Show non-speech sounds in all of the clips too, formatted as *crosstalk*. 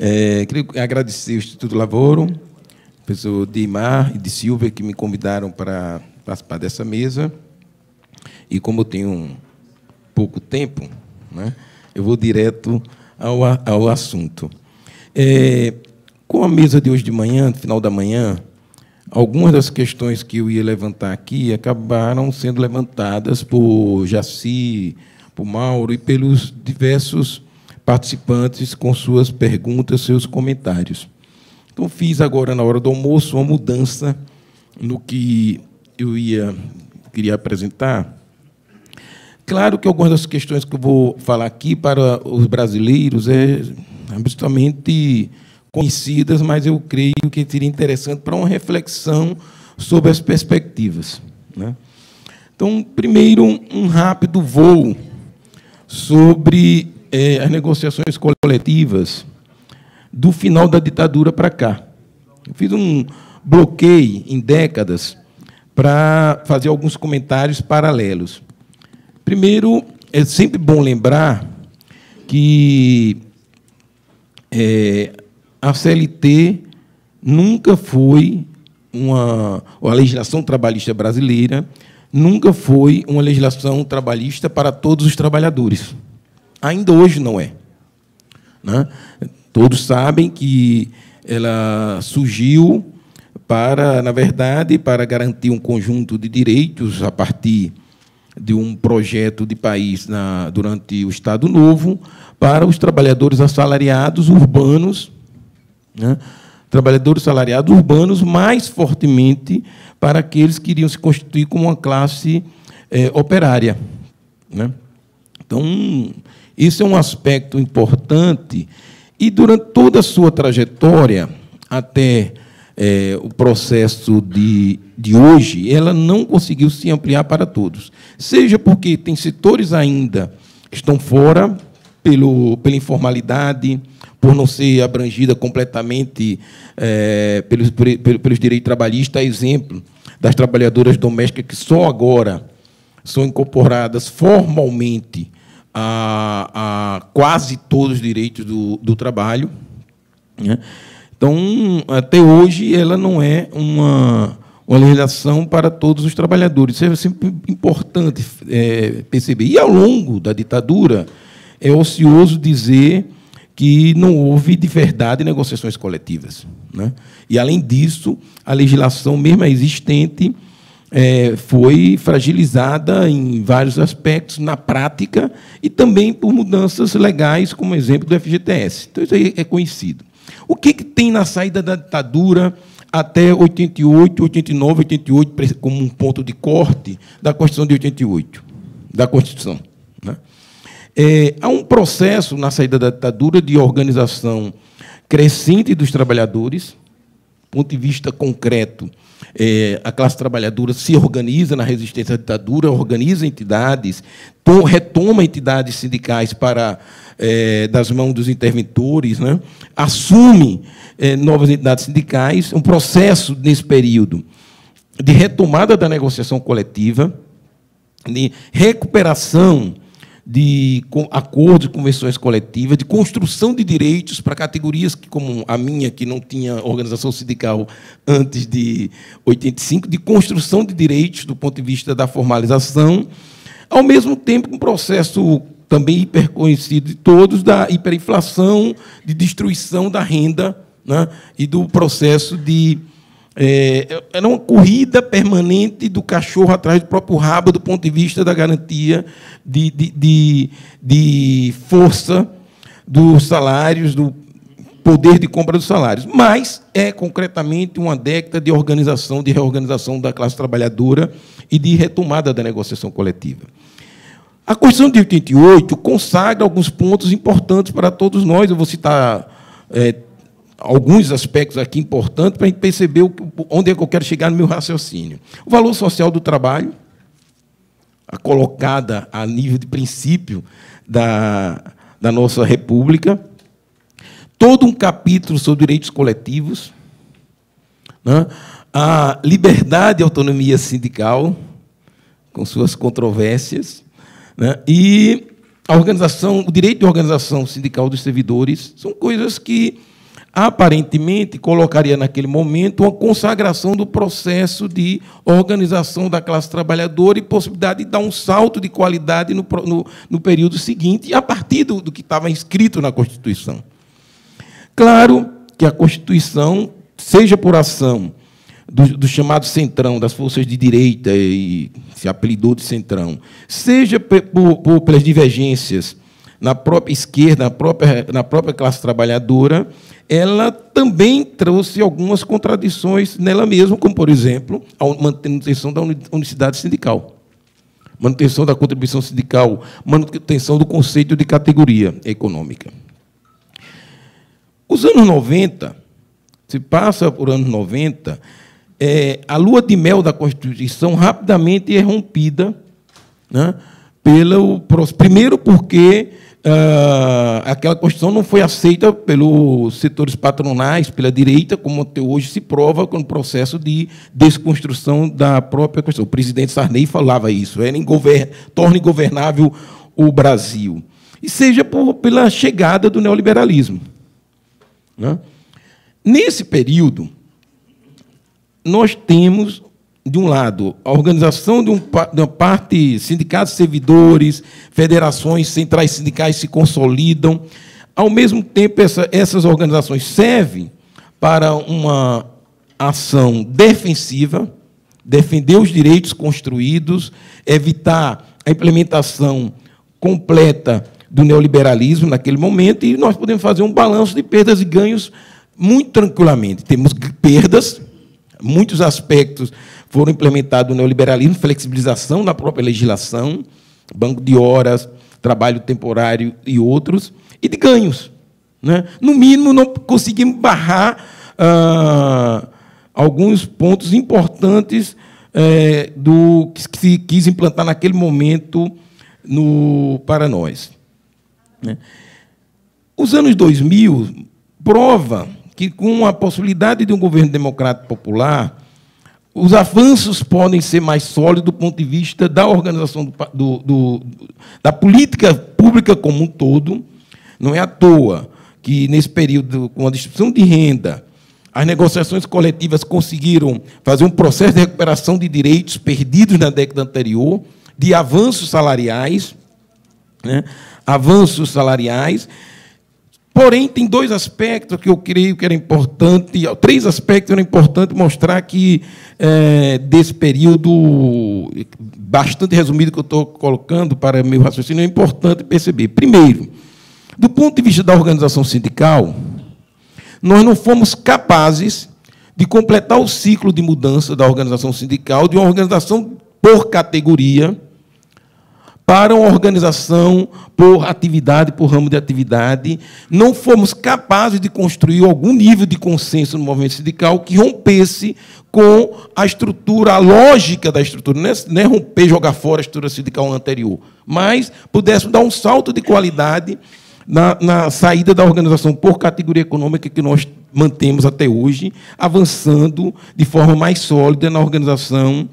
É, queria agradecer o Instituto Lavoro, professor Dimar e de Silva, que me convidaram para participar dessa mesa. E como eu tenho pouco tempo, né, eu vou direto ao, ao assunto. É, com a mesa de hoje de manhã, no final da manhã, algumas das questões que eu ia levantar aqui acabaram sendo levantadas por Jaci, por Mauro e pelos diversos participantes com suas perguntas, seus comentários. Então, fiz agora, na hora do almoço, uma mudança no que eu ia queria apresentar. Claro que algumas das questões que eu vou falar aqui para os brasileiros é absolutamente conhecidas, mas eu creio que seria interessante para uma reflexão sobre as perspectivas. Né? Então, primeiro, um rápido voo sobre é, as negociações coletivas do final da ditadura para cá. Eu fiz um bloqueio em décadas para fazer alguns comentários paralelos. Primeiro, é sempre bom lembrar que é, a CLT nunca foi uma. a legislação trabalhista brasileira nunca foi uma legislação trabalhista para todos os trabalhadores. Ainda hoje não é. Né? Todos sabem que ela surgiu para, na verdade, para garantir um conjunto de direitos a partir de um projeto de país na, durante o Estado Novo para os trabalhadores assalariados urbanos, né? trabalhadores assalariados urbanos, mais fortemente para aqueles que iriam se constituir como uma classe é, operária. Né? Então, isso é um aspecto importante. E durante toda a sua trajetória, até é, o processo de, de hoje, ela não conseguiu se ampliar para todos. Seja porque tem setores ainda que estão fora pelo, pela informalidade, por não ser abrangida completamente é, pelos, pelos, pelos direitos trabalhistas, exemplo das trabalhadoras domésticas que só agora são incorporadas formalmente a, a quase todos os direitos do, do trabalho. Né? Então, até hoje, ela não é uma, uma legislação para todos os trabalhadores. Isso é sempre importante é, perceber. E, ao longo da ditadura, é ocioso dizer que não houve, de verdade, negociações coletivas. Né? E, além disso, a legislação, mesmo existente, é, foi fragilizada em vários aspectos na prática e também por mudanças legais, como exemplo do FGTS. Então, isso aí é conhecido. O que, que tem na saída da ditadura até 88, 89, 88, como um ponto de corte da Constituição de 88, da Constituição? Né? É, há um processo na saída da ditadura de organização crescente dos trabalhadores, ponto de vista concreto, é, a classe trabalhadora se organiza na resistência à ditadura, organiza entidades, tom, retoma entidades sindicais para é, das mãos dos interventores, né? assume é, novas entidades sindicais, um processo nesse período de retomada da negociação coletiva, de recuperação de acordos, convenções coletivas, de construção de direitos para categorias que, como a minha, que não tinha organização sindical antes de 85, de construção de direitos do ponto de vista da formalização, ao mesmo tempo um processo também hiperconhecido de todos da hiperinflação, de destruição da renda né, e do processo de é, era é uma corrida permanente do cachorro atrás do próprio rabo, do ponto de vista da garantia de, de, de, de força dos salários, do poder de compra dos salários, mas é concretamente uma década de organização, de reorganização da classe trabalhadora e de retomada da negociação coletiva. A Constituição de 88 consagra alguns pontos importantes para todos nós. Eu vou citar é, alguns aspectos aqui importantes para a gente perceber onde é que eu quero chegar no meu raciocínio. O valor social do trabalho, colocada a nível de princípio da, da nossa República, todo um capítulo sobre direitos coletivos, né? a liberdade e autonomia sindical, com suas controvérsias, né? e a organização, o direito de organização sindical dos servidores, são coisas que aparentemente colocaria naquele momento uma consagração do processo de organização da classe trabalhadora e possibilidade de dar um salto de qualidade no, no, no período seguinte, a partir do, do que estava escrito na Constituição. Claro que a Constituição, seja por ação do, do, chamado centrão, das forças de direita, e se apelidou de centrão, seja por, por, pelas divergências na própria esquerda, na própria, na própria classe trabalhadora, ela também trouxe algumas contradições nela mesma, como, por exemplo, a manutenção da unicidade sindical, manutenção da contribuição sindical, manutenção do conceito de categoria econômica. Os anos 90, se passa por anos 90, é, a lua de mel da Constituição rapidamente é rompida né, pelo, primeiro porque ah, aquela Constituição não foi aceita pelos setores patronais, pela direita, como até hoje se prova com o processo de desconstrução da própria Constituição. O presidente Sarney falava isso, era torna ingovernável o Brasil. E seja por, pela chegada do neoliberalismo. Né? Nesse período, nós temos de um lado, a organização de, um, de uma parte, sindicatos servidores, federações, centrais sindicais se consolidam. Ao mesmo tempo, essa, essas organizações servem para uma ação defensiva, defender os direitos construídos, evitar a implementação completa do neoliberalismo naquele momento, e nós podemos fazer um balanço de perdas e ganhos muito tranquilamente. Temos perdas, muitos aspectos foram implementados o neoliberalismo, flexibilização da própria legislação, banco de horas, trabalho temporário e outros, e de ganhos. Né? No mínimo, não conseguimos barrar ah, alguns pontos importantes eh, do que se quis implantar naquele momento no, para nós. Né? Os anos 2000 prova que, com a possibilidade de um governo democrático popular, os avanços podem ser mais sólidos do ponto de vista da organização do, do, do, da política pública como um todo. Não é à toa que, nesse período, com a distribuição de renda, as negociações coletivas conseguiram fazer um processo de recuperação de direitos perdidos na década anterior, de avanços salariais, né? avanços salariais, Porém, tem dois aspectos que eu creio que era importante, três aspectos era importante mostrar que é, desse período bastante resumido que eu estou colocando para meu raciocínio é importante perceber. Primeiro, do ponto de vista da organização sindical, nós não fomos capazes de completar o ciclo de mudança da organização sindical de uma organização por categoria para uma organização por atividade, por ramo de atividade, não fomos capazes de construir algum nível de consenso no movimento sindical que rompesse com a estrutura, a lógica da estrutura, é, não é, romper, jogar fora a estrutura sindical anterior, mas pudéssemos dar um salto de qualidade na, na saída da organização por categoria econômica que nós mantemos até hoje, avançando de forma mais sólida na organização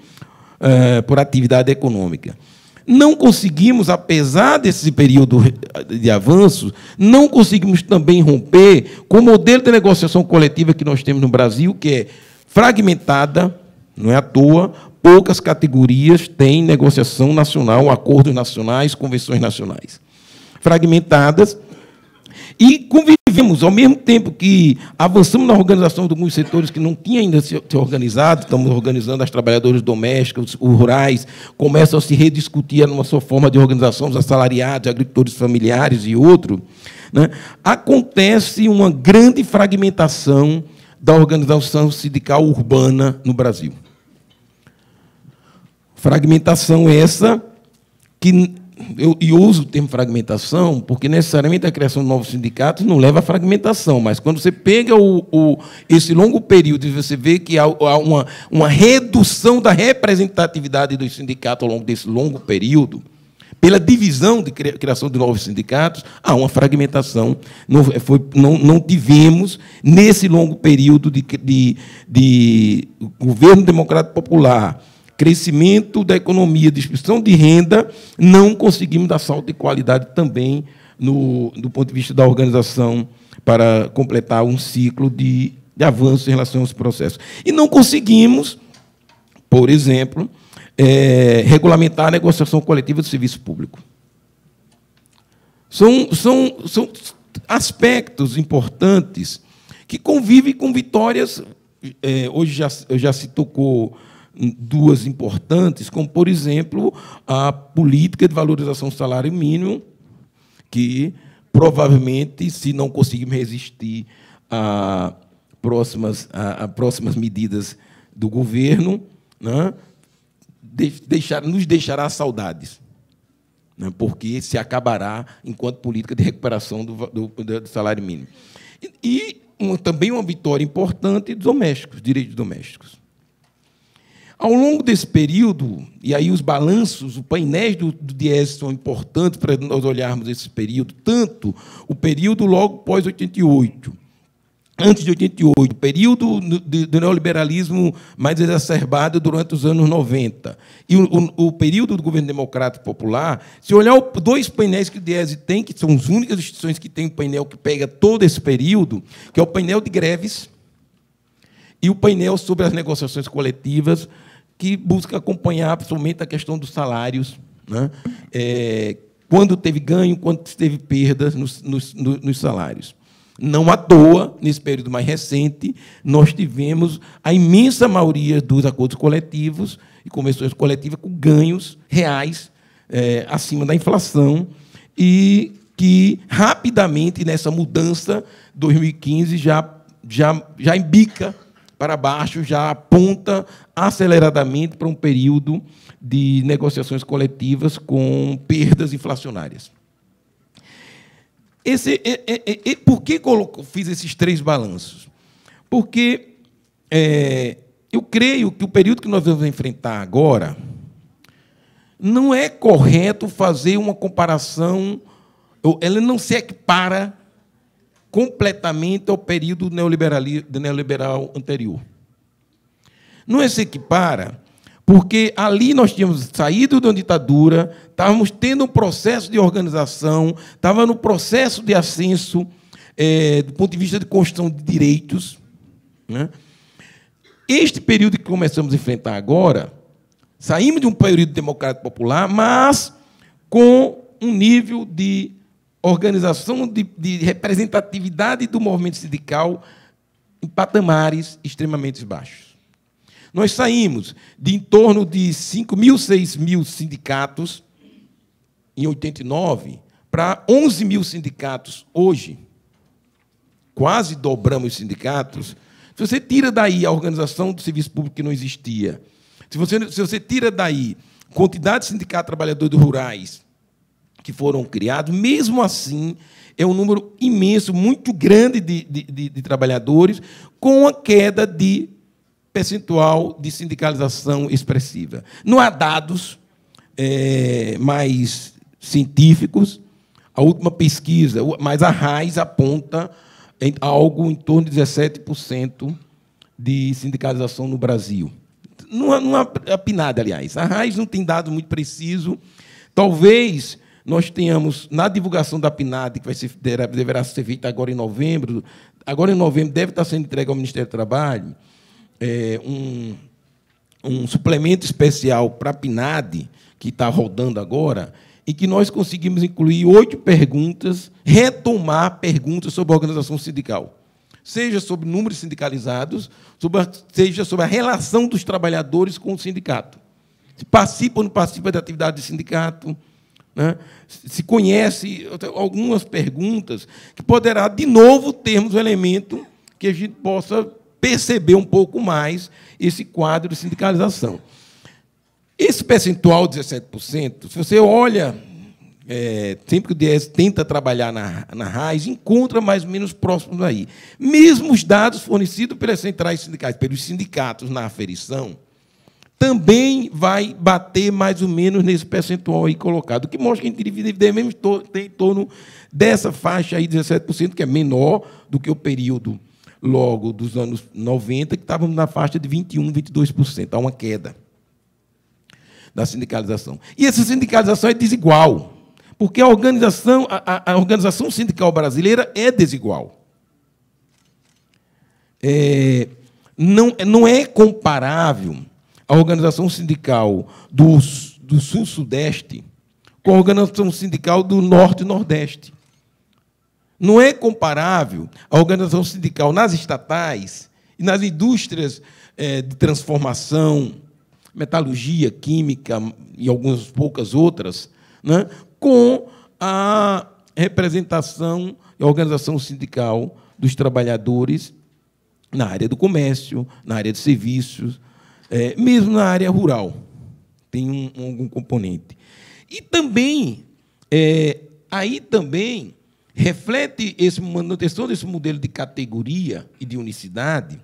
eh, por atividade econômica não conseguimos, apesar desse período de avanço, não conseguimos também romper com o modelo de negociação coletiva que nós temos no Brasil, que é fragmentada, não é à toa, poucas categorias têm negociação nacional, acordos nacionais, convenções nacionais. Fragmentadas e com vimos, ao mesmo tempo que avançamos na organização de alguns setores que não tinham ainda se, organizado, estamos organizando as trabalhadoras domésticas, os rurais, começam a se rediscutir numa sua forma de organização, os assalariados, agricultores familiares e outro, né? acontece uma grande fragmentação da organização sindical urbana no Brasil. Fragmentação essa que eu, eu uso o termo fragmentação, porque necessariamente a criação de novos sindicatos não leva à fragmentação, mas quando você pega o, o esse longo período e você vê que há, há, uma, uma redução da representatividade dos sindicatos ao longo desse longo período, pela divisão de criação de novos sindicatos, há uma fragmentação. Não, é, foi, não, não tivemos, nesse longo período de, de, de governo democrático popular, crescimento da economia, distribuição de renda, não conseguimos dar salto de qualidade também no, do ponto de vista da organização para completar um ciclo de, de avanço em relação aos processos. E não conseguimos, por exemplo, é, regulamentar a negociação coletiva do serviço público. São, são, são aspectos importantes que convivem com vitórias. É, hoje já, já se tocou duas importantes, como, por exemplo, a política de valorização do salário mínimo, que provavelmente, se não conseguirmos resistir a próximas, a, próximas medidas do governo, né, deixar, nos deixará saudades né, porque se acabará enquanto política de recuperação do, do, do salário mínimo. E, e também uma vitória importante dos domésticos, direitos domésticos. Ao longo desse período, e aí os balanços, os painéis do, do são importantes para nós olharmos esse período, tanto o período logo pós-88, antes de 88, período do neoliberalismo mais exacerbado durante os anos 90, e o, o, o período do governo democrático popular, se olhar os dois painéis que o DIESE tem, que são as únicas instituições que têm um painel que pega todo esse período, que é o painel de greves e o painel sobre as negociações coletivas que busca acompanhar principalmente a questão dos salários, né? é, quando teve ganho, quando teve perdas nos, nos, nos salários. Não à toa, nesse período mais recente, nós tivemos a imensa maioria dos acordos coletivos e convenções coletivas com ganhos reais é, acima da inflação e que rapidamente nessa mudança 2015 já já já embica para baixo já aponta aceleradamente para um período de negociações coletivas com perdas inflacionárias. Esse, é, é, é, por que coloco, fiz esses três balanços? Porque é, eu creio que o período que nós vamos enfrentar agora não é correto fazer uma comparação, ela não se equipara completamente ao período neoliberal anterior. Não é se equipara, porque ali nós tínhamos saído da ditadura, estávamos tendo um processo de organização, estava no processo de ascenso é, do ponto de vista de construção de direitos. Né? Este período que começamos a enfrentar agora, saímos de um período democrático popular, mas com um nível de organização de, de representatividade do movimento sindical em patamares extremamente baixos. Nós saímos de em torno de 5 mil, 6 mil sindicatos em 89 para 11 mil sindicatos hoje. Quase dobramos os sindicatos. Se você tira daí a organização do serviço público que não existia, se você, se você tira daí quantidade de sindicatos trabalhadores rurais que foram criados. Mesmo assim, é um número imenso, muito grande de, de, de, de trabalhadores, com a queda de percentual de sindicalização expressiva. Não há dados é, mais científicos. A última pesquisa, mas a RAIS aponta em algo em torno de 17% de sindicalização no Brasil. Não há, não há apinada, é aliás. A RAIS não tem dado muito preciso. Talvez nós tenhamos, na divulgação da PNAD, que vai ser, deverá ser feita agora em novembro, agora em novembro deve estar sendo entregue ao Ministério do Trabalho, é, um, um suplemento especial para a PNAD, que está rodando agora, e que nós conseguimos incluir oito perguntas, retomar perguntas sobre a organização sindical. Seja sobre números sindicalizados, sobre a, seja sobre a relação dos trabalhadores com o sindicato. Se participa ou não participa da atividade de sindicato, né? Se conhece algumas perguntas que poderá, de novo, termos um elemento que a gente possa perceber um pouco mais esse quadro de sindicalização. Esse percentual, 17%, se você olha, é, sempre que o DS tenta trabalhar na, na raiz, encontra mais ou menos próximos aí. Mesmo os dados fornecidos pelas centrais sindicais, pelos sindicatos na aferição, também vai bater mais ou menos nesse percentual aí colocado, o que mostra que a mesmo tem em torno dessa faixa aí, 17%, que é menor do que o período logo dos anos 90, que estávamos na faixa de 21%, 22%. Há uma queda da sindicalização. E essa sindicalização é desigual, porque a organização, a, a organização sindical brasileira é desigual. É, não, não é comparável a organização sindical do, do Sul-Sudeste com a organização sindical do Norte Nordeste. Não é comparável a organização sindical nas estatais e nas indústrias eh, de transformação, metalurgia, química e algumas poucas outras, né, com a representação e a organização sindical dos trabalhadores na área do comércio, na área de serviços, é, mesmo na área rural, tem um, algum componente. E também, é, aí também reflete esse manutenção desse modelo de categoria e de unicidade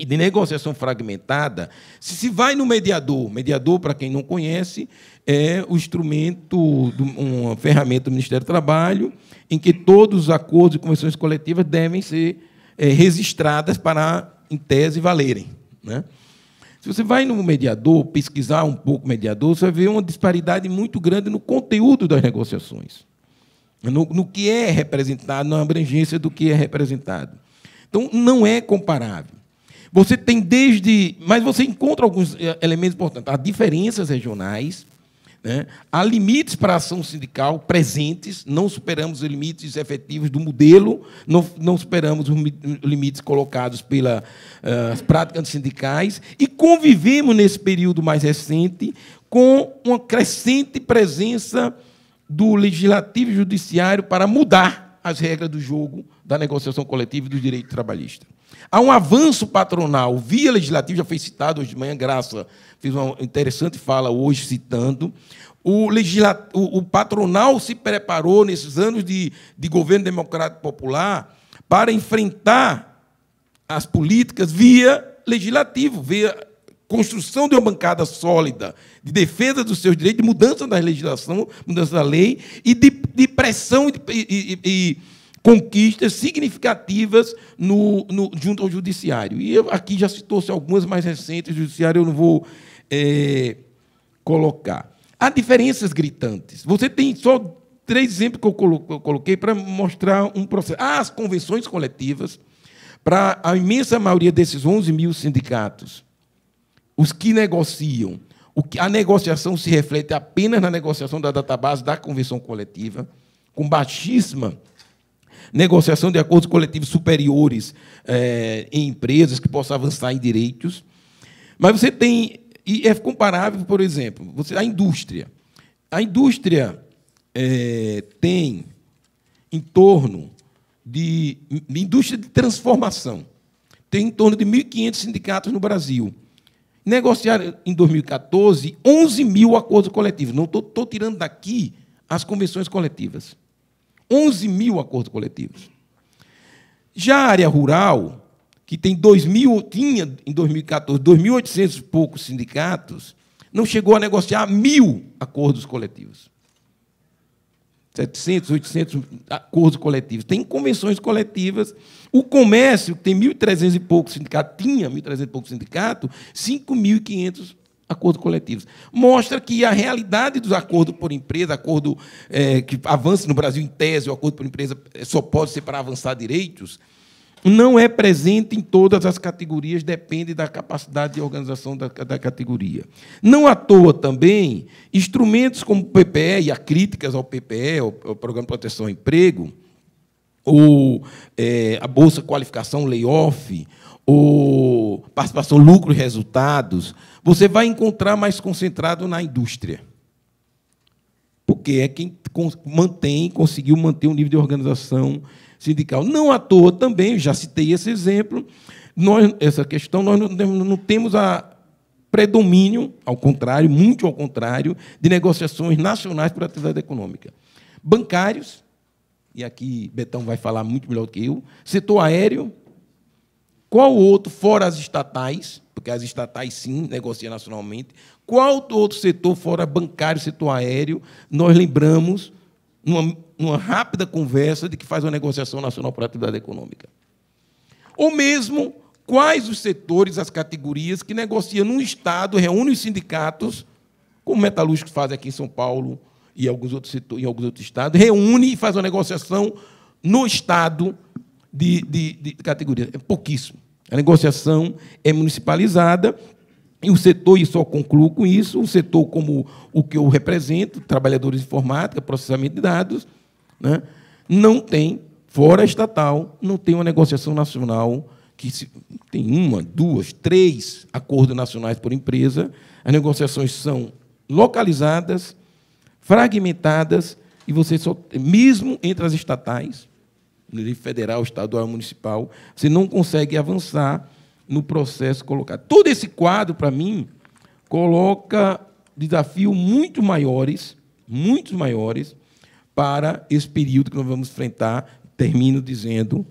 e de negociação fragmentada, se se vai no mediador, mediador, para quem não conhece, é o instrumento, uma ferramenta do Ministério do Trabalho, em que todos os acordos e convenções coletivas devem ser é, registradas para, em tese, valerem. Né? Se você vai no mediador, pesquisar um pouco o mediador, você vai ver uma disparidade muito grande no conteúdo das negociações, no, no que é representado, na abrangência do que é representado. Então, não é comparável. Você tem desde. Mas você encontra alguns eh, elementos importantes. Há diferenças regionais, né? Há limites para a ação sindical presentes, não superamos os limites efetivos do modelo, não, não superamos os limites colocados pelas eh, uh, práticas sindicais e convivemos nesse período mais recente com uma crescente presença do legislativo e judiciário para mudar as regras do jogo da negociação coletiva e dos direitos trabalhistas. Há um avanço patronal. Via legislativo já foi citado hoje de manhã, Graça fez uma interessante fala hoje citando. O, legislat... o patronal se preparou nesses anos de, de governo democrático popular para enfrentar as políticas via legislativo, via construção de uma bancada sólida, de defesa dos seus direitos, de mudança da legislação, mudança da lei, e de, de pressão e, e, e conquistas significativas no, no, junto ao judiciário. E eu, aqui já citou-se algumas mais recentes, o judiciário eu não vou é, colocar. Há diferenças gritantes. Você tem só três exemplos que eu coloquei para mostrar um processo. Há as convenções coletivas, para a imensa maioria desses 11 mil sindicatos, os que negociam, a negociação se reflete apenas na negociação da database da convenção coletiva, com baixíssima negociação de acordos coletivos superiores é, em empresas que possam avançar em direitos. Mas você tem. E é comparável, por exemplo, você, a indústria. A indústria é, tem em torno de. indústria de transformação. Tem em torno de 1.500 sindicatos no Brasil negociaram em 2014 11 mil acordos coletivos. Não estou tirando daqui as convenções coletivas. 11 mil acordos coletivos. Já a área rural, que tem 2 mil, tinha em 2014 2.800 e poucos sindicatos, não chegou a negociar mil acordos coletivos. 700, 800 acordos coletivos. Tem convenções coletivas. O comércio, que tem 1.300 e poucos sindicatos, tinha 1.300 e poucos sindicatos, 5.500 acordos coletivos. Mostra que a realidade dos acordos por empresa, acordo é, que avança no Brasil em tese, o acordo por empresa é, só pode ser para avançar direitos, não é presente em todas as categorias, depende da capacidade de organização da, da categoria. Não à toa também, instrumentos como o PPE, e as críticas ao PPE, ao, ao Programa de Proteção ao Emprego, ou é, a Bolsa Qualificação Layoff, ou participação lucro e resultados, você vai encontrar mais concentrado na indústria. Porque é quem mantém, conseguiu manter um nível de organização sindical. Não à toa também, já citei esse exemplo, nós, essa questão, nós não, não temos a predomínio, ao contrário, muito ao contrário, de negociações nacionais por atividade econômica. Bancários, e aqui Betão vai falar muito melhor do que eu, setor aéreo, qual outro, fora as estatais, porque as estatais sim negociam nacionalmente, qual outro setor, fora bancário, setor aéreo, nós lembramos, numa, numa rápida conversa, de que faz uma negociação nacional para a atividade econômica? Ou mesmo, quais os setores, as categorias que negociam num Estado, reúne os sindicatos, como metalúrgicos fazem aqui em São Paulo e alguns outros setores, em alguns outros estados, reúne e faz uma negociação no Estado de, de, de categoria. É pouquíssimo. A negociação é municipalizada e o setor, e só concluo com isso, o setor como o que eu represento, trabalhadores de informática, processamento de dados, né, não tem, fora estatal, não tem uma negociação nacional que se, tem uma, duas, três acordos nacionais por empresa. As negociações são localizadas, fragmentadas, e você só, mesmo entre as estatais, federal, estadual, municipal, você não consegue avançar no processo colocado. Todo esse quadro, para mim, coloca desafios muito maiores, muito maiores, para esse período que nós vamos enfrentar. Termino dizendo,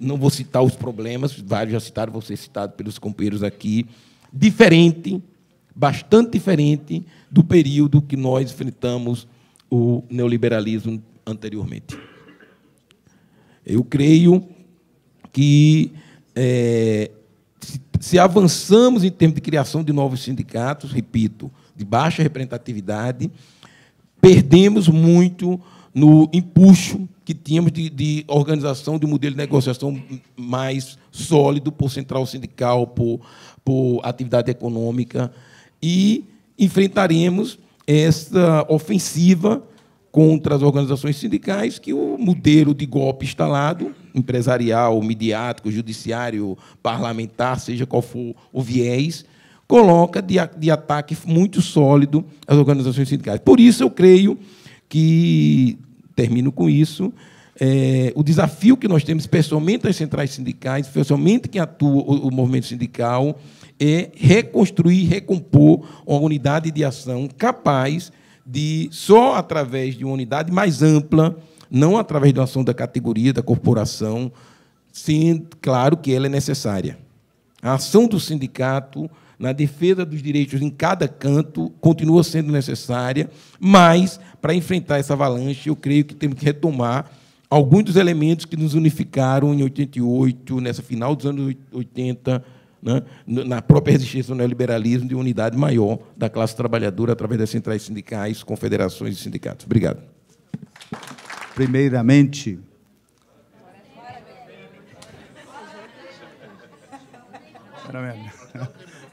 não vou citar os problemas, vários já citaram, vou ser citado pelos companheiros aqui, diferente, bastante diferente do período que nós enfrentamos o neoliberalismo anteriormente. Eu creio que é, se, se avançamos em termos de criação de novos sindicatos, repito, de baixa representatividade, perdemos muito no empuxo que tínhamos de, de, organização, de modelo de negociação mais sólido por central sindical, por, por atividade econômica, e enfrentaremos essa ofensiva contra as organizações sindicais que o modelo de golpe instalado, empresarial, midiático, judiciário, parlamentar, seja qual for o viés, coloca de, de ataque muito sólido às organizações sindicais. Por isso, eu creio que, termino com isso, é, o desafio que nós temos, especialmente as centrais sindicais, especialmente quem atua o, o movimento sindical, é reconstruir, recompor uma unidade de ação capaz de de só através de uma unidade mais ampla, não através da ação da categoria, da corporação, sim, claro que ela é necessária. A ação do sindicato na defesa dos direitos em cada canto continua sendo necessária, mas para enfrentar essa avalanche, eu creio que temos que retomar alguns dos elementos que nos unificaram em 88, nessa final dos anos 80, né, na própria existência do neoliberalismo de unidade maior da classe trabalhadora através das centrais sindicais, confederações e sindicatos. Obrigado. Primeiramente,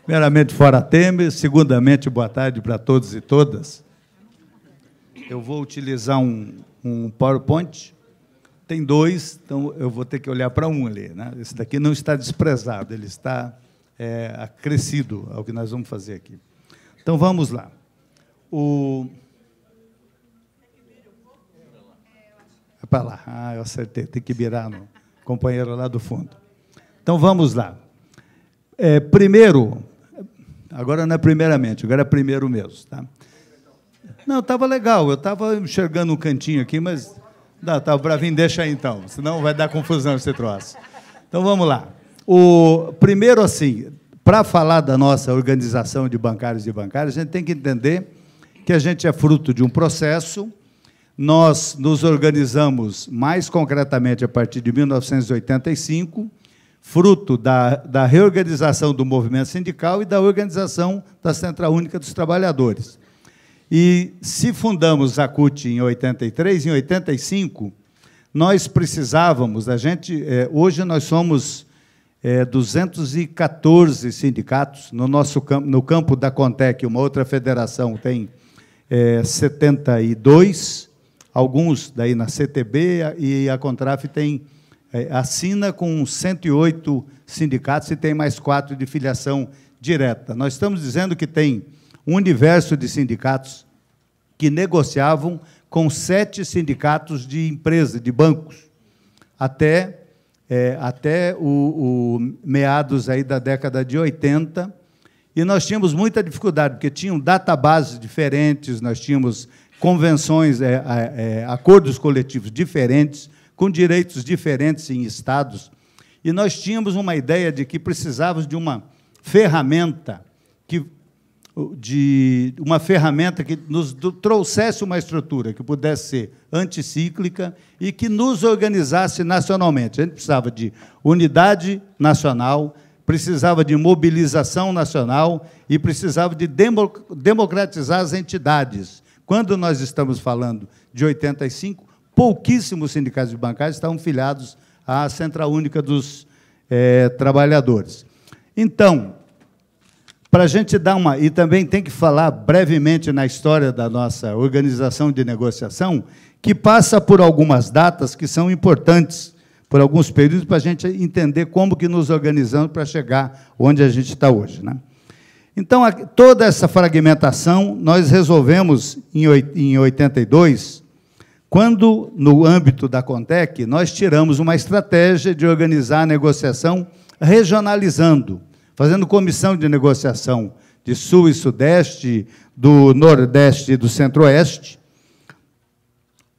primeiramente fora Temer, segundamente boa tarde para todos e todas. Eu vou utilizar um, um PowerPoint tem dois, então eu vou ter que olhar para um ali. Né? Esse daqui não está desprezado, ele está é, acrescido ao que nós vamos fazer aqui. Então vamos lá. O... É para lá. Ah, eu acertei. Tem que virar no companheiro lá do fundo. Então vamos lá. É, primeiro, agora não é primeiramente, agora é primeiro mesmo. Tá? Não, estava legal. Eu estava enxergando um cantinho aqui, mas. Não, tá, Bravinho, deixa aí então, senão vai dar confusão esse troço. Então vamos lá. O primeiro assim, para falar da nossa organização de bancários e bancários, a gente tem que entender que a gente é fruto de um processo. Nós nos organizamos mais concretamente a partir de 1985, fruto da, da reorganização do movimento sindical e da organização da Central Única dos Trabalhadores. E se fundamos a CUT em 83, em 85, nós precisávamos, a gente, eh, hoje nós somos é, 214 sindicatos, no nosso campo, no campo da Contec, uma outra federação tem é, 72, alguns daí na CTB e a Contraf tem é, assina com 108 sindicatos e tem mais quatro de filiação direta. Nós estamos dizendo que tem um universo de sindicatos que negociavam com sete sindicatos de empresa, de bancos, até é, até o, o, meados aí da década de 80, e nós tínhamos muita dificuldade, porque tinham databases diferentes, nós tínhamos convenções, é, é, acordos coletivos diferentes, com direitos diferentes em estados, e nós tínhamos uma ideia de que precisávamos de uma ferramenta que de uma ferramenta que nos trouxesse uma estrutura que pudesse ser anticíclica e que nos organizasse nacionalmente. A gente precisava de unidade nacional, precisava de mobilização nacional e precisava de democratizar as entidades. Quando nós estamos falando de 85, pouquíssimos sindicatos de bancários estavam filiados à Central Única dos é, Trabalhadores. Então, para a gente dar uma. E também tem que falar brevemente na história da nossa organização de negociação, que passa por algumas datas que são importantes, por alguns períodos, para a gente entender como que nos organizamos para chegar onde a gente está hoje. Né? Então, toda essa fragmentação nós resolvemos em 82, quando, no âmbito da Contec, nós tiramos uma estratégia de organizar a negociação regionalizando fazendo comissão de negociação de Sul e Sudeste, do Nordeste e do Centro-Oeste,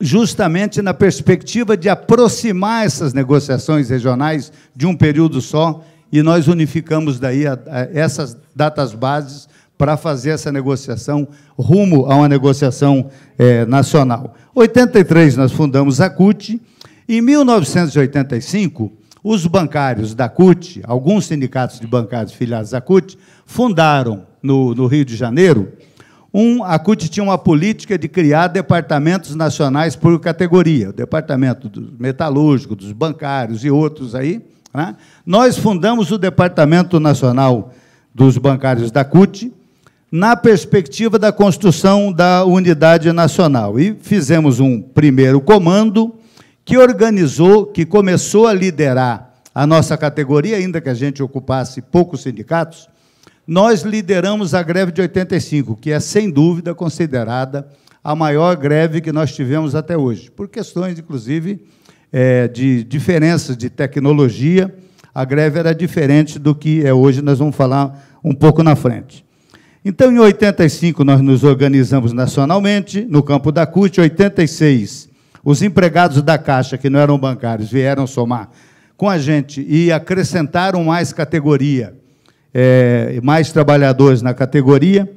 justamente na perspectiva de aproximar essas negociações regionais de um período só, e nós unificamos daí a, a, essas datas bases para fazer essa negociação rumo a uma negociação é, nacional. Em 83 nós fundamos a CUT. Em 1985, os bancários da CUT, alguns sindicatos de bancários filiados à CUT, fundaram no, no Rio de Janeiro. Um, a CUT tinha uma política de criar departamentos nacionais por categoria, o departamento do metalúrgico, dos bancários e outros aí. Né? Nós fundamos o Departamento Nacional dos Bancários da CUT, na perspectiva da construção da unidade nacional. E fizemos um primeiro comando, que organizou, que começou a liderar a nossa categoria, ainda que a gente ocupasse poucos sindicatos, nós lideramos a greve de 85, que é, sem dúvida, considerada a maior greve que nós tivemos até hoje, por questões, inclusive, é, de diferenças de tecnologia. A greve era diferente do que é hoje, nós vamos falar um pouco na frente. Então, em 85, nós nos organizamos nacionalmente, no campo da CUT, Em 86, os empregados da Caixa, que não eram bancários, vieram somar com a gente e acrescentaram mais categoria, é, mais trabalhadores na categoria.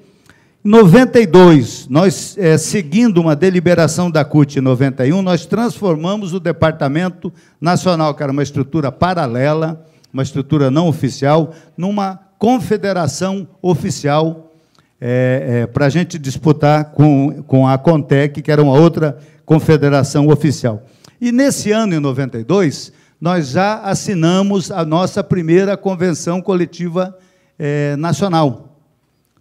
Em 92, nós, é, seguindo uma deliberação da CUT 91, nós transformamos o Departamento Nacional, que era uma estrutura paralela, uma estrutura não oficial, numa confederação oficial é, é, para a gente disputar com, com a Contec, que era uma outra confederação oficial. E nesse ano, em 92, nós já assinamos a nossa primeira convenção coletiva é, nacional.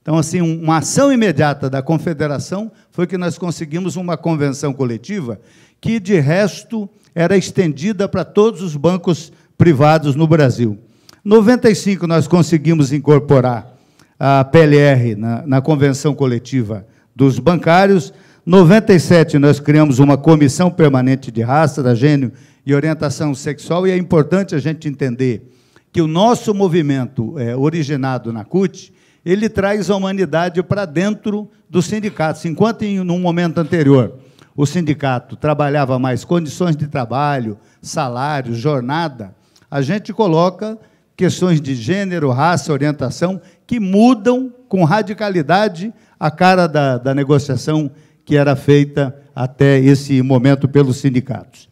Então, assim, uma ação imediata da confederação foi que nós conseguimos uma convenção coletiva que, de resto, era estendida para todos os bancos privados no Brasil. Em 95, nós conseguimos incorporar a PLR, na, na convenção coletiva dos bancários. 97 nós criamos uma comissão permanente de raça, da gênero e orientação sexual, e é importante a gente entender que o nosso movimento é, originado na CUT, ele traz a humanidade para dentro dos sindicatos. Enquanto, em um momento anterior, o sindicato trabalhava mais condições de trabalho, salário, jornada, a gente coloca questões de gênero, raça, orientação que mudam com radicalidade a cara da, da negociação que era feita até esse momento pelos sindicatos.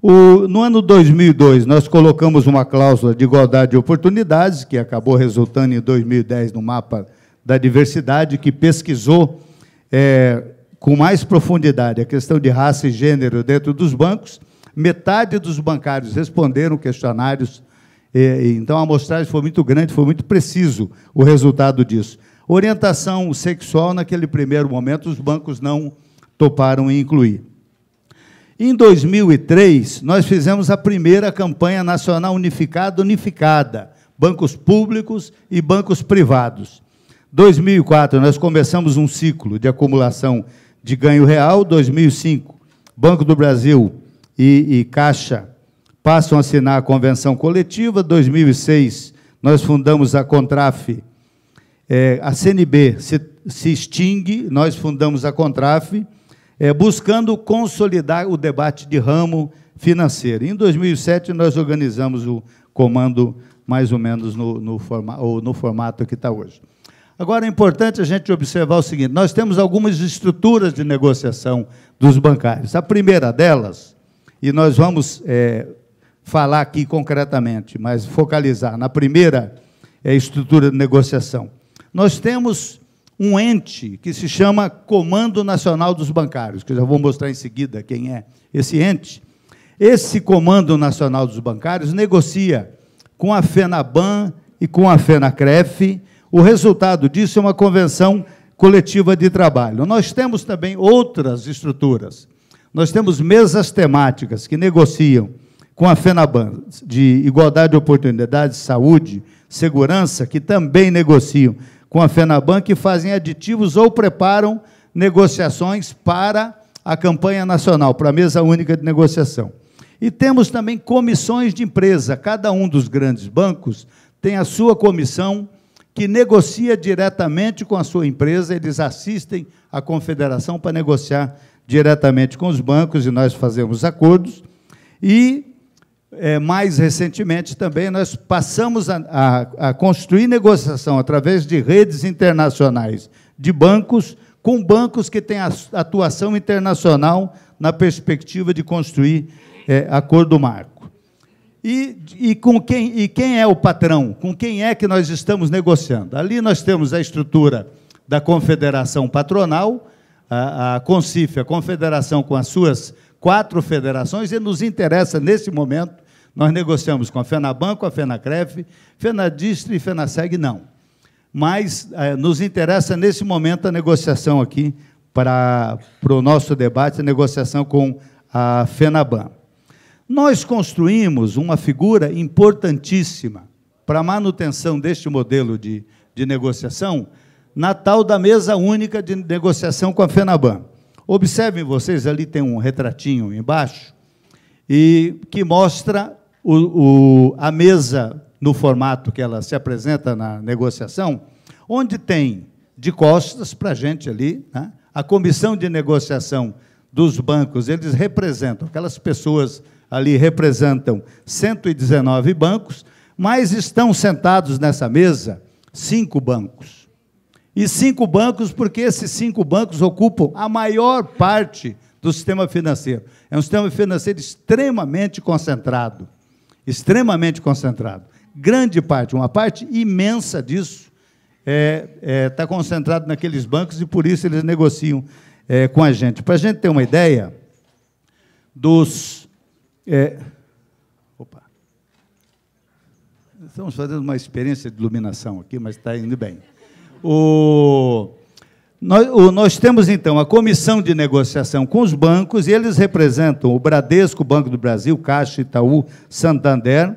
O, no ano 2002, nós colocamos uma cláusula de igualdade de oportunidades, que acabou resultando em 2010 no mapa da diversidade, que pesquisou é, com mais profundidade a questão de raça e gênero dentro dos bancos. Metade dos bancários responderam questionários então a amostragem foi muito grande, foi muito preciso o resultado disso. Orientação sexual, naquele primeiro momento, os bancos não toparam em incluir. Em 2003, nós fizemos a primeira campanha nacional unificada, unificada, bancos públicos e bancos privados. 2004, nós começamos um ciclo de acumulação de ganho real. 2005, Banco do Brasil e, e Caixa passam a assinar a convenção coletiva. 2006, nós fundamos a Contraf, é, a CNB se, se, extingue, nós fundamos a Contraf, é, buscando consolidar o debate de ramo financeiro. Em 2007, nós organizamos o comando mais ou menos no, no, forma, ou no formato que está hoje. Agora, é importante a gente observar o seguinte: nós temos algumas estruturas de negociação dos bancários. A primeira delas, e nós vamos é, falar aqui concretamente, mas focalizar. Na primeira é a estrutura de negociação. Nós temos um ente que se chama Comando Nacional dos Bancários, que eu já vou mostrar em seguida quem é esse ente. Esse Comando Nacional dos Bancários negocia com a FENABAN e com a FENACREF. O resultado disso é uma convenção coletiva de trabalho. Nós temos também outras estruturas. Nós temos mesas temáticas que negociam com a FENABAN, de Igualdade de Oportunidades, Saúde, Segurança, que também negociam com a FENABAN, que fazem aditivos ou preparam negociações para a campanha nacional, para a mesa única de negociação. E temos também comissões de empresa. Cada um dos grandes bancos tem a sua comissão que negocia diretamente com a sua empresa, eles assistem à confederação para negociar diretamente com os bancos e nós fazemos acordos. E é, mais recentemente também, nós passamos a, a, a construir negociação através de redes internacionais de bancos, com bancos que têm atuação internacional na perspectiva de construir é, acordo marco. E, e, com quem, e quem é o patrão? Com quem é que nós estamos negociando? Ali nós temos a estrutura da confederação patronal, a, a CONCIF, a confederação com as suas quatro federações e nos interessa, nesse momento, nós negociamos com a FENABAN, com a FENACREF, FENADISTRE e FENASEG não. Mas é, nos interessa, nesse momento, a negociação aqui para, para o nosso debate, a negociação com a FENABAN. Nós construímos uma figura importantíssima para a manutenção deste modelo de, de negociação na tal da mesa única de negociação com a FENABAN. Observem vocês, ali tem um retratinho embaixo, e que mostra o, o, a mesa no formato que ela se apresenta na negociação, onde tem de costas para a gente ali, né? a comissão de negociação dos bancos, eles representam, aquelas pessoas ali representam 119 bancos, mas estão sentados nessa mesa cinco bancos e cinco bancos, porque esses cinco bancos ocupam a maior parte do sistema financeiro. É um sistema financeiro extremamente concentrado. Extremamente concentrado. Grande parte, uma parte imensa disso está é, é, tá concentrado naqueles bancos e por isso eles negociam é, com a gente. Para a gente ter uma ideia dos. É, opa! Estamos fazendo uma experiência de iluminação aqui, mas está indo bem. O, nós, o, nós temos, então, a comissão de negociação com os bancos, e eles representam o Bradesco, Banco do Brasil, Caixa, Itaú, Santander,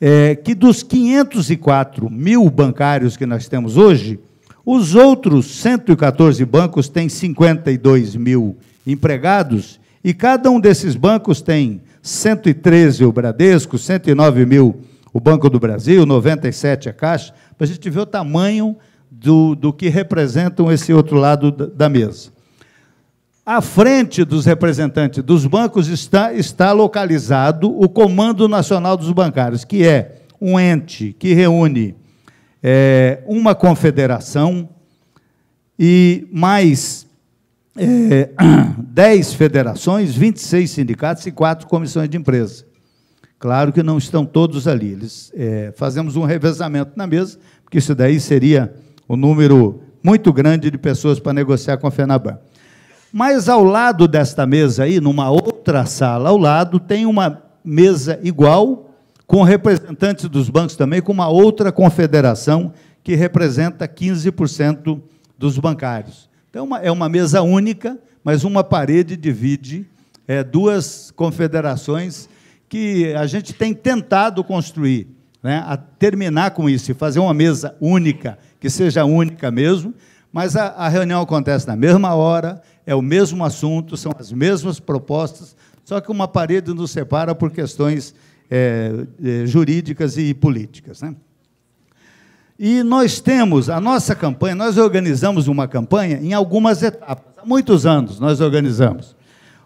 é, que dos 504 mil bancários que nós temos hoje, os outros 114 bancos têm 52 mil empregados e cada um desses bancos tem 113 o Bradesco, 109 mil o Banco do Brasil, 97 a Caixa, para a gente ver o tamanho do, do que representam esse outro lado da mesa. À frente dos representantes dos bancos está, está localizado o Comando Nacional dos Bancários, que é um ente que reúne é, uma confederação e mais é, 10 *clears throat* federações, 26 sindicatos e quatro comissões de empresa. Claro que não estão todos ali. Eles, é, fazemos um revezamento na mesa, porque isso daí seria um número muito grande de pessoas para negociar com a FENABAN. Mas ao lado desta mesa aí, numa outra sala ao lado, tem uma mesa igual, com representantes dos bancos também, com uma outra confederação que representa 15% dos bancários. Então, é, é uma mesa única, mas uma parede divide é, duas confederações que a gente tem tentado construir né, a terminar com isso e fazer uma mesa única, que seja única mesmo, mas a, a, reunião acontece na mesma hora, é o mesmo assunto, são as mesmas propostas, só que uma parede nos separa por questões é, é jurídicas e políticas. Né? E nós temos a nossa campanha, nós organizamos uma campanha em algumas etapas, há muitos anos nós organizamos.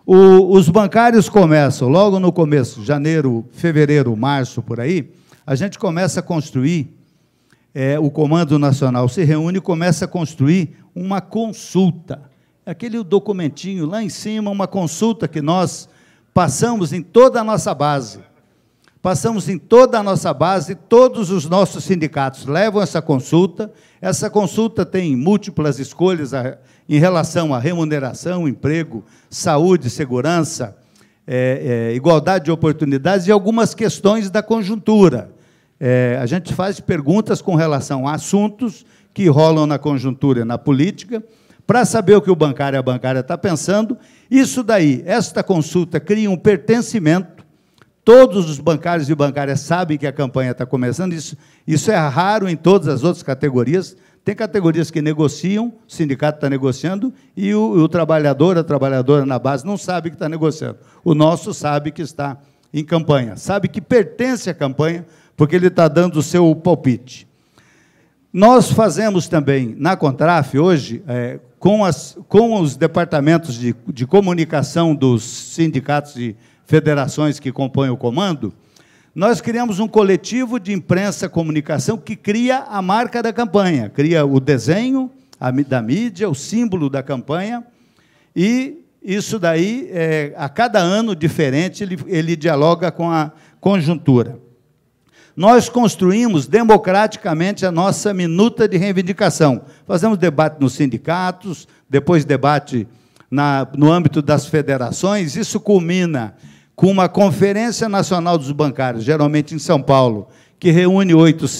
O, os bancários começam logo no começo, janeiro, fevereiro, março, por aí, a gente começa a construir, é, o Comando Nacional se reúne e começa a construir uma consulta. Aquele documentinho lá em cima, uma consulta que nós passamos em toda a nossa base. Passamos em toda a nossa base, todos os nossos sindicatos levam essa consulta. Essa consulta tem múltiplas escolhas em relação à remuneração, emprego, saúde, segurança, é, é, igualdade de oportunidades e algumas questões da conjuntura. É, a gente faz perguntas com relação a assuntos que rolam na conjuntura e na política, para saber o que o bancário e a bancária está pensando. Isso daí, esta consulta cria um pertencimento. Todos os bancários e bancárias sabem que a campanha está começando. Isso, isso é raro em todas as outras categorias. Tem categorias que negociam, o sindicato está negociando, e o, o trabalhador, a trabalhadora na base, não sabe que está negociando. O nosso sabe que está em campanha, sabe que pertence à campanha, porque ele está dando o seu palpite. Nós fazemos também, na Contraf, hoje, é, com, as, com, os departamentos de, de comunicação dos sindicatos e federações que compõem o comando, nós criamos um coletivo de imprensa comunicação que cria a marca da campanha, cria o desenho da mídia, o símbolo da campanha, e isso daí, é, a cada ano diferente, ele, ele dialoga com a conjuntura. Nós construímos democraticamente a nossa minuta de reivindicação. Fazemos debate nos sindicatos, depois debate na, no âmbito das federações. Isso culmina com uma Conferência Nacional dos Bancários, geralmente em São Paulo, que reúne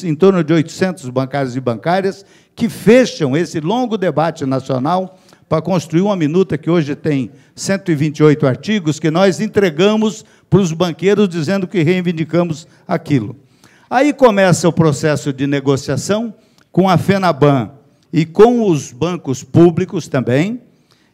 em torno de 800 bancários e bancárias, que fecham esse longo debate nacional para construir uma minuta que hoje tem 128 artigos, que nós entregamos para os banqueiros dizendo que reivindicamos aquilo. Aí começa o processo de negociação com a FENABAN e com os bancos públicos também,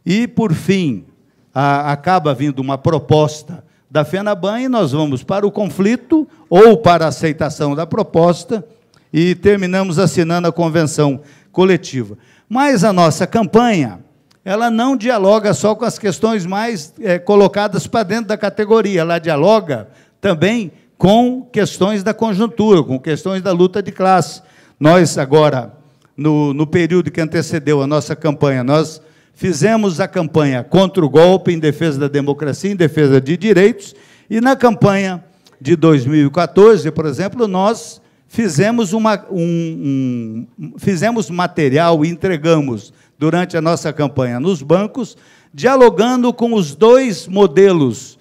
e, por fim, a, acaba vindo uma proposta da FENABAN e nós vamos para o conflito ou para a aceitação da proposta e terminamos assinando a convenção coletiva. Mas a nossa campanha, ela não dialoga só com as questões mais é, colocadas para dentro da categoria, ela dialoga também com questões da conjuntura, com questões da luta de classe. Nós, agora, no, no período que antecedeu a nossa campanha, nós fizemos a campanha contra o golpe, em defesa da democracia, em defesa de direitos, e na campanha de 2014, por exemplo, nós fizemos, uma, um, um, fizemos material e entregamos durante a nossa campanha nos bancos, dialogando com os dois modelos,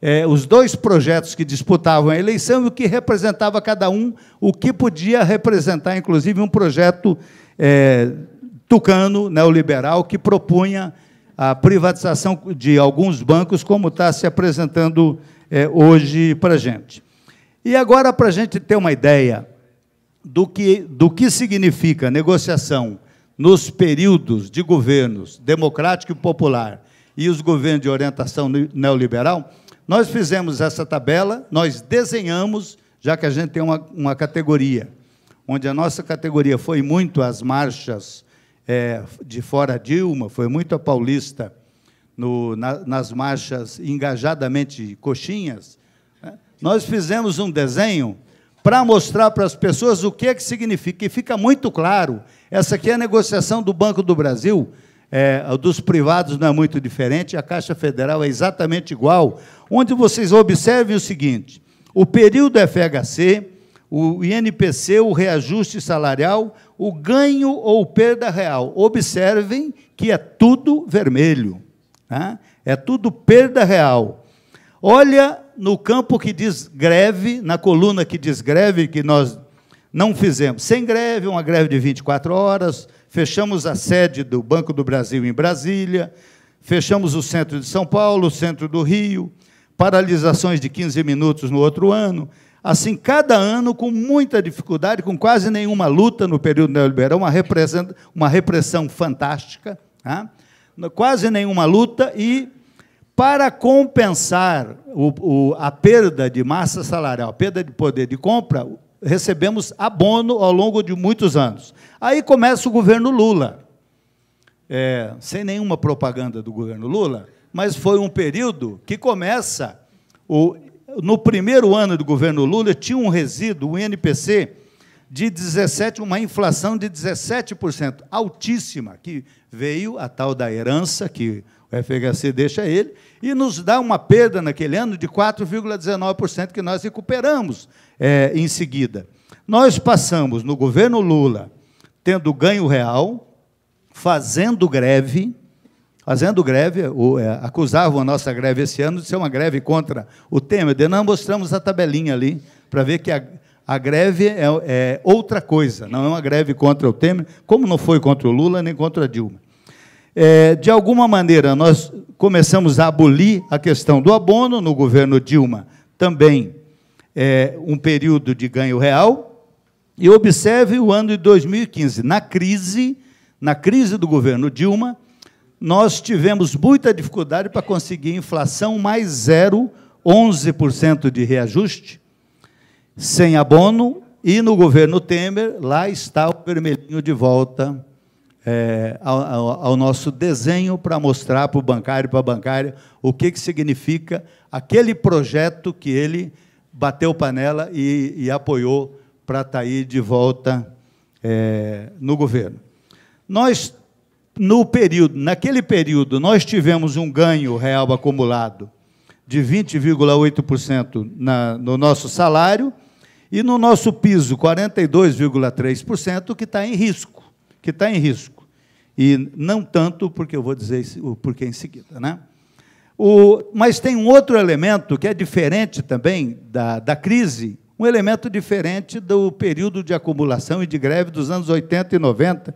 é, os dois projetos que disputavam a eleição e o que representava cada um, o que podia representar, inclusive, um projeto. É, tucano neoliberal né, que propunha a privatização de alguns bancos, como está se apresentando é, hoje para a gente. E agora, para a gente ter uma ideia do que, do que significa negociação nos períodos de governos democrático e popular e os governos de orientação neoliberal, nós fizemos essa tabela, nós desenhamos, já que a gente tem uma, uma categoria, onde a nossa categoria foi muito as marchas é, de fora Dilma, foi muito a paulista no, na, nas marchas engajadamente coxinhas. Né? Nós fizemos um desenho para mostrar para as pessoas o que é que significa. E fica muito claro, essa aqui é a negociação do Banco do Brasil, é, dos privados não é muito diferente, a Caixa Federal é exatamente igual, onde vocês observem o seguinte, o período FHC, o INPC, o reajuste salarial, o ganho ou perda real. Observem que é tudo vermelho, né? é tudo perda real. Olha no campo que diz greve, na coluna que diz greve, que nós não fizemos. Sem greve, uma greve de 24 horas, fechamos a sede do Banco do Brasil em Brasília, fechamos o centro de São Paulo, o centro do Rio, paralisações de 15 minutos no outro ano, assim, cada ano, com muita dificuldade, com quase nenhuma luta no período neoliberal, uma repressão, uma repressão fantástica, né? quase nenhuma luta, e para compensar o, o, a perda de massa salarial, a perda de poder de compra, recebemos abono ao longo de muitos anos. Aí começa o governo Lula, é, sem nenhuma propaganda do governo Lula, mas foi um período que começa o no primeiro ano do governo Lula, tinha um resíduo, o um NPC, de 17, uma inflação de 17%, altíssima, que veio a tal da herança que o FHC deixa ele, e nos dá uma perda naquele ano de 4,19% que nós recuperamos é, em seguida. Nós passamos no governo Lula tendo ganho real, fazendo greve, fazendo greve, ou, é, acusavam a nossa greve esse ano de ser uma greve contra o Temer. De não mostramos a tabelinha ali para ver que a, a greve é, é, outra coisa, não é uma greve contra o Temer, como não foi contra o Lula nem contra a Dilma. É, de alguma maneira, nós começamos a abolir a questão do abono no governo Dilma, também é, um período de ganho real. E observe o ano de 2015, na crise, na crise do governo Dilma, nós tivemos muita dificuldade para conseguir inflação mais zero, 11% de reajuste, sem abono, e no governo Temer, lá está o vermelhinho de volta é, ao, ao, nosso desenho para mostrar para o bancário e para a bancária o que, que significa aquele projeto que ele bateu panela e, e apoiou para estar tá aí de volta é, no governo. Nós no período, naquele período, nós tivemos um ganho real acumulado de 20,8% no nosso salário e no nosso piso 42,3% que está em risco, que está em risco e não tanto porque eu vou dizer o porquê em seguida, né? O, mas tem um outro elemento que é diferente também da, da crise, um elemento diferente do período de acumulação e de greve dos anos 80 e 90,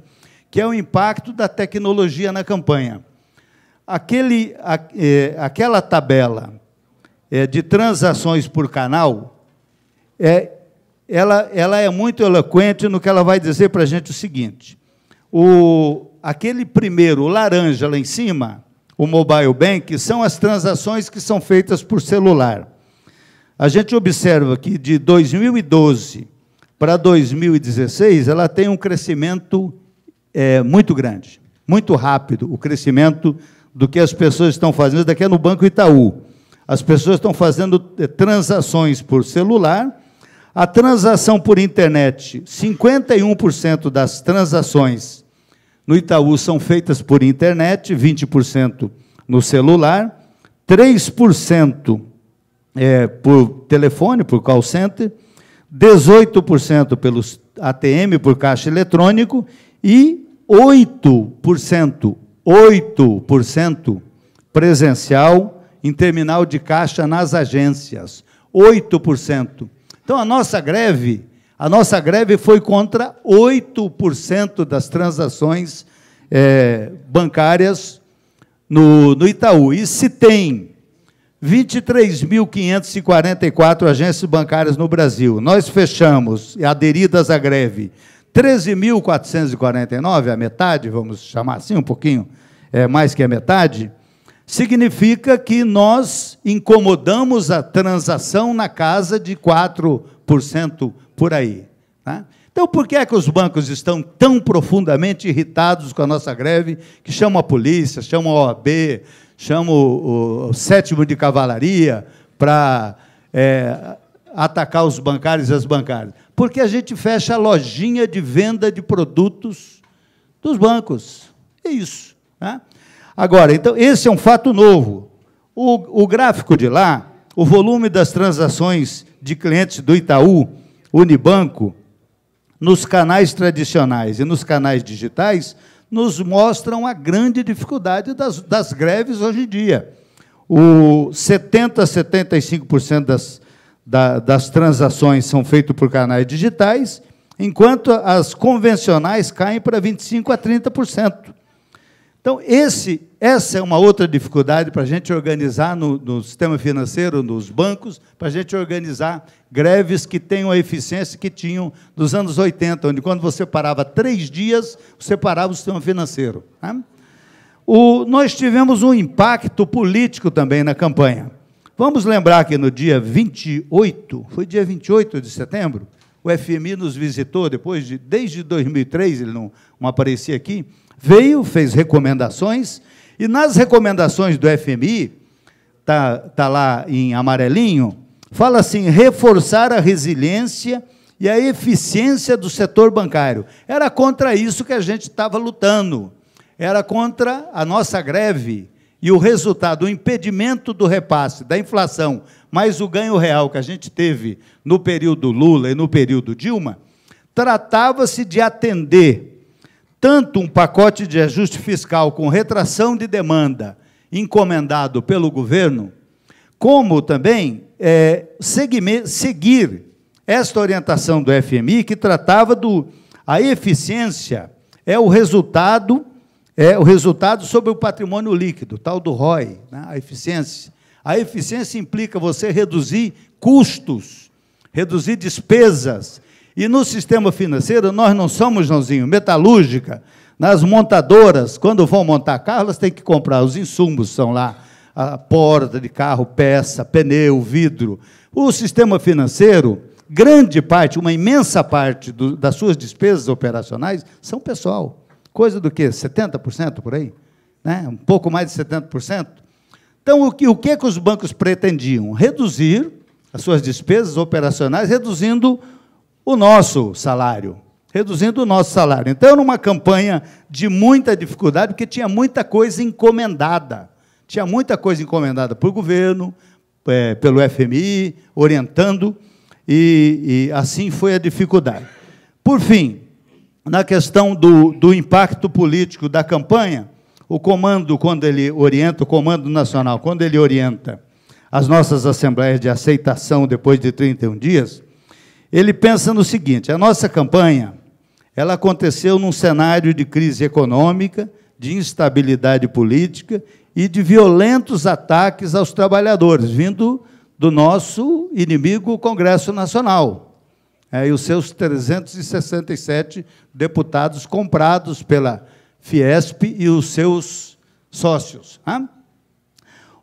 que é o impacto da tecnologia na campanha. Aquele, a, é, aquela tabela é, de transações por canal, é, ela, ela é muito eloquente no que ela vai dizer para a gente o seguinte: o, aquele primeiro, o laranja lá em cima, o mobile bank, são as transações que são feitas por celular. A gente observa que de 2012 para 2016 ela tem um crescimento é, muito grande, muito rápido o crescimento do que as pessoas estão fazendo. Daqui é no Banco Itaú. As pessoas estão fazendo é, transações por celular. A transação por internet, 51% das transações no Itaú são feitas por internet, 20% no celular, 3% é, por telefone, por call center, 18% pelos ATM, por caixa eletrônico, e 8%, 8% presencial em terminal de caixa nas agências. 8%. Então a nossa greve, a nossa greve foi contra 8% das transações é, bancárias no, no Itaú. E se tem 23.544 agências bancárias no Brasil, nós fechamos, aderidas à greve, 13.449, a metade, vamos chamar assim um pouquinho, é mais que a metade, significa que nós incomodamos a transação na casa de 4% por aí. Tá? Então, por que é que os bancos estão tão profundamente irritados com a nossa greve, que chamam a polícia, chamam a OAB, chamam o, o, o sétimo de cavalaria para é, atacar os bancários e as bancárias? porque a gente fecha a lojinha de venda de produtos dos bancos. É isso. Né? Agora, então, esse é um fato novo. O, o gráfico de lá, o volume das transações de clientes do Itaú, Unibanco, nos canais tradicionais e nos canais digitais, nos mostram a grande dificuldade das, das greves hoje em dia. O 70% a 75% das, da, das transações são feitas por canais digitais, enquanto as convencionais caem para 25% a 30%. Então, esse, essa é uma outra dificuldade para a gente organizar no, no, sistema financeiro, nos bancos, para a gente organizar greves que tenham a eficiência que tinham nos anos 80, onde quando você parava três dias, você parava o sistema financeiro. Né? O, nós tivemos um impacto político também na campanha. Vamos lembrar que no dia 28, foi dia 28 de setembro, o FMI nos visitou depois de desde 2003, ele não, não aparecia aqui, veio, fez recomendações, e nas recomendações do FMI, está tá lá em amarelinho, fala assim: reforçar a resiliência e a eficiência do setor bancário. Era contra isso que a gente estava lutando, era contra a nossa greve e o resultado, o impedimento do repasse, da inflação, mais o ganho real que a gente teve no período Lula e no período Dilma, tratava-se de atender tanto um pacote de ajuste fiscal com retração de demanda encomendado pelo governo, como também é, seguir esta orientação do FMI, que tratava do. A eficiência é o resultado é, o resultado sobre o patrimônio líquido, tal do ROI, né, a eficiência. A eficiência implica você reduzir custos, reduzir despesas. E no sistema financeiro, nós não somos, Joãozinho, metalúrgica. Nas montadoras, quando vão montar carro, elas têm que comprar os insumos, são lá a porta de carro, peça, pneu, vidro. O sistema financeiro, grande parte, uma imensa parte do, das suas despesas operacionais são pessoal coisa do que 70% por aí, né? um pouco mais de 70%. Então, o que, o que, que os bancos pretendiam? Reduzir as suas despesas operacionais, reduzindo o nosso salário. Reduzindo o nosso salário. Então, era uma campanha de muita dificuldade, porque tinha muita coisa encomendada. Tinha muita coisa encomendada por governo, é, pelo FMI, orientando, e, e assim foi a dificuldade. Por fim, na questão do, do impacto político da campanha, o comando, quando ele orienta, o comando nacional, quando ele orienta as nossas assembleias de aceitação depois de 31 dias, ele pensa no seguinte: a nossa campanha ela aconteceu num cenário de crise econômica, de instabilidade política e de violentos ataques aos trabalhadores, vindo do nosso inimigo, o Congresso Nacional é, e os seus 367 deputados comprados pela Fiesp e os seus sócios. Né?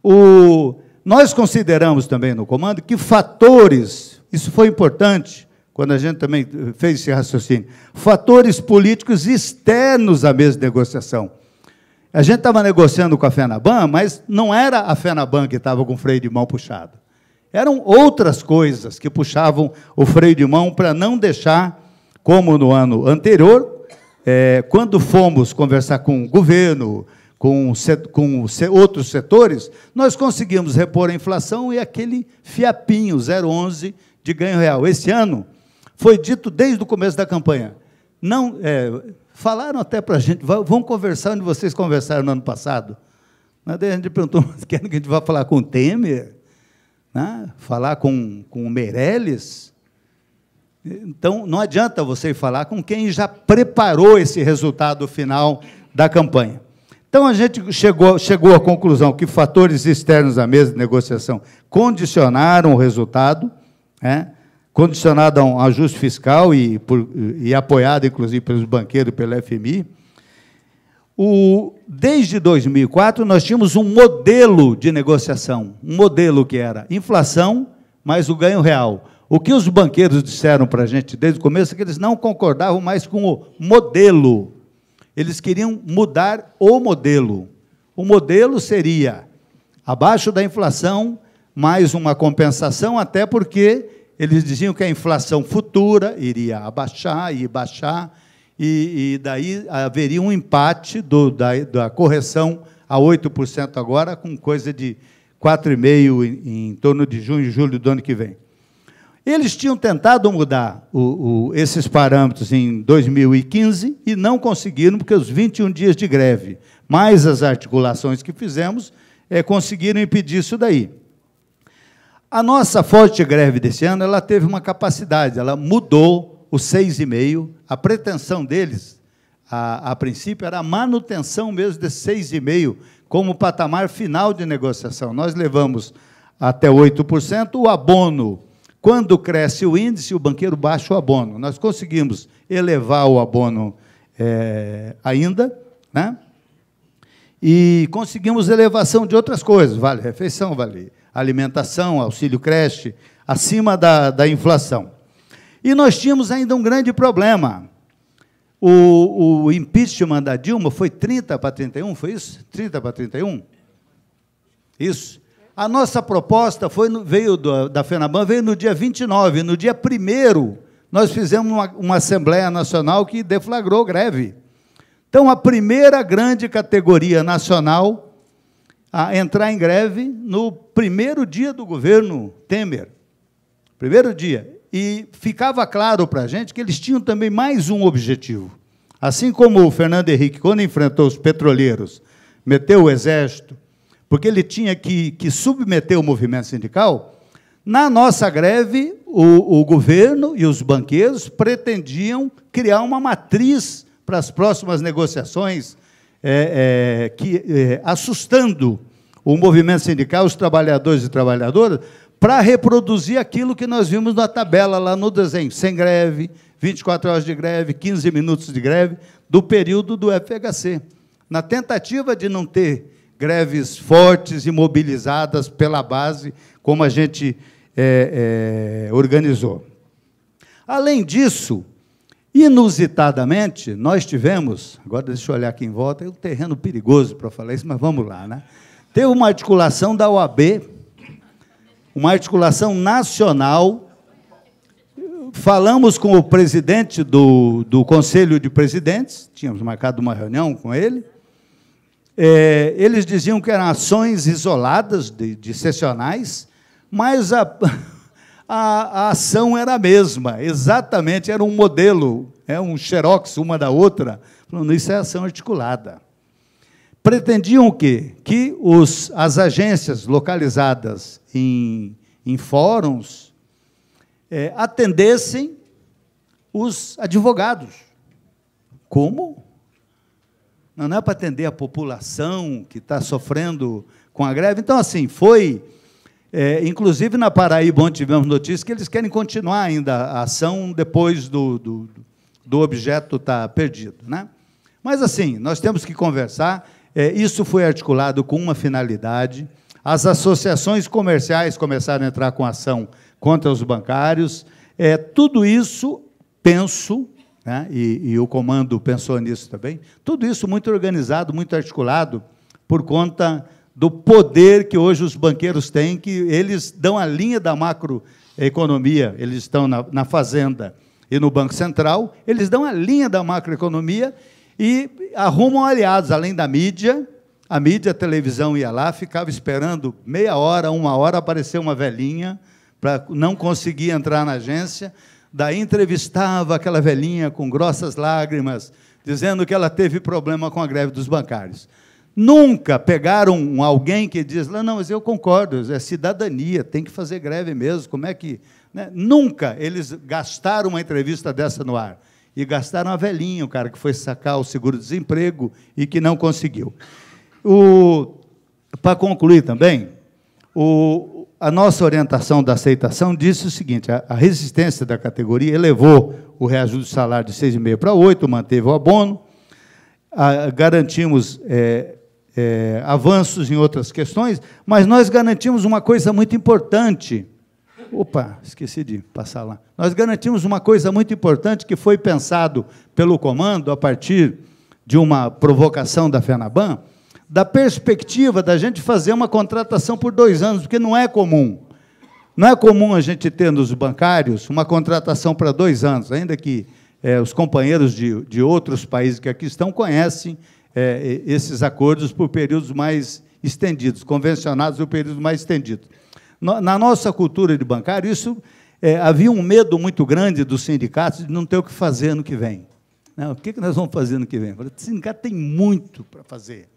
O, nós consideramos também no comando que fatores, isso foi importante, quando a gente também eh, fez esse raciocínio, fatores políticos externos à mesa de negociação. A gente estava negociando com a FENABAN, mas não era a FENABAN que estava com o freio de mão puxado. Eram outras coisas que puxavam o freio de mão para não deixar, como no ano anterior, é, quando fomos conversar com o governo, com, com outros setores, nós conseguimos repor a inflação e aquele fiapinho 0,11 de ganho real. Esse ano, foi dito desde o começo da campanha, não é, falaram até para a gente, vão conversar onde vocês conversaram no ano passado. Mas daí a gente perguntou, mas querem que a gente vá falar com o Temer? né? falar com, com o Meirelles. Então, não adianta você falar com quem já preparou esse resultado final da campanha. Então, a gente chegou, chegou à conclusão que fatores externos à mesa de negociação condicionaram o resultado, né? condicionado a um ajuste fiscal e, por, e apoiado, inclusive, pelos banqueiros e pelo FMI. O, desde 2004, nós tínhamos um modelo de negociação, um modelo que era inflação mais o ganho real. O que os banqueiros disseram para a gente desde o começo é que eles não concordavam mais com o modelo. Eles queriam mudar o modelo. O modelo seria abaixo da inflação, mais uma compensação, até porque eles diziam que a inflação futura iria abaixar e baixar, e, e daí haveria um empate do, da, da correção a 8% agora, com coisa de 4,5% em, em torno de junho e julho do ano que vem. Eles tinham tentado mudar o, o, esses parâmetros em 2015 e não conseguiram, porque os 21 dias de greve, mais as articulações que fizemos, é, conseguiram impedir isso daí. A nossa forte greve desse ano ela teve uma capacidade, ela mudou os seis e meio. A pretensão deles, a, a princípio, era a manutenção mesmo desse seis e meio como patamar final de negociação. Nós levamos até 8%. O abono, quando cresce o índice, o banqueiro baixa o abono. Nós conseguimos elevar o abono é, ainda, né? E conseguimos elevação de outras coisas, vale refeição, vale alimentação, auxílio creche, acima da, da inflação. E nós tínhamos ainda um grande problema. O, o impeachment da Dilma foi 30 para 31, foi isso? 30 para 31? Isso. A nossa proposta foi, veio do, da FENABAN, veio no dia 29. No dia 1 nós fizemos uma, uma Assembleia Nacional que deflagrou greve. Então, a primeira grande categoria nacional a entrar em greve no primeiro dia do governo Temer. Primeiro dia. E ficava claro para a gente que eles tinham também mais um objetivo. Assim como o Fernando Henrique, quando enfrentou os petroleiros, meteu o exército, porque ele tinha que, que submeter o movimento sindical, na nossa greve, o, o governo e os banqueiros pretendiam criar uma matriz para as próximas negociações, é, é, que, é, assustando o movimento sindical, os trabalhadores e trabalhadoras, para reproduzir aquilo que nós vimos na tabela lá no desenho, sem greve, 24 horas de greve, 15 minutos de greve, do período do FHC. Na tentativa de não ter greves fortes e mobilizadas pela base, como a gente é, é, organizou. Além disso, inusitadamente, nós tivemos, agora deixa eu olhar aqui em volta, é um terreno perigoso para falar isso, mas vamos lá, né? Teve uma articulação da OAB, uma articulação nacional. Falamos com o presidente do, do Conselho de Presidentes, tínhamos marcado uma reunião com ele. É, eles diziam que eram ações isoladas, de, de sessionais, mas a, *laughs* a, a, ação era a mesma, exatamente, era um modelo, é um xerox uma da outra, falando isso é ação articulada pretendiam o quê? Que os, as agências localizadas em, em fóruns é, atendessem os advogados. Como? Não, é para atender a população que está sofrendo com a greve. Então, assim, foi. É, inclusive na Paraíba, onde tivemos notícias, que eles querem continuar ainda a ação depois do, do, do objeto estar tá perdido. Né? Mas, assim, nós temos que conversar é, isso foi articulado com uma finalidade. As associações comerciais começaram a entrar com ação contra os bancários. É, tudo isso, penso, né, e, e o comando pensou nisso também, tudo isso muito organizado, muito articulado, por conta do poder que hoje os banqueiros têm, que eles dão a linha da macroeconomia, eles estão na, na fazenda e no Banco Central, eles dão a linha da macroeconomia e arrumam aliados, além da mídia. A mídia, a televisão ia lá, ficava esperando meia hora, uma hora, aparecer uma velhinha para não conseguir entrar na agência. Daí entrevistava aquela velhinha com grossas lágrimas, dizendo que ela teve problema com a greve dos bancários. Nunca pegaram alguém que diz, não, mas eu concordo, é cidadania, tem que fazer greve mesmo, como é que. Né? Nunca eles gastaram uma entrevista dessa no ar e gastaram a velhinha, o cara que foi sacar o seguro-desemprego e que não conseguiu. Para concluir também, o, a nossa orientação da aceitação disse o seguinte: a, a resistência da categoria elevou o reajuste de salário de 6,5 para 8, manteve o abono, a, garantimos é, é, avanços em outras questões, mas nós garantimos uma coisa muito importante Opa, esqueci de passar lá. Nós garantimos uma coisa muito importante que foi pensado pelo comando a partir de uma provocação da FENABAN, da perspectiva da gente fazer uma contratação por dois anos, porque não é comum. Não é comum a gente ter nos bancários uma contratação para dois anos, ainda que é, os companheiros de, de outros países que aqui estão conhecem é, esses acordos por períodos mais estendidos, convencionados por períodos mais estendidos. Na nossa cultura de bancário, isso é, havia um medo muito grande dos sindicatos de não ter o que fazer ano que vem. Né? o que, que nós vamos fazer ano que vem? o sindicato tem muito para fazer.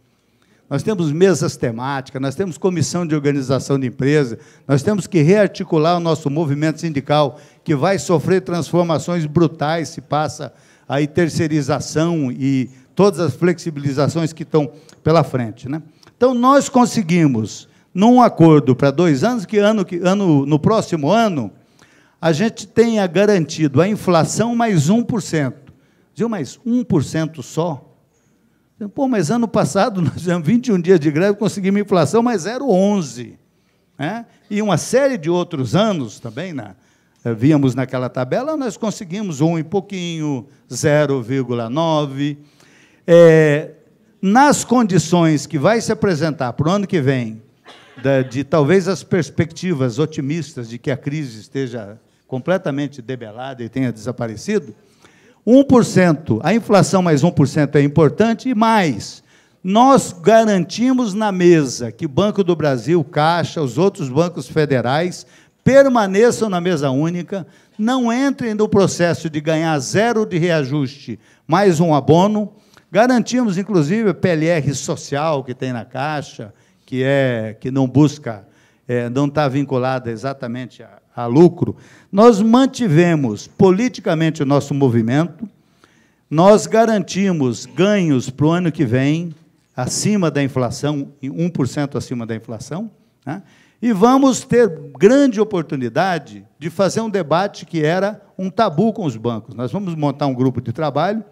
Nós temos mesas temáticas, nós temos comissão de organização de empresa, nós temos que rearticular o nosso movimento sindical, que vai sofrer transformações brutais se passa a terceirização e todas as flexibilizações que estão pela frente. Né? Então, nós conseguimos num acordo para dois anos, que, ano, que ano, no próximo ano a gente tenha garantido a inflação mais 1%. Viu, mas 1% só? Pô, mas ano passado *laughs* nós tivemos 21 dias de greve, conseguimos inflação mais 0,11%. Né? E uma série de outros anos também, na, né? eh, víamos naquela tabela, nós conseguimos um e pouquinho, 0,9. É, eh, nas condições que vai se apresentar para o ano que vem, de, de talvez as perspectivas otimistas de que a crise esteja completamente debelada e tenha desaparecido, 1%, a inflação mais 1% é importante, e mais, nós garantimos na mesa que Banco do Brasil, Caixa, os outros bancos federais permaneçam na mesa única, não entrem no processo de ganhar zero de reajuste mais um abono. Garantimos, inclusive, a PLR social que tem na Caixa, que é que não busca, é, não está vinculada exatamente a, a lucro, nós mantivemos politicamente o nosso movimento, nós garantimos ganhos para o ano que vem acima da inflação, 1% acima da inflação, né? e vamos ter grande oportunidade de fazer um debate que era um tabu com os bancos. Nós vamos montar um grupo de trabalho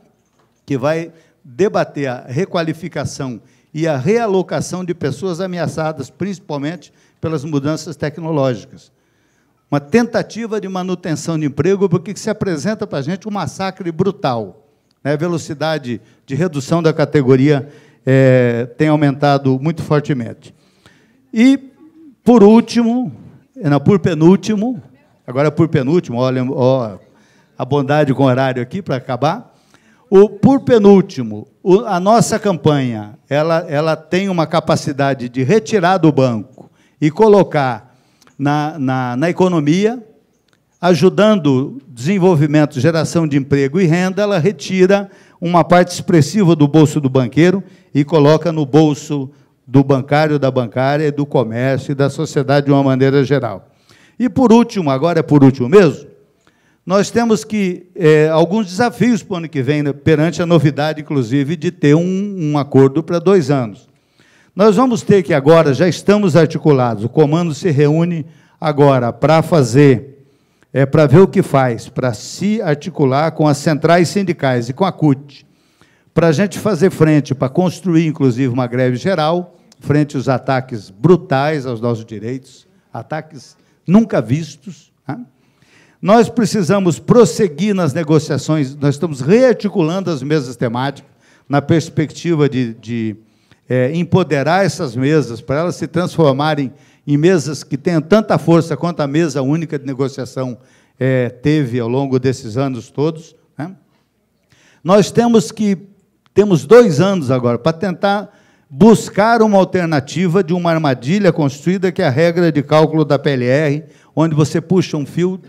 que vai debater a requalificação e a realocação de pessoas ameaçadas, principalmente pelas mudanças tecnológicas. Uma tentativa de manutenção de emprego, porque se apresenta para a gente um massacre brutal. A né? velocidade de redução da categoria é, tem aumentado muito fortemente. E, por último, eh, não, por penúltimo, agora por penúltimo, olha, olha a bondade com o horário aqui para acabar. O, por penúltimo, o, a nossa campanha ela, ela tem uma capacidade de retirar do banco e colocar na, na, na economia, ajudando desenvolvimento, geração de emprego e renda, ela retira uma parte expressiva do bolso do banqueiro e coloca no bolso do bancário, da bancária, do comércio e da sociedade de uma maneira geral. E por último, agora é por último mesmo, nós temos que é, alguns desafios para o ano que vem, né, perante a novidade, inclusive, de ter um, um acordo para dois anos. Nós vamos ter que agora, já estamos articulados, o comando se reúne agora para fazer, é, para ver o que faz, para se articular com as centrais sindicais e com a CUT, para a gente fazer frente, para construir, inclusive, uma greve geral, frente aos ataques brutais aos nossos direitos, ataques nunca vistos, nós precisamos prosseguir nas negociações, nós estamos rearticulando as mesas temáticas, na perspectiva de, de é, empoderar essas mesas, para elas se transformarem em mesas que tenham tanta força quanto a mesa única de negociação é, teve ao longo desses anos todos. Né? Nós temos que temos dois anos agora para tentar buscar uma alternativa de uma armadilha construída que é a regra de cálculo da PLR, onde você puxa um fio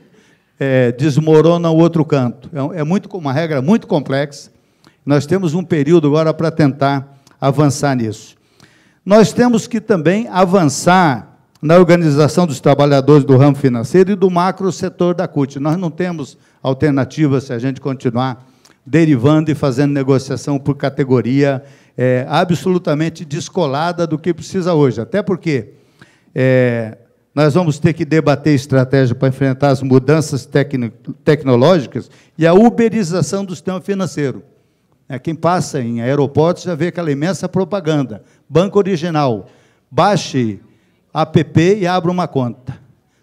é, desmorona o outro canto. É, é muito, uma regra muito complexa. Nós temos um período agora para tentar avançar nisso. Nós temos que também avançar na organização dos trabalhadores do ramo financeiro e do macro setor da CUT. Nós não temos alternativa se a gente continuar derivando e fazendo negociação por categoria é, absolutamente descolada do que precisa hoje. Até porque é, nós vamos ter que debater estratégia para enfrentar as mudanças tecno tecnológicas e a uberização do sistema financeiro. É, quem passa em aeroportos já vê aquela imensa propaganda. Banco original, baixe app e abra uma conta.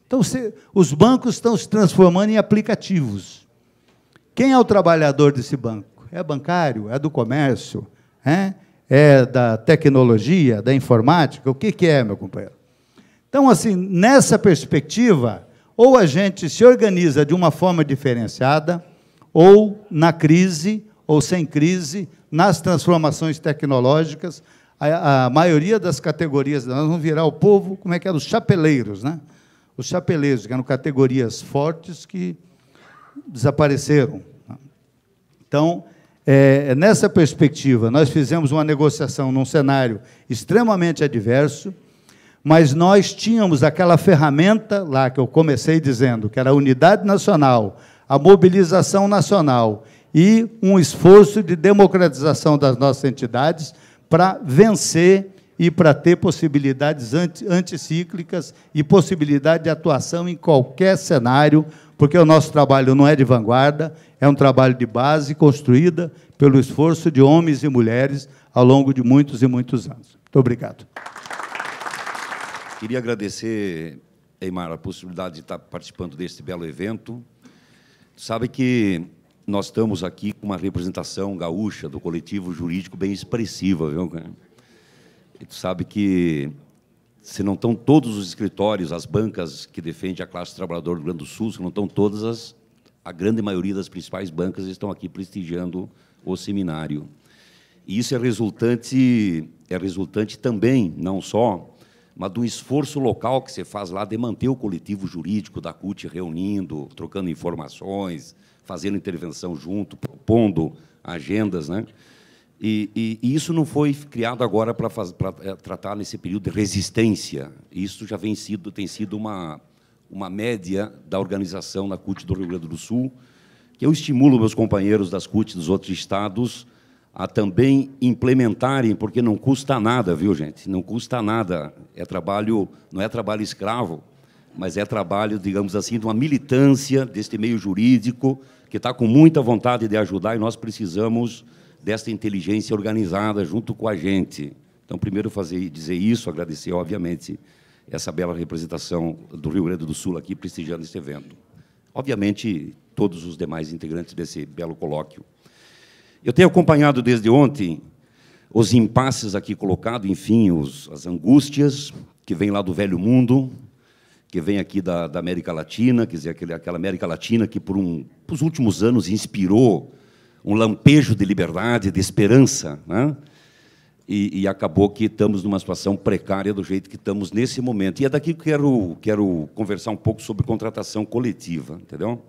Então, se, os bancos estão se transformando em aplicativos. Quem é o trabalhador desse banco? É bancário? É do comércio? É, é da tecnologia, da informática? O que, que é, meu companheiro? Então, assim, nessa perspectiva, ou a gente se organiza de uma forma diferenciada, ou na crise, ou sem crise, nas transformações tecnológicas, a, a maioria das categorias, nós vamos virar o povo, como é que era, é? os chapeleiros, né? Os chapeleiros, que eram categorias fortes que desapareceram. Então, é, é nessa perspectiva, nós fizemos uma negociação num cenário extremamente adverso, mas nós tínhamos aquela ferramenta lá que eu comecei dizendo, que era a unidade nacional, a mobilização nacional e um esforço de democratização das nossas entidades para vencer e para ter possibilidades anticíclicas e possibilidade de atuação em qualquer cenário, porque o nosso trabalho não é de vanguarda, é um trabalho de base construída pelo esforço de homens e mulheres ao longo de muitos e muitos anos. Muito obrigado. Queria agradecer, Eimar, a possibilidade de estar participando deste belo evento. Sabe que nós estamos aqui com uma representação gaúcha do coletivo jurídico bem expressiva, viu? E tu sabe que se não estão todos os escritórios, as bancas que defendem a classe trabalhadora do Rio Grande do Sul, se não estão todas as, a grande maioria das principais bancas estão aqui prestigiando o seminário. E isso é resultante, é resultante também, não só mas do esforço local que você faz lá de manter o coletivo jurídico da CUT reunindo, trocando informações, fazendo intervenção junto, propondo agendas. Né? E, e, e isso não foi criado agora para, eh, tratar nesse período de resistência. Isso já vem sido, tem sido uma, uma média da organização da CUT do Rio Grande do Sul, que eu estimulo meus companheiros das CUT dos outros estados a também implementarem, porque não custa nada, viu, gente? Não custa nada. É trabalho, não é trabalho escravo, mas é trabalho, digamos assim, de uma militância deste meio jurídico que está com muita vontade de ajudar e nós precisamos desta inteligência organizada junto com a gente. Então, primeiro fazer dizer isso, agradecer, obviamente, essa bela representação do Rio Grande do Sul aqui prestigiando este evento. Obviamente, todos os demais integrantes desse belo colóquio. Eu tenho acompanhado desde ontem os impasses aqui colocados, enfim, os, as angústias que vêm lá do velho mundo, que vem aqui da, da América Latina, quer dizer, aquele, aquela América Latina que, por um, os últimos anos, inspirou um lampejo de liberdade, de esperança, né? e, e, acabou que estamos numa situação precária do jeito que estamos nesse momento. E é daqui que quero, quero conversar um pouco sobre contratação coletiva, entendeu?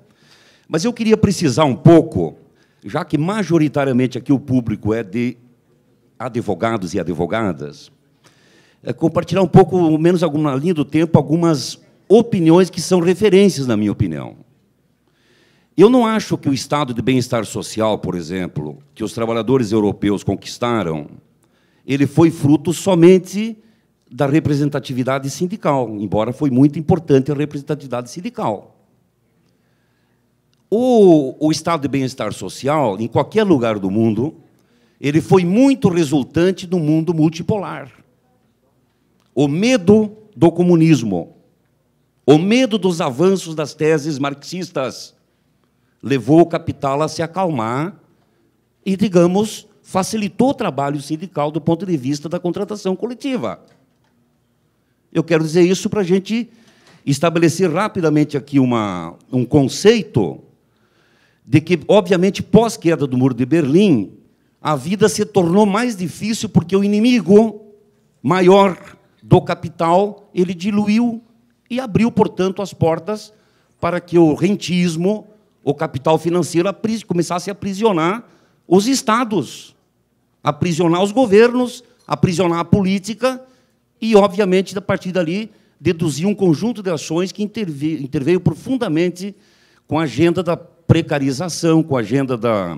Mas eu queria precisar um pouco já que majoritariamente aqui o público é de advogados e advogadas, é compartilhar um pouco, menos alguma linha do tempo, algumas opiniões que são referências, na minha opinião. Eu não acho que o estado de bem-estar social, por exemplo, que os trabalhadores europeus conquistaram, ele foi fruto somente da representatividade sindical, embora foi muito importante a representatividade sindical. O, o estado de bem-estar social, em qualquer lugar do mundo, ele foi muito resultante do mundo multipolar. O medo do comunismo, o medo dos avanços das teses marxistas, levou o capital a se acalmar e, digamos, facilitou o trabalho sindical do ponto de vista da contratação coletiva. Eu quero dizer isso para a gente estabelecer rapidamente aqui uma, um conceito de que, obviamente, pós queda do Muro de Berlim, a vida se tornou mais difícil porque o inimigo maior do capital, ele diluiu e abriu, portanto, as portas para que o rentismo, o capital financeiro, começasse a aprisionar os estados, aprisionar os governos, aprisionar a política e, obviamente, a partir dali, deduzir um conjunto de ações que interveio, interveio profundamente com a agenda da precarização, com a agenda da,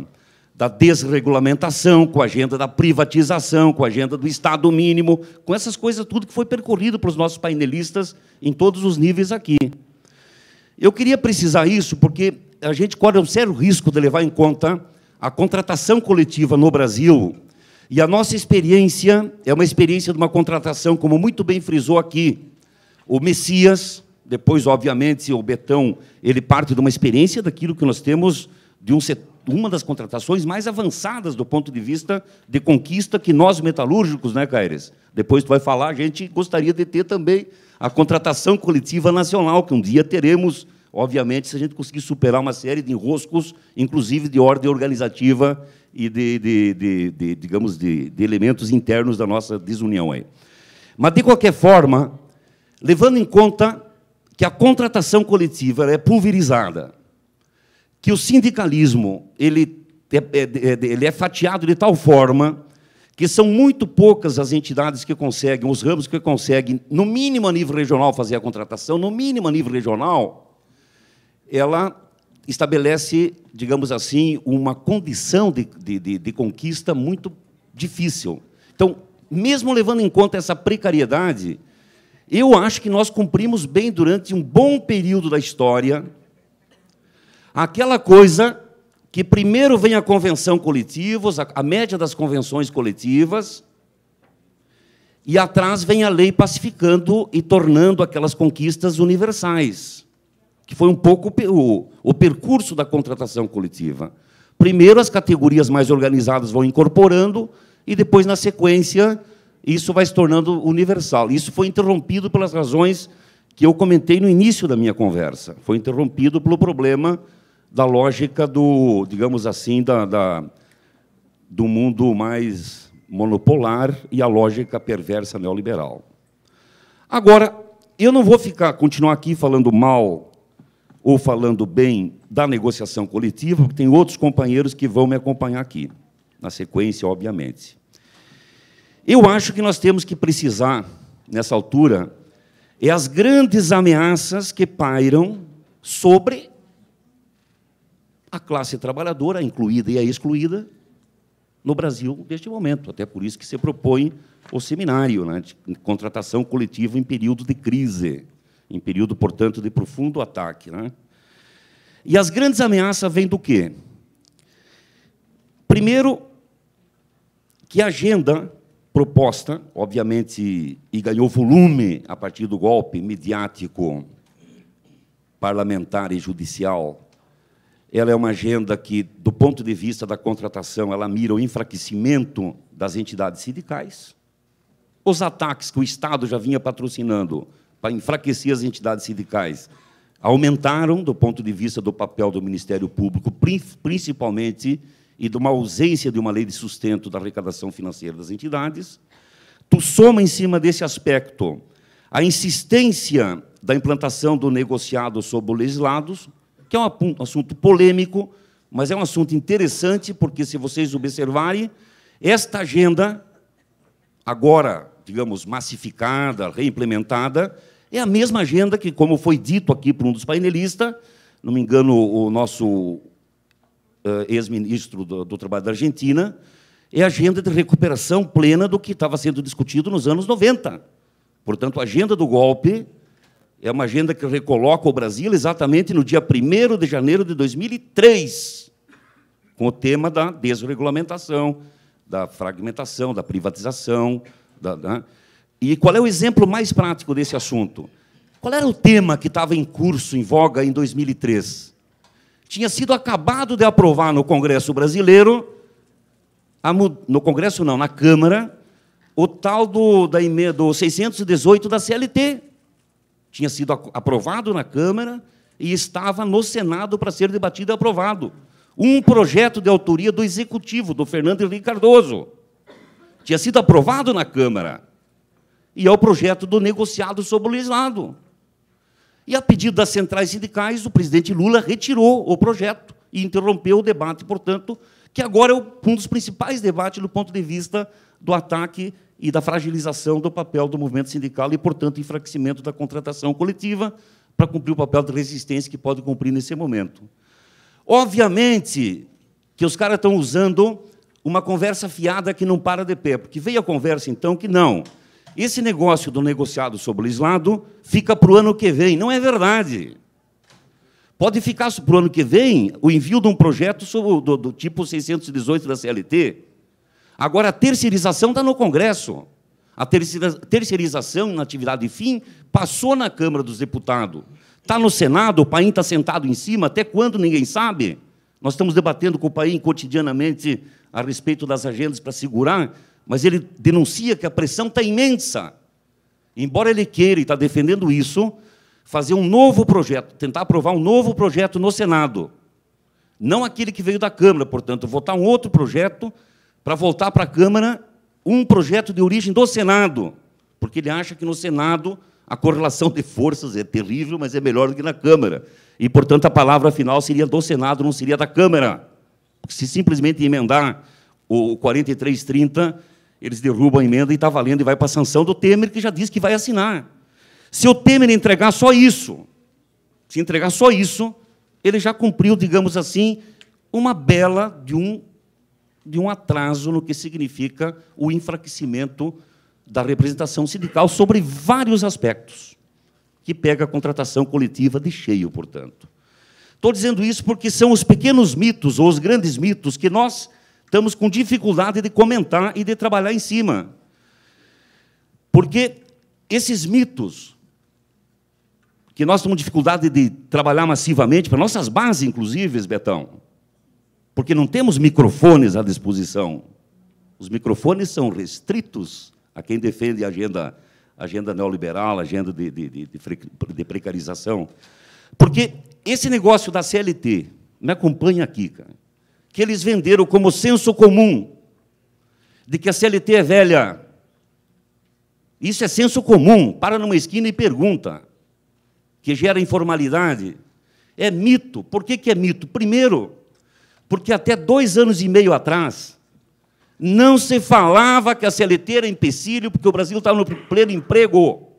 da desregulamentação, com a agenda da privatização, com a agenda do Estado mínimo, com essas coisas tudo que foi percorrido pelos nossos painelistas em todos os níveis aqui. Eu queria precisar isso porque a gente corre um sério risco de levar em conta a contratação coletiva no Brasil e a nossa experiência é uma experiência de uma contratação, como muito bem frisou aqui o Messias, depois, obviamente, o Betão ele parte de uma experiência daquilo que nós temos de um setor uma das contratações mais avançadas do ponto de vista de conquista que nós metalúrgicos, né, Caires? Depois tu vai falar, a gente gostaria de ter também a contratação coletiva nacional, que um dia teremos, obviamente, se a gente conseguir superar uma série de enroscos, inclusive de ordem organizativa e de, de, de, de digamos, de, elementos internos da nossa desunião aí. Mas, de qualquer forma, levando em conta que a contratação coletiva é pulverizada, que o sindicalismo ele é, é, é, ele é fatiado de tal forma que são muito poucas as entidades que conseguem, os ramos que conseguem, no mínimo a nível regional, fazer a contratação, no mínimo a nível regional, ela estabelece, digamos assim, uma condição de, de, de, conquista muito difícil. Então, mesmo levando em conta essa precariedade, eu acho que nós cumprimos bem durante um bom período da história aquela coisa que primeiro vem a convenção coletiva a, a média das convenções coletivas, e atrás vem a lei pacificando e tornando aquelas conquistas universais, que foi um pouco o, o percurso da contratação coletiva. Primeiro as categorias mais organizadas vão incorporando e depois na sequência isso vai se tornando universal. Isso foi interrompido pelas razões que eu comentei no início da minha conversa. Foi interrompido pelo problema da lógica do, digamos assim, da, da do mundo mais monopolar e a lógica perversa neoliberal. Agora, eu não vou ficar continuar aqui falando mal ou falando bem da negociação coletiva, porque tem outros companheiros que vão me acompanhar aqui, na sequência, obviamente. Eu acho que nós temos que precisar, nessa altura, é as grandes ameaças que pairam sobre a classe trabalhadora, a incluída e a excluída, no Brasil neste momento. Até por isso que se propõe o seminário né, de contratação coletiva em período de crise, em período, portanto, de profundo ataque. Né? E as grandes ameaças vêm do quê? Primeiro, que a agenda proposta, obviamente, e ganhou volume a partir do golpe midiático, parlamentar e judicial. Ela é uma agenda que, do ponto de vista da contratação, ela mira o enfraquecimento das entidades sindicais. Os ataques que o Estado já vinha patrocinando para enfraquecer as entidades sindicais aumentaram do ponto de vista do papel do Ministério Público, principalmente e de uma ausência de uma lei de sustento da arrecadação financeira das entidades, tu soma em cima desse aspecto a insistência da implantação do negociado sobre legislados, que é um assunto polêmico, mas é um assunto interessante, porque, se vocês observarem, esta agenda, agora, digamos, massificada, reimplementada, é a mesma agenda que, como foi dito aqui por um dos painelistas, não me engano, o nosso eh, ex-ministro do, do, Trabalho da Argentina, é a agenda de recuperação plena do que estava sendo discutido nos anos 90. Portanto, a agenda do golpe é uma agenda que recoloca o Brasil exatamente no dia 1 de janeiro de 2003, com o tema da desregulamentação, da fragmentação, da privatização. Da, da... Né? E qual é o exemplo mais prático desse assunto? Qual era o tema que estava em curso, em voga, em 2003? tinha sido acabado de aprovar no Congresso brasileiro, no Congresso não, na Câmara, o tal do, da, do 618 da CLT. Tinha sido aprovado na Câmara e estava no Senado para ser debatido e aprovado. Um projeto de autoria do Executivo, do Fernando Henrique Cardoso. Tinha sido aprovado na Câmara. E é o projeto do negociado sobre o legislado. E, a pedido das centrais sindicais, o presidente Lula retirou o projeto e interrompeu o debate, portanto, que agora é um dos principais debates do ponto de vista do ataque e da fragilização do papel do movimento sindical e, portanto, enfraquecimento da contratação coletiva para cumprir o papel de resistência que pode cumprir nesse momento. Obviamente que os caras estão usando uma conversa fiada que não para de pé, porque veio a conversa, então, que não esse negócio do negociado sobre o islado fica para o ano que vem. Não é verdade. Pode ficar para o ano que vem o envio de um projeto sobre, do, do tipo 618 da CLT. Agora, a terceirização está no Congresso. A terceirização na atividade fim passou na Câmara dos Deputados. Está no Senado, o Paim está sentado em cima, até quando ninguém sabe. Nós estamos debatendo com o Paim cotidianamente a respeito das agendas para segurar mas ele denuncia que a pressão está imensa. Embora ele queira, e está defendendo isso, fazer um novo projeto, tentar aprovar um novo projeto no Senado. Não aquele que veio da Câmara, portanto, votar um outro projeto para voltar para a Câmara um projeto de origem do Senado, porque ele acha que no Senado a correlação de forças é terrível, mas é melhor do que na Câmara. E, portanto, a palavra final seria do Senado, não seria da Câmara. Porque se simplesmente emendar o 4330 eles derrubam a emenda e está valendo e vai para a sanção do Temer, que já disse que vai assinar. Se o Temer entregar só isso, se entregar só isso, ele já cumpriu, digamos assim, uma bela de um, de um atraso no que significa o enfraquecimento da representação sindical sobre vários aspectos, que pega a contratação coletiva de cheio, portanto. Estou dizendo isso porque são os pequenos mitos ou os grandes mitos que nós Estamos com dificuldade de comentar e de trabalhar em cima. Porque esses mitos, que nós temos dificuldade de trabalhar massivamente, para nossas bases, inclusive, Betão, porque não temos microfones à disposição. Os microfones são restritos a quem defende a agenda, agenda neoliberal, agenda de, de, de, de precarização. Porque esse negócio da CLT, me acompanha aqui, cara que eles venderam como senso comum de que a CLT é velha. Isso é senso comum. Para numa esquina e pergunta, que gera informalidade. É mito. Por que, que é mito? Primeiro, porque até dois anos e meio atrás, não se falava que a CLT era empecilho, porque o Brasil estava no pleno emprego.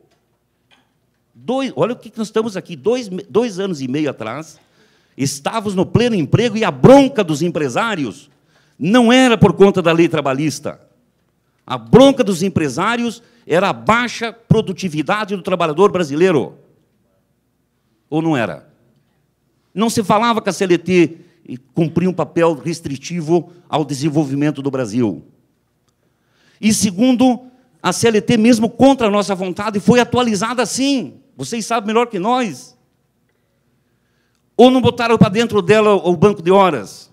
Dois, olha o que nós estamos aqui, dois, dois anos e meio atrás, Estávamos no pleno emprego e a bronca dos empresários não era por conta da lei trabalhista. A bronca dos empresários era a baixa produtividade do trabalhador brasileiro. Ou não era? Não se falava que a CLT cumpria um papel restritivo ao desenvolvimento do Brasil. E segundo, a CLT, mesmo contra a nossa vontade, foi atualizada sim. Vocês sabem melhor que nós. Ou não botaram para dentro dela o banco de horas.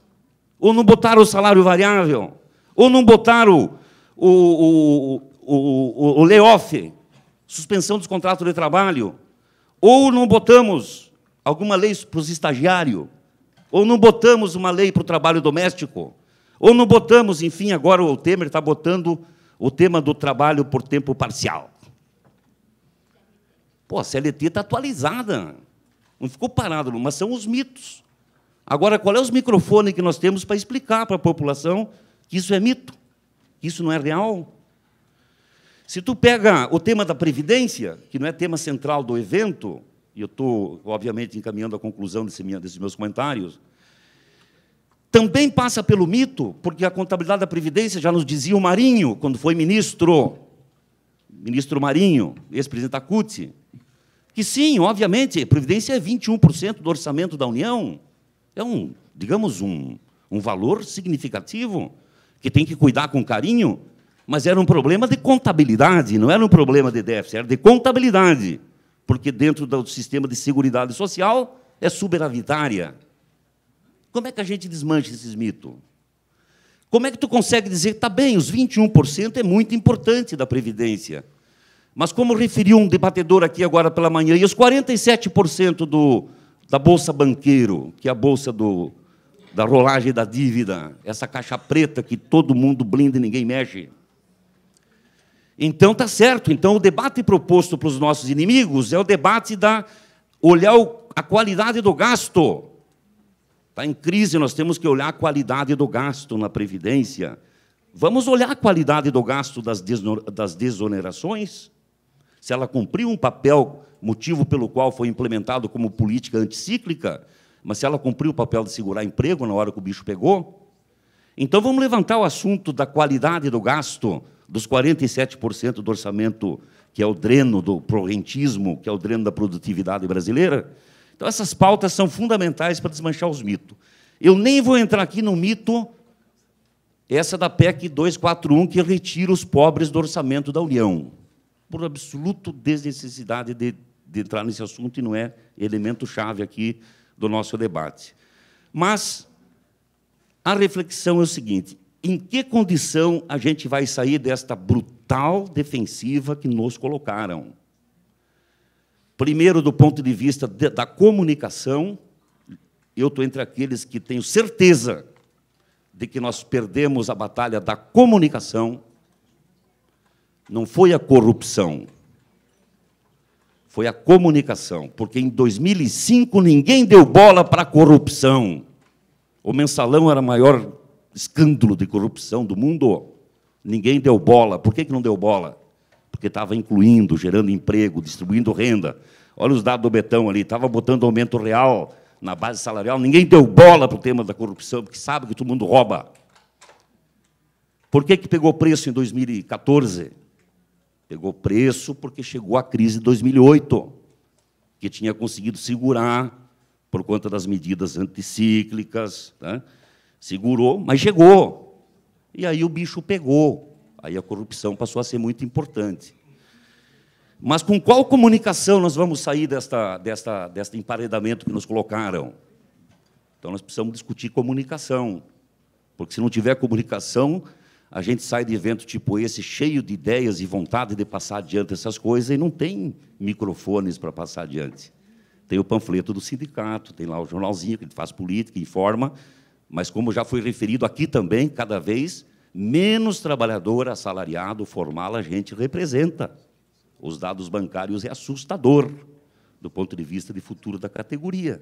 Ou não botaram o salário variável. Ou não botaram o, o, o, o layoff suspensão dos contratos de trabalho. Ou não botamos alguma lei para os estagiários. Ou não botamos uma lei para o trabalho doméstico. Ou não botamos, enfim, agora o Temer está botando o tema do trabalho por tempo parcial. Pô, a CLT está atualizada. Não ficou parado, mas são os mitos. Agora, qual é os microfones que nós temos para explicar para a população que isso é mito, que isso não é real? Se tu pega o tema da previdência, que não é tema central do evento, e eu estou, obviamente, encaminhando a conclusão desse minha, desses meus comentários, também passa pelo mito, porque a contabilidade da Previdência já nos dizia o Marinho, quando foi ministro, ministro Marinho, ex-presidente Acuti, que sim, obviamente, previdência é 21% do orçamento da União. É um, digamos, um, um valor significativo que tem que cuidar com carinho, mas era um problema de contabilidade, não era um problema de déficit, era de contabilidade, porque dentro do sistema de seguridade social é superavitária. Como é que a gente desmancha esses mitos? Como é que tu consegue dizer, que está bem, os 21% é muito importante da Previdência, mas como referiu um debatedor aqui agora pela manhã, e os 47% do, da Bolsa Banqueiro, que é a Bolsa do, da rolagem da dívida, essa caixa preta que todo mundo blinda e ninguém mexe. Então tá certo. Então o debate proposto para os nossos inimigos é o debate da olhar o, a qualidade do gasto. Está em crise, nós temos que olhar a qualidade do gasto na Previdência. Vamos olhar a qualidade do gasto das desonerações? se ela cumpriu um papel, motivo pelo qual foi implementado como política anticíclica, mas se ela cumpriu o papel de segurar emprego na hora que o bicho pegou. Então vamos levantar o assunto da qualidade do gasto dos 47% do orçamento que é o dreno do prorrentismo, que é o dreno da produtividade brasileira. Então essas pautas são fundamentais para desmanchar os mitos. Eu nem vou entrar aqui no mito essa da PEC 241 que retira os pobres do orçamento da União por absoluto desnecessidade de, de entrar nesse assunto e não é elemento chave aqui do nosso debate. Mas a reflexão é o seguinte: em que condição a gente vai sair desta brutal defensiva que nos colocaram? Primeiro, do ponto de vista de, da comunicação, eu estou entre aqueles que tenho certeza de que nós perdemos a batalha da comunicação não foi a corrupção, foi a comunicação, porque em 2005 ninguém deu bola para a corrupção. O mensalão era o maior escândalo de corrupção do mundo. Ninguém deu bola. Por que, não deu bola? Porque estava incluindo, gerando emprego, distribuindo renda. Olha os dados do Betão ali, estava botando aumento real na base salarial. Ninguém deu bola para o tema da corrupção, porque sabe que todo mundo rouba. Por que, que pegou preço em 2014? Pegou preço porque chegou a crise de 2008, que tinha conseguido segurar por conta das medidas anticíclicas. Né? Segurou, mas chegou. E aí o bicho pegou. Aí a corrupção passou a ser muito importante. Mas com qual comunicação nós vamos sair desta, desta, deste emparedamento que nos colocaram? Então nós precisamos discutir comunicação. Porque se não tiver comunicação, a gente sai de evento tipo esse cheio de ideias e vontade de passar adiante essas coisas e não tem microfones para passar adiante. Tem o panfleto do sindicato, tem lá o jornalzinho que faz política, informa, mas como já foi referido aqui também, cada vez menos trabalhador assalariado formal a gente representa. Os dados bancários é assustador do ponto de vista de futuro da categoria.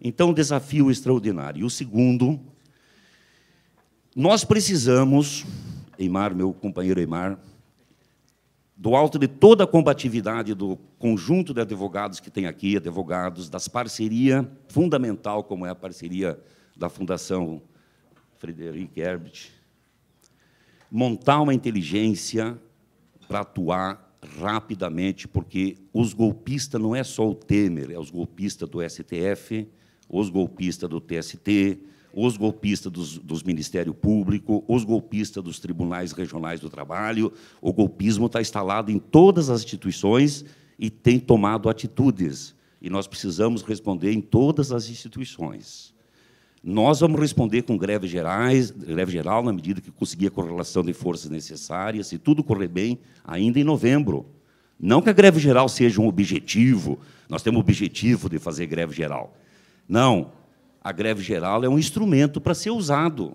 Então, um desafio extraordinário. E o segundo nós precisamos, Eimar, meu companheiro Eimar, do alto de toda a combatividade do conjunto de advogados que tem aqui, advogados, das parcerias fundamental, como é a parceria da Fundação Frederic Herbert, montar uma inteligência para atuar rapidamente, porque os golpistas não é só o Temer, é os golpistas do STF, os golpistas do TST, os golpistas dos, dos Ministério Público, os golpistas dos tribunais regionais do trabalho. O golpismo está instalado em todas as instituições e tem tomado atitudes. E nós precisamos responder em todas as instituições. Nós vamos responder com greve, gerais, greve geral, na medida que conseguir a correlação de forças necessárias, se tudo correr bem, ainda em novembro. Não que a greve geral seja um objetivo, nós temos o objetivo de fazer greve geral. Não, a greve geral é um instrumento para ser usado.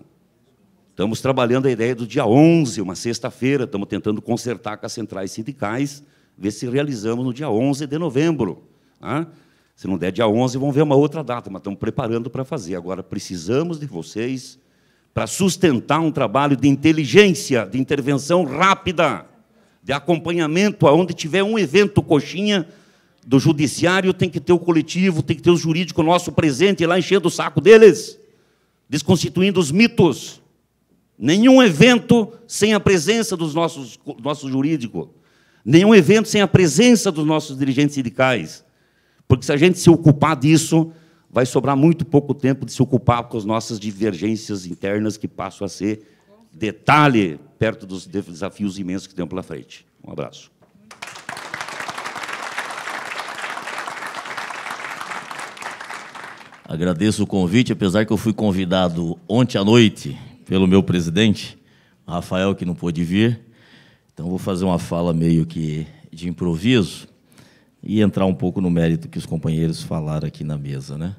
Estamos trabalhando a ideia do dia 11, uma sexta-feira, estamos tentando consertar com as centrais sindicais, ver se realizamos no dia 11 de novembro. Tá? Se não der dia 11, vão ver uma outra data, mas estamos preparando para fazer. Agora, precisamos de vocês para sustentar um trabalho de inteligência, de intervenção rápida, de acompanhamento, aonde tiver um evento coxinha, do judiciário tem que ter o coletivo, tem que ter o jurídico nosso presente lá enchendo o saco deles, desconstituindo os mitos. Nenhum evento sem a presença dos nossos nosso jurídico, nenhum evento sem a presença dos nossos dirigentes sindicais. Porque se a gente se ocupar disso, vai sobrar muito pouco tempo de se ocupar com as nossas divergências internas que passam a ser detalhe perto dos desafios imensos que temos pela frente. Um abraço. Agradeço o convite, apesar que eu fui convidado ontem à noite pelo meu presidente, Rafael, que não pôde vir. Então vou fazer uma fala meio que de improviso e entrar um pouco no mérito que os companheiros falaram aqui na mesa, né?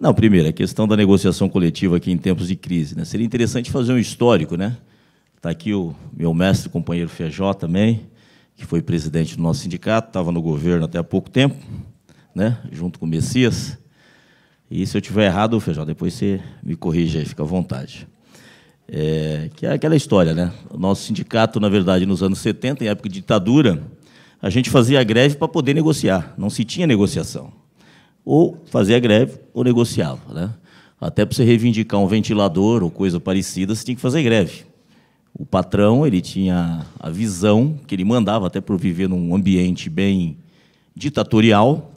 Não, primeiro, a é questão da negociação coletiva aqui em tempos de crise. Né? Seria interessante fazer um histórico, né? Está aqui o meu mestre, o companheiro Feijó também, que foi presidente do nosso sindicato, estava no governo até há pouco tempo, né? junto com o Messias. E se eu tiver errado, Feijão, depois você me corrija aí, fica à vontade. É, que é aquela história, né? O nosso sindicato, na verdade, nos anos 70, em época de ditadura, a gente fazia greve para poder negociar, não se tinha negociação. Ou fazia greve ou negociava, né? Até para você reivindicar um ventilador ou coisa parecida, você tinha que fazer greve. O patrão, ele tinha a visão que ele mandava, até por viver num ambiente bem ditatorial,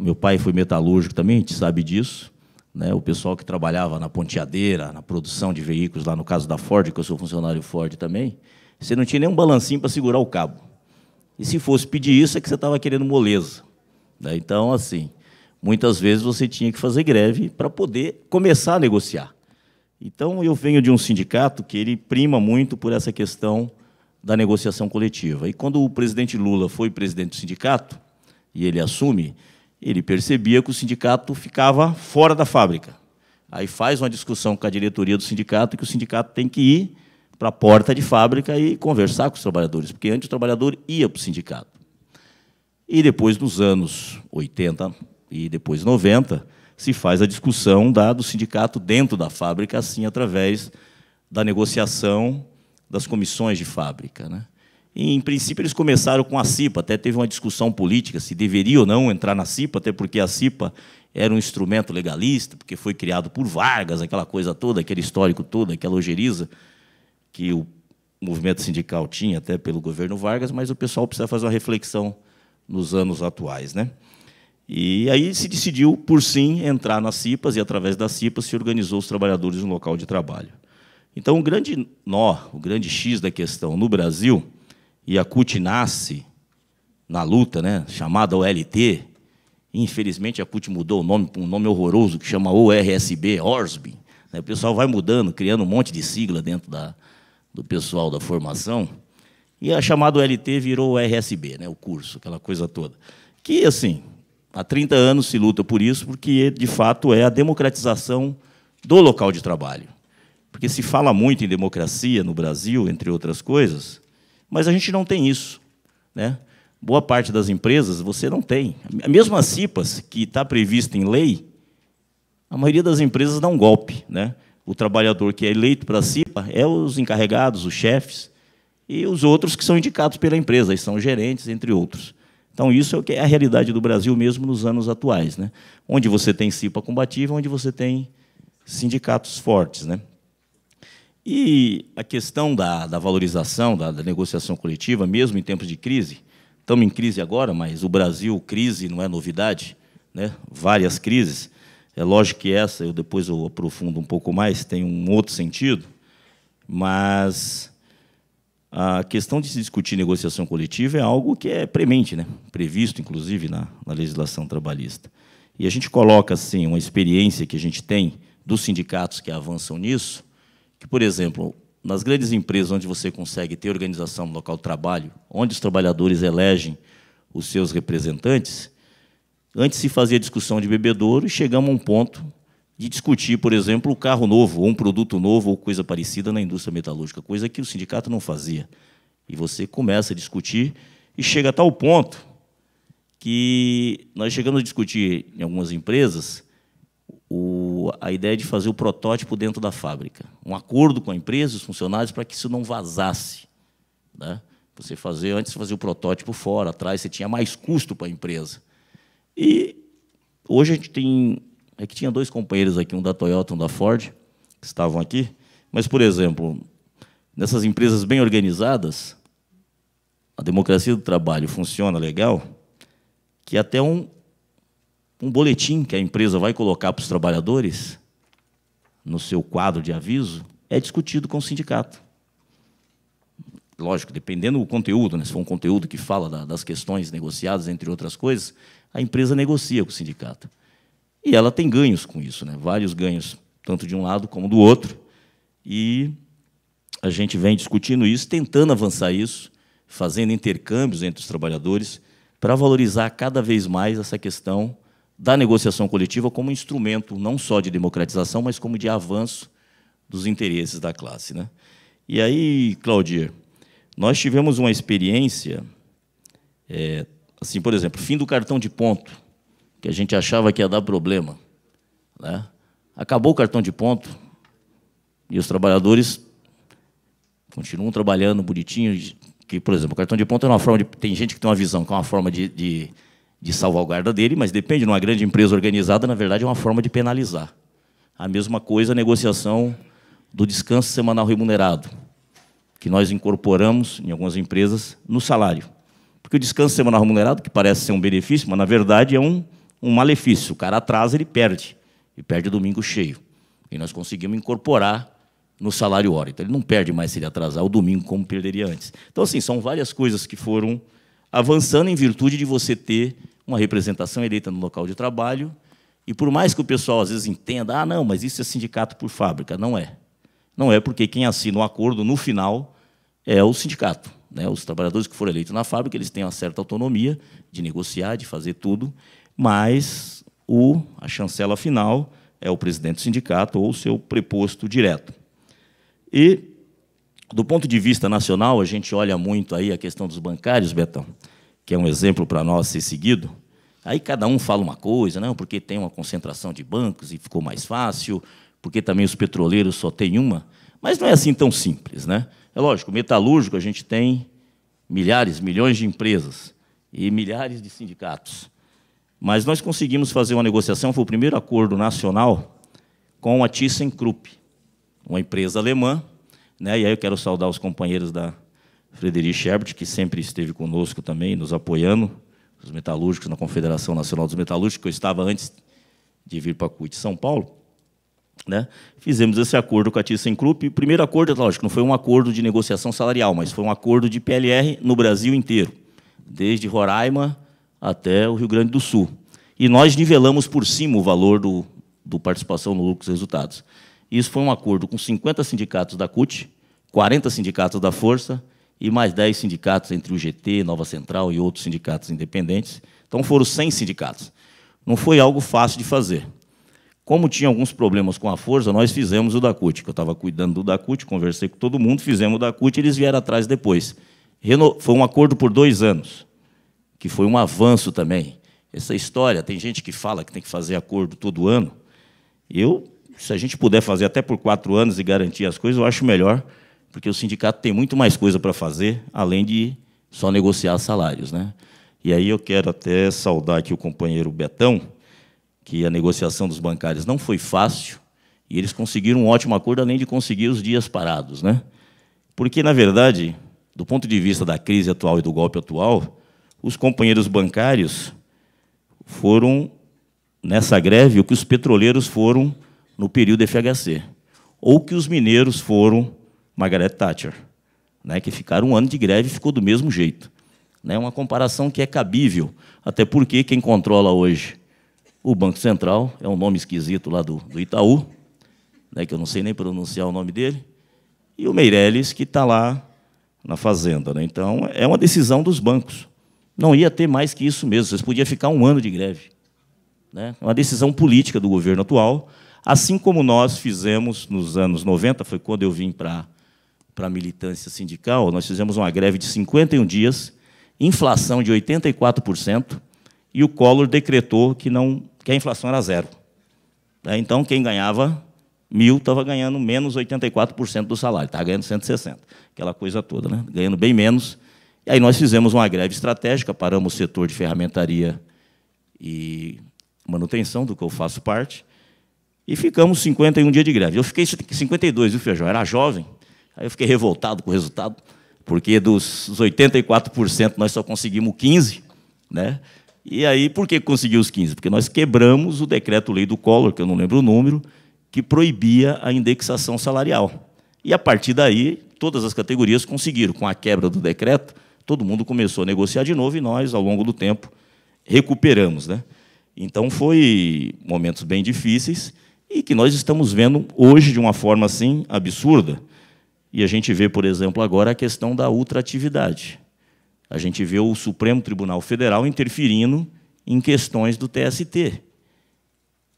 meu pai foi metalúrgico também, a gente sabe disso. Né? O pessoal que trabalhava na ponteadeira, na produção de veículos, lá no caso da Ford, que eu sou funcionário Ford também, você não tinha nenhum balancinho para segurar o cabo. E se fosse pedir isso, é que você estava querendo moleza. Né? Então, assim, muitas vezes você tinha que fazer greve para poder começar a negociar. Então, eu venho de um sindicato que ele prima muito por essa questão da negociação coletiva. E quando o presidente Lula foi presidente do sindicato, e ele assume, ele percebia que o sindicato ficava fora da fábrica. Aí faz uma discussão com a diretoria do sindicato que o sindicato tem que ir para a porta de fábrica e conversar com os trabalhadores, porque antes o trabalhador ia para o sindicato. E depois, nos anos 80 e depois 90, se faz a discussão da, do sindicato dentro da fábrica, assim, através da negociação das comissões de fábrica. Né? em princípio, eles começaram com a CIPA, até teve uma discussão política se deveria ou não entrar na CIPA, até porque a CIPA era um instrumento legalista, porque foi criado por Vargas, aquela coisa toda, aquele histórico todo, aquela ojeriza que o movimento sindical tinha até pelo governo Vargas, mas o pessoal precisa fazer uma reflexão nos anos atuais. Né? E aí se decidiu, por sim, entrar nas CIPAs, e através das CIPAs se organizou os trabalhadores no local de trabalho. Então, o grande nó, o grande X da questão no Brasil e a CUT nasce na luta, né, chamada OLT. Infelizmente, a CUT mudou o nome para um nome horroroso que chama ORSB, ORSB. Né. O pessoal vai mudando, criando um monte de sigla dentro da, do pessoal da formação. E a chamada OLT virou ORSB, né, o curso, aquela coisa toda. Que, assim, há 30 anos se luta por isso, porque, de fato, é a democratização do local de trabalho. Porque se fala muito em democracia no Brasil, entre outras coisas, mas a gente não tem isso. Né? Boa parte das empresas você não tem. Mesmo as CIPAS, que está prevista em lei, a maioria das empresas dá um golpe. Né? O trabalhador que é eleito para a CIPA é os encarregados, os chefes, e os outros que são indicados pela empresa, e são gerentes, entre outros. Então, isso é, é a realidade do Brasil mesmo nos anos atuais, né? onde você tem CIPA combativa, onde você tem sindicatos fortes. Né? E a questão da, da valorização, da, da, negociação coletiva, mesmo em tempos de crise, estamos em crise agora, mas o Brasil, crise não é novidade, né? várias crises. É lógico que essa, eu depois eu aprofundo um pouco mais, tem um outro sentido, mas a questão de se discutir negociação coletiva é algo que é premente, né? previsto, inclusive, na, na legislação trabalhista. E a gente coloca assim uma experiência que a gente tem dos sindicatos que avançam nisso, que, por exemplo, nas grandes empresas onde você consegue ter organização no local de trabalho, onde os trabalhadores elegem os seus representantes, antes se fazia discussão de bebedouro e chegamos a um ponto de discutir, por exemplo, o carro novo, ou um produto novo, ou coisa parecida na indústria metalúrgica, coisa que o sindicato não fazia. E você começa a discutir e chega a tal ponto que nós chegamos a discutir em algumas empresas o, a ideia de fazer o protótipo dentro da fábrica. Um acordo com a empresa, os funcionários, para que isso não vazasse. Né? Você fazer antes, fazer o protótipo fora, atrás, você tinha mais custo para a empresa. E hoje a gente tem. É que tinha dois companheiros aqui, um da Toyota e um da Ford, que estavam aqui. Mas, por exemplo, nessas empresas bem organizadas, a democracia do trabalho funciona legal, que até um um boletim que a empresa vai colocar para os trabalhadores, no seu quadro de aviso, é discutido com o sindicato. Lógico, dependendo do conteúdo, né? se for um conteúdo que fala da, das questões negociadas, entre outras coisas, a empresa negocia com o sindicato. E ela tem ganhos com isso, né? vários ganhos, tanto de um lado como do outro. E a gente vem discutindo isso, tentando avançar isso, fazendo intercâmbios entre os trabalhadores, para valorizar cada vez mais essa questão da negociação coletiva como instrumento não só de democratização, mas como de avanço dos interesses da classe. Né? E aí, Claudir, nós tivemos uma experiência, é, assim, por exemplo, fim do cartão de ponto, que a gente achava que ia dar problema. Né? Acabou o cartão de ponto e os trabalhadores continuam trabalhando bonitinho. Que, por exemplo, o cartão de ponto é uma forma de. Tem gente que tem uma visão que é uma forma de, de de salvaguarda dele, mas depende de uma grande empresa organizada, na verdade, é uma forma de penalizar. A mesma coisa a negociação do descanso semanal remunerado, que nós incorporamos em algumas empresas no salário. Porque o descanso semanal remunerado, que parece ser um benefício, mas na verdade é um, um malefício. O cara atrasa, ele perde. E perde domingo cheio. E nós conseguimos incorporar no salário hora. Então ele não perde mais se ele atrasar o domingo como perderia antes. Então, assim, são várias coisas que foram avançando em virtude de você ter uma representação eleita no local de trabalho. E por mais que o pessoal às vezes entenda, ah, não, mas isso é sindicato por fábrica. Não é. Não é porque quem assina o um acordo no final é o sindicato. Né? Os trabalhadores que foram eleitos na fábrica, eles têm uma certa autonomia de negociar, de fazer tudo, mas o, a chancela final é o presidente do sindicato ou o seu preposto direto. E do ponto de vista nacional, a gente olha muito aí a questão dos bancários, Betão, que é um exemplo para nós ser seguido. Aí cada um fala uma coisa, não, porque tem uma concentração de bancos e ficou mais fácil, porque também os petroleiros só têm uma. Mas não é assim tão simples, né? É lógico, metalúrgico a gente tem milhares, milhões de empresas e milhares de sindicatos. Mas nós conseguimos fazer uma negociação, foi o primeiro acordo nacional com a ThyssenKrupp, uma empresa alemã né? E aí eu quero saudar os companheiros da Frederic Sherbert, que sempre esteve conosco também, nos apoiando, os metalúrgicos na Confederação Nacional dos Metalúrgicos, que eu estava antes de vir para a CUT São Paulo. Né? Fizemos esse acordo com a ThyssenKrupp. O primeiro acordo, lógico, não foi um acordo de negociação salarial, mas foi um acordo de PLR no Brasil inteiro, desde Roraima até o Rio Grande do Sul. E nós nivelamos por cima o valor do, do participação no lucro dos resultados. Isso foi um acordo com 50 sindicatos da CUT, 40 sindicatos da Força e mais 10 sindicatos entre o GT, Nova Central e outros sindicatos independentes. Então foram 100 sindicatos. Não foi algo fácil de fazer. Como tinha alguns problemas com a Força, nós fizemos o da CUT, que eu estava cuidando do da CUT, conversei com todo mundo, fizemos o da CUT e eles vieram atrás depois. Foi um acordo por dois anos, que foi um avanço também. Essa história, tem gente que fala que tem que fazer acordo todo ano. Eu se a gente puder fazer até por quatro anos e garantir as coisas, eu acho melhor, porque o sindicato tem muito mais coisa para fazer, além de só negociar salários. Né? E aí eu quero até saudar aqui o companheiro Betão, que a negociação dos bancários não foi fácil, e eles conseguiram um ótimo acordo, além de conseguir os dias parados. Né? Porque, na verdade, do ponto de vista da crise atual e do golpe atual, os companheiros bancários foram, nessa greve, o que os petroleiros foram no período FHC, ou que os mineiros foram Margaret Thatcher, né, que ficaram um ano de greve e ficou do mesmo jeito. É né, uma comparação que é cabível, até porque quem controla hoje o Banco Central, é um nome esquisito lá do, do Itaú, né, que eu não sei nem pronunciar o nome dele, e o Meirelles, que está lá na Fazenda. Né? Então, é uma decisão dos bancos. Não ia ter mais que isso mesmo, vocês podiam ficar um ano de greve. Né? É uma decisão política do governo atual, assim como nós fizemos nos anos 90, foi quando eu vim para a militância sindical, nós fizemos uma greve de 51 dias, inflação de 84%, e o Collor decretou que, não, que a inflação era zero. Né? Então, quem ganhava mil estava ganhando menos 84% do salário, estava ganhando 160, aquela coisa toda, né? ganhando bem menos. E aí nós fizemos uma greve estratégica, paramos o setor de ferramentaria e manutenção, do que eu faço parte, e ficamos 51 dias de greve. Eu fiquei 52, viu, Feijão? Era jovem. Aí eu fiquei revoltado com o resultado, porque dos 84% nós só conseguimos 15%. Né? E aí, por que conseguiu os 15%? Porque nós quebramos o decreto-lei do Collor, que eu não lembro o número, que proibia a indexação salarial. E a partir daí, todas as categorias conseguiram. Com a quebra do decreto, todo mundo começou a negociar de novo e nós, ao longo do tempo, recuperamos. Né? Então, foi momentos bem difíceis e que nós estamos vendo hoje de uma forma assim absurda. E a gente vê, por exemplo, agora a questão da ultratividade. A gente vê o Supremo Tribunal Federal interferindo em questões do TST.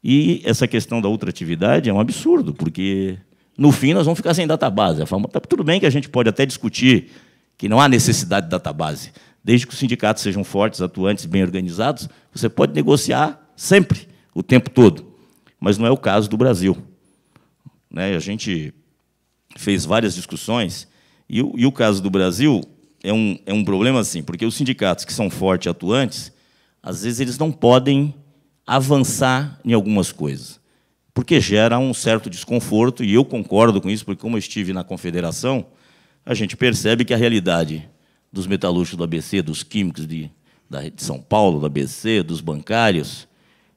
E essa questão da ultratividade é um absurdo, porque no fim nós vamos ficar sem database. Tá tudo bem que a gente pode até discutir que não há necessidade de database. Desde que os sindicatos sejam fortes, atuantes, bem organizados, você pode negociar sempre, o tempo todo mas não é o caso do Brasil. Né? A gente fez várias discussões e o, e o caso do Brasil é um, é um problema assim, porque os sindicatos que são fortes e atuantes, às vezes eles não podem avançar em algumas coisas, porque gera um certo desconforto, e eu concordo com isso, porque como eu estive na confederação, a gente percebe que a realidade dos metalúrgicos do ABC, dos químicos de, da, de São Paulo, do ABC, dos bancários,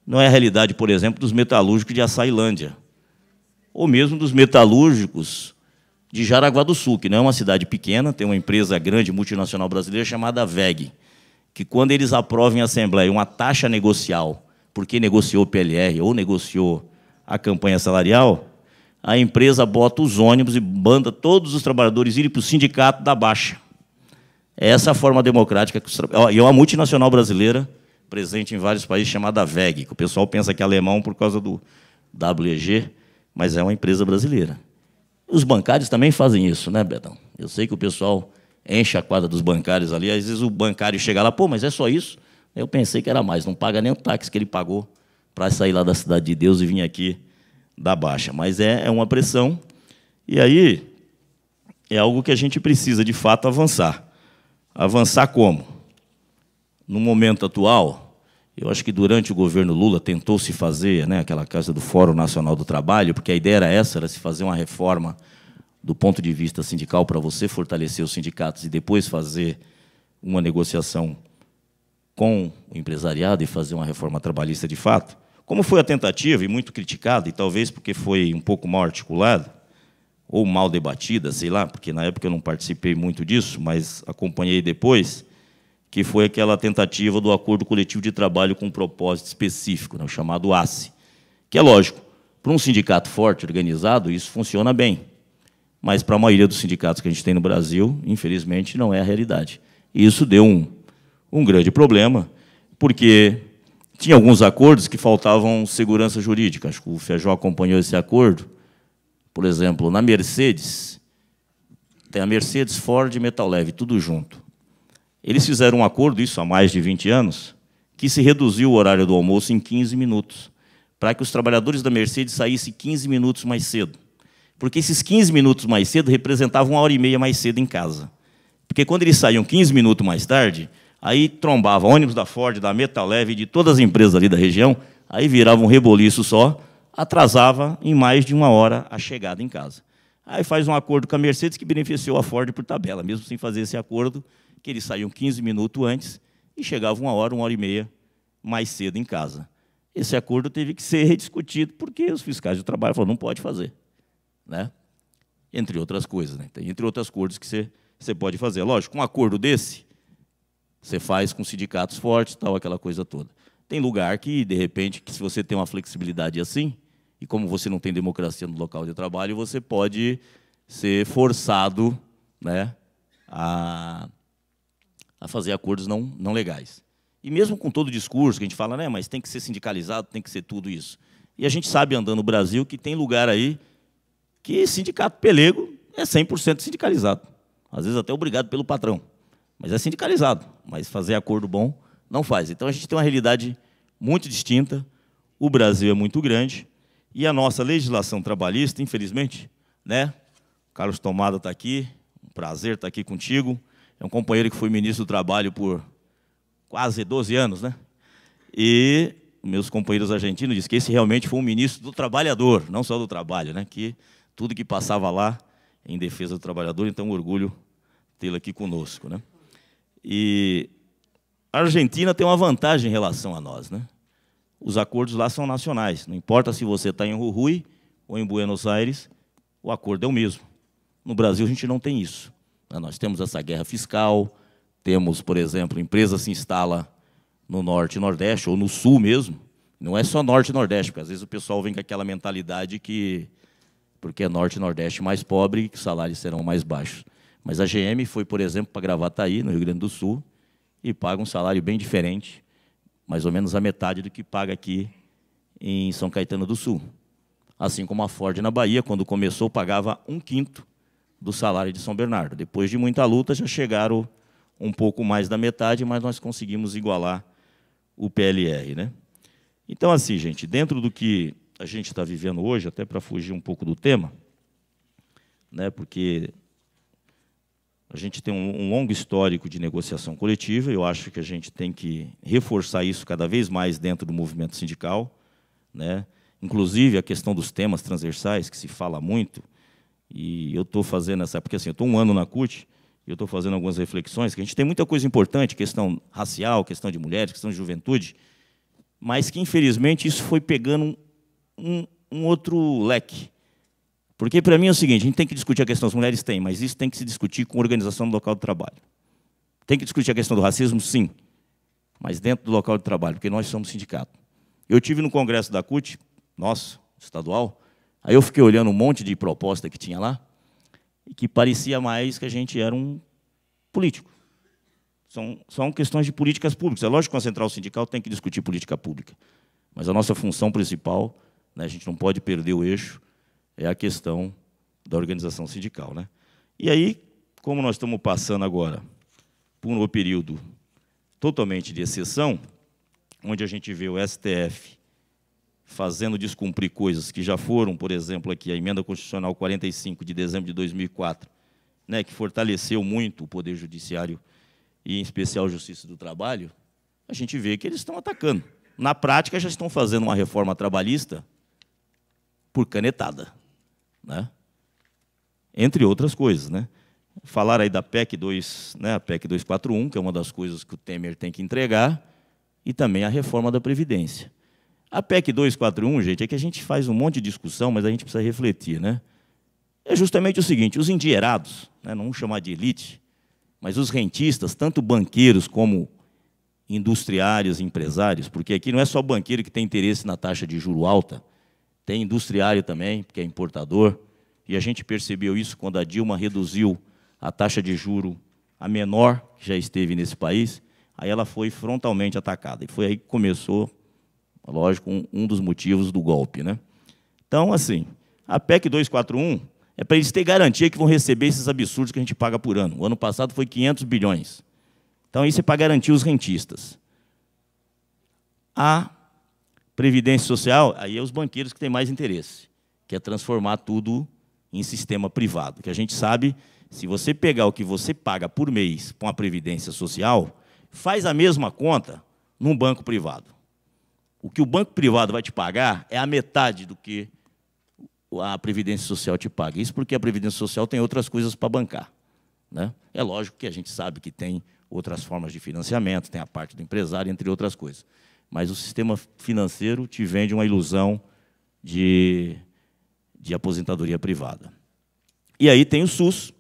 não é a realidade, por exemplo, dos metalúrgicos de Açailândia, ou mesmo dos metalúrgicos de Jaraguá do Sul, que não é uma cidade pequena, tem uma empresa grande multinacional brasileira chamada VEG, que quando eles aprovam em assembleia uma taxa negocial, porque negociou PLR ou negociou a campanha salarial, a empresa bota os ônibus e banda todos os trabalhadores irem para o sindicato da baixa. É essa é a forma democrática que os tra... e é uma multinacional brasileira presente em vários países, chamada VEG, que o pessoal pensa que é alemão por causa do WEG, mas é uma empresa brasileira. Os bancários também fazem isso, né, Betão? Eu sei que o pessoal enche a quadra dos bancários ali, às vezes o bancário chega lá, pô, mas é só isso? Eu pensei que era mais, não paga nem o táxi que ele pagou para sair lá da Cidade de Deus e vir aqui da Baixa. Mas é, é uma pressão, e aí é algo que a gente precisa, de fato, avançar. Avançar como? no momento atual, eu acho que durante o governo Lula tentou-se fazer né, aquela casa do Fórum Nacional do Trabalho, porque a ideia era essa, era se fazer uma reforma do ponto de vista sindical para você fortalecer os sindicatos e depois fazer uma negociação com o empresariado e fazer uma reforma trabalhista de fato. Como foi a tentativa e muito criticada, e talvez porque foi um pouco mal articulada, ou mal debatida, sei lá, porque na época eu não participei muito disso, mas acompanhei depois, que foi aquela tentativa do acordo coletivo de trabalho com um propósito específico, né, o chamado ACE. Que é lógico, para um sindicato forte, organizado, isso funciona bem. Mas para a maioria dos sindicatos que a gente tem no Brasil, infelizmente, não é a realidade. E isso deu um, um grande problema, porque tinha alguns acordos que faltavam segurança jurídica. Acho que o Feijó acompanhou esse acordo. Por exemplo, na Mercedes, tem a Mercedes, Ford e Metal Leve, tudo junto. Eles fizeram um acordo, isso há mais de 20 anos, que se reduziu o horário do almoço em 15 minutos, para que os trabalhadores da Mercedes saíssem 15 minutos mais cedo. Porque esses 15 minutos mais cedo representavam uma hora e meia mais cedo em casa. Porque quando eles saíam 15 minutos mais tarde, aí trombava ônibus da Ford, da Metaleve, de todas as empresas ali da região, aí virava um reboliço só, atrasava em mais de uma hora a chegada em casa. Aí faz um acordo com a Mercedes que beneficiou a Ford por tabela, mesmo sem fazer esse acordo, que eles saíam 15 minutos antes e chegavam uma hora, uma hora e meia mais cedo em casa. Esse acordo teve que ser rediscutido *laughs* porque os fiscais do trabalho falaram, não pode fazer. Né? Entre outras coisas. Né? entre outras coisas que você, você pode fazer. Lógico, um acordo desse, você faz com sindicatos fortes, tal, aquela coisa toda. Tem lugar que, de repente, que se você tem uma flexibilidade assim, e como você não tem democracia no local de trabalho, você pode ser forçado né, a, a fazer acordos não, não legais. E mesmo com todo o discurso que a gente fala, né, mas tem que ser sindicalizado, tem que ser tudo isso. E a gente sabe, andando no Brasil, que tem lugar aí que sindicato pelego é 100% sindicalizado. Às vezes até obrigado pelo patrão. Mas é sindicalizado. Mas fazer acordo bom não faz. Então a gente tem uma realidade muito distinta. O Brasil é muito grande. E a nossa legislação trabalhista, infelizmente, né? Carlos Tomada está aqui. Um prazer estar tá aqui contigo. É um companheiro que foi ministro do Trabalho por quase 12 anos, né? E meus companheiros argentinos dizem que esse realmente foi um ministro do trabalhador, não só do trabalho, né? Que tudo que passava lá em defesa do trabalhador, então orgulho tê-lo aqui conosco, né? E a Argentina tem uma vantagem em relação a nós, né? Os acordos lá são nacionais, não importa se você está em Rui ou em Buenos Aires, o acordo é o mesmo. No Brasil a gente não tem isso. Né, nós temos essa guerra fiscal, temos, por exemplo, empresa se instala no norte e nordeste, ou no sul mesmo. Não é só norte e nordeste, porque às vezes o pessoal vem com aquela mentalidade que, porque é norte e nordeste mais pobre, que os salários serão mais baixos. Mas a GM foi, por exemplo, para Gravataí, no Rio Grande do Sul, e paga um salário bem diferente, mais ou menos a metade do que paga aqui em São Caetano do Sul. Assim como a Ford na Bahia, quando começou, pagava um quinto do salário de São Bernardo. Depois de muita luta, já chegaram um pouco mais da metade, mas nós conseguimos igualar o PLR. Né? Então, assim, gente, dentro do que a gente está vivendo hoje, até para fugir um pouco do tema, né, porque a gente tem um, um longo histórico de negociação coletiva, eu acho que a gente tem que reforçar isso cada vez mais dentro do movimento sindical, né? inclusive a questão dos temas transversais, que se fala muito, e eu estou fazendo essa, porque assim, eu estou um ano na CUT, e eu estou fazendo algumas reflexões, que a gente tem muita coisa importante, questão racial, questão de mulheres, questão de juventude, mas que, infelizmente, isso foi pegando um, um outro leque. Porque, para mim, é o seguinte, a gente tem que discutir a questão das mulheres, tem, mas isso tem que se discutir com a organização do local de trabalho. Tem que discutir a questão do racismo, sim, mas dentro do local de trabalho, porque nós somos sindicato. Eu tive no congresso da CUT, nosso, estadual, Aí eu fiquei olhando um monte de proposta que tinha lá, e que parecia mais que a gente era um político. São, são questões de políticas públicas. É lógico que a central sindical tem que discutir política pública, mas a nossa função principal, né, a gente não pode perder o eixo, é a questão da organização sindical. Né? E aí, como nós estamos passando agora por um período totalmente de exceção, onde a gente vê o STF fazendo descumprir coisas que já foram, por exemplo, aqui a emenda constitucional 45 de dezembro de 2004, né, que fortaleceu muito o poder judiciário e em especial a Justiça do Trabalho, a gente vê que eles estão atacando. Na prática já estão fazendo uma reforma trabalhista por canetada, né? Entre outras coisas, né? Falar aí da PEC 2, né, a PEC 241, que é uma das coisas que o Temer tem que entregar, e também a reforma da previdência. A PEC 241, gente, é que a gente faz um monte de discussão, mas a gente precisa refletir, né? É justamente o seguinte: os endierados, né, não vamos chamar de elite, mas os rentistas, tanto banqueiros como industriários, empresários, porque aqui não é só banqueiro que tem interesse na taxa de juro alta, tem industriário também, que é importador, e a gente percebeu isso quando a Dilma reduziu a taxa de juro a menor que já esteve nesse país, aí ela foi frontalmente atacada, e foi aí que começou Lógico, um, um dos motivos do golpe. Né? Então, assim, a PEC 241 é para eles terem garantia que vão receber esses absurdos que a gente paga por ano. O ano passado foi 500 bilhões. Então, isso é para garantir os rentistas. A Previdência Social, aí é os banqueiros que têm mais interesse, que é transformar tudo em sistema privado. Que a gente sabe, se você pegar o que você paga por mês com a Previdência Social, faz a mesma conta num banco privado o que o banco privado vai te pagar é a metade do que a Previdência Social te paga. Isso porque a Previdência Social tem outras coisas para bancar. Né? É lógico que a gente sabe que tem outras formas de financiamento, tem a parte do empresário, entre outras coisas. Mas o sistema financeiro te vende uma ilusão de, de aposentadoria privada. E aí tem o SUS,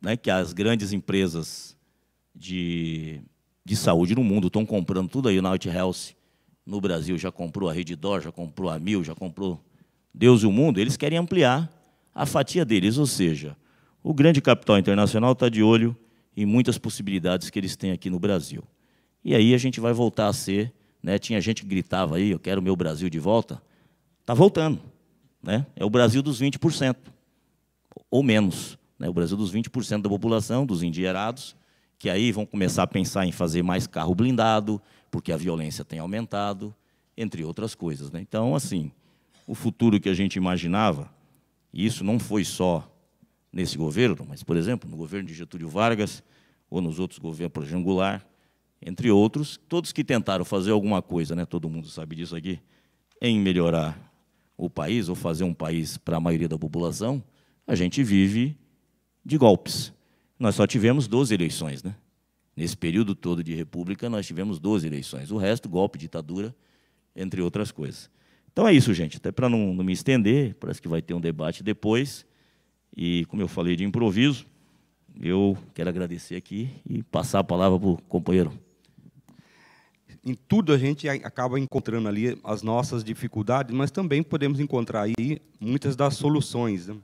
né, que as grandes empresas de, de saúde no mundo estão comprando tudo aí, o United Health, no Brasil já comprou a Redditor, já comprou a Mil, já comprou Deus e o mundo, eles querem ampliar a fatia deles. Ou seja, o grande capital internacional está de olho em muitas possibilidades que eles têm aqui no Brasil. E aí a gente vai voltar a ser. Né? Tinha gente que gritava aí: eu quero o meu Brasil de volta. Está voltando. Né? É o Brasil dos 20%, ou menos. Né? O Brasil dos 20% da população, dos endierados, que aí vão começar a pensar em fazer mais carro blindado, porque a violência tem aumentado, entre outras coisas. Né? Então, assim, o futuro que a gente imaginava, e isso não foi só nesse governo, mas, por exemplo, no governo de Getúlio Vargas, ou nos outros governos, por exemplo, Angular, entre outros, todos que tentaram fazer alguma coisa, né, todo mundo sabe disso aqui, em melhorar o país, ou fazer um país para a maioria da população, a gente vive de golpes. Nós só tivemos 12 eleições, né? Nesse período todo de república, nós tivemos 12 eleições. O resto, golpe, ditadura, entre outras coisas. Então é isso, gente. Até para não, não, me estender, parece que vai ter um debate depois. E, como eu falei de improviso, eu quero agradecer aqui e passar a palavra para o companheiro. Em tudo a gente acaba encontrando ali as nossas dificuldades, mas também podemos encontrar aí muitas das soluções. Né?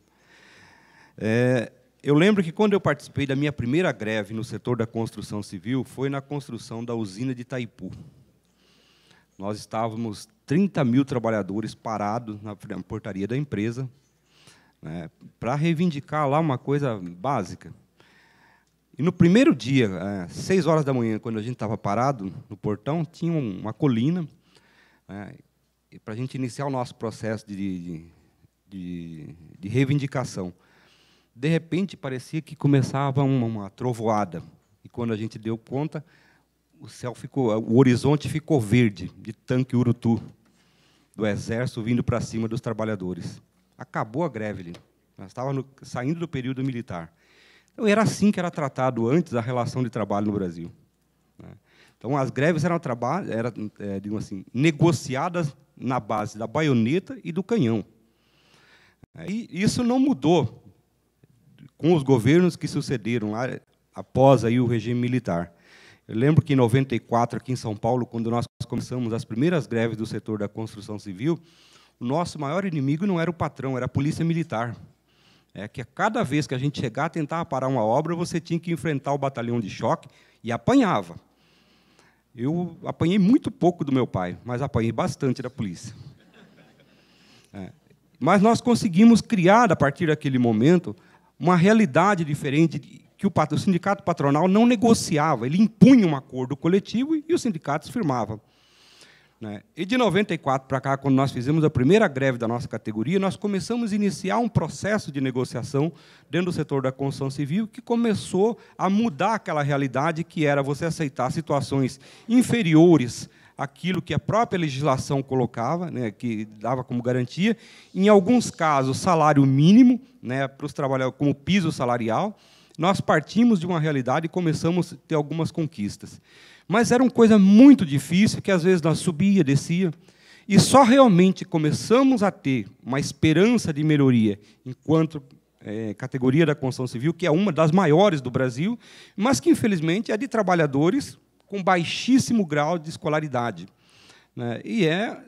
É, eu lembro que quando eu participei da minha primeira greve no setor da construção civil, foi na construção da usina de Itaipu. Nós estávamos 30 mil trabalhadores parados na portaria da empresa né, para reivindicar lá uma coisa básica. E no primeiro dia, às é, 6 horas da manhã, quando a gente estava parado no portão, tinha uma colina né, para a gente iniciar o nosso processo de, de, de, de reivindicação. De repente, parecia que começava uma, uma trovoada. E quando a gente deu conta, o céu ficou, o horizonte ficou verde de tanque urutu do exército vindo para cima dos trabalhadores. Acabou a greve. Ali. Nós estávamos saindo do período militar. Então era assim que era tratado antes a relação de trabalho no Brasil. Né? Então as greves eram trabalho, era, é, assim, negociadas na base da baioneta e do canhão. E isso não mudou com os governos que sucederam lá após aí o regime militar. Eu lembro que em 94, aqui em São Paulo, quando nós começamos as primeiras greves do setor da construção civil, o nosso maior inimigo não era o patrão, era a polícia militar. É que a cada vez que a gente chegar a tentar parar uma obra, você tinha que enfrentar o batalhão de choque e apanhava. Eu apanhei muito pouco do meu pai, mas apanhei bastante da polícia. É. Mas nós conseguimos criar, a partir daquele momento, uma realidade diferente que o, sindicato patronal não negociava, ele impunha um acordo coletivo e, e os sindicatos firmavam. Né? E de 94 para cá, quando nós fizemos a primeira greve da nossa categoria, nós começamos a iniciar um processo de negociação dentro do setor da construção civil que começou a mudar aquela realidade que era você aceitar situações inferiores aquilo que a própria legislação colocava, né, que dava como garantia. Em alguns casos, salário mínimo né, para os trabalhadores, como piso salarial. Nós partimos de uma realidade e começamos a ter algumas conquistas. Mas era uma coisa muito difícil, que às vezes nós subia, descia. E só realmente começamos a ter uma esperança de melhoria enquanto é, categoria da construção civil, que é uma das maiores do Brasil, mas que, infelizmente, é de trabalhadores com baixíssimo grau de escolaridade. Né? E é,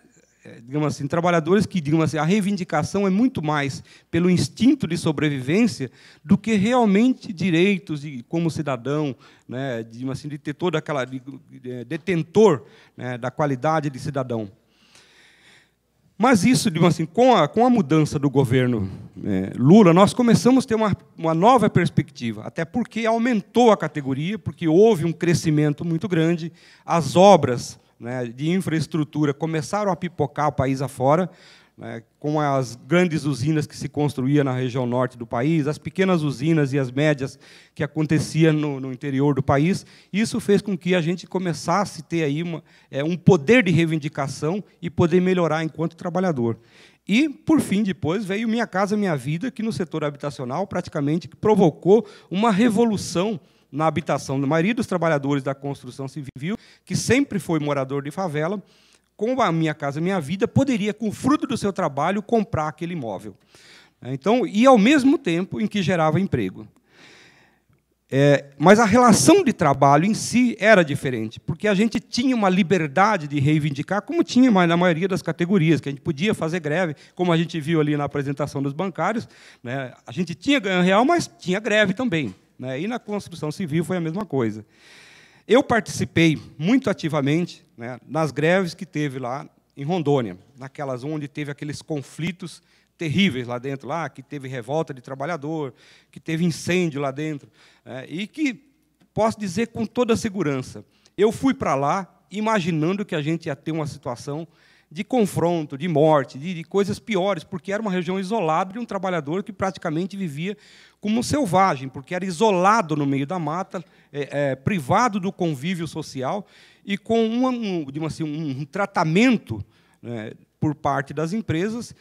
é, digamos assim, trabalhadores que, digamos assim, a reivindicação é muito mais pelo instinto de sobrevivência do que realmente direitos de, como cidadão, né, de, assim, de ter toda aquela de, de, é, detentor né, da qualidade de cidadão. Mas isso, assim, com a, com a mudança do governo é, Lula, nós começamos a ter uma, uma nova perspectiva, até porque aumentou a categoria, porque houve um crescimento muito grande, as obras né, de infraestrutura começaram a pipocar o país afora, né, com as grandes usinas que se construía na região norte do país, as pequenas usinas e as médias que acontecia no, no interior do país, isso fez com que a gente começasse a ter aí uma, é, um poder de reivindicação e poder melhorar enquanto trabalhador. E, por fim, depois veio Minha Casa Minha Vida, que no setor habitacional praticamente provocou uma revolução na habitação da maioria dos trabalhadores da construção civil, que sempre foi morador de favela, com a minha casa, minha vida, poderia, com o fruto do seu trabalho, comprar aquele imóvel. É, então, e ao mesmo tempo em que gerava emprego. É, mas a relação de trabalho em si era diferente, porque a gente tinha uma liberdade de reivindicar, como tinha na maioria das categorias, que a gente podia fazer greve, como a gente viu ali na apresentação dos bancários. Né? A gente tinha ganho real, mas tinha greve também. Né? E na construção civil foi a mesma coisa. Eu participei muito ativamente né, nas greves que teve lá em Rondônia, naquelas onde teve aqueles conflitos terríveis lá dentro, lá que teve revolta de trabalhador, que teve incêndio lá dentro, né, e que posso dizer com toda segurança, eu fui para lá imaginando que a gente ia ter uma situação de confronto, de morte, de, de coisas piores, porque era uma região isolada de um trabalhador que praticamente vivia como um selvagem, porque era isolado no meio da mata, é, é, privado do convívio social e com um, digamos assim, um tratamento né, por parte das empresas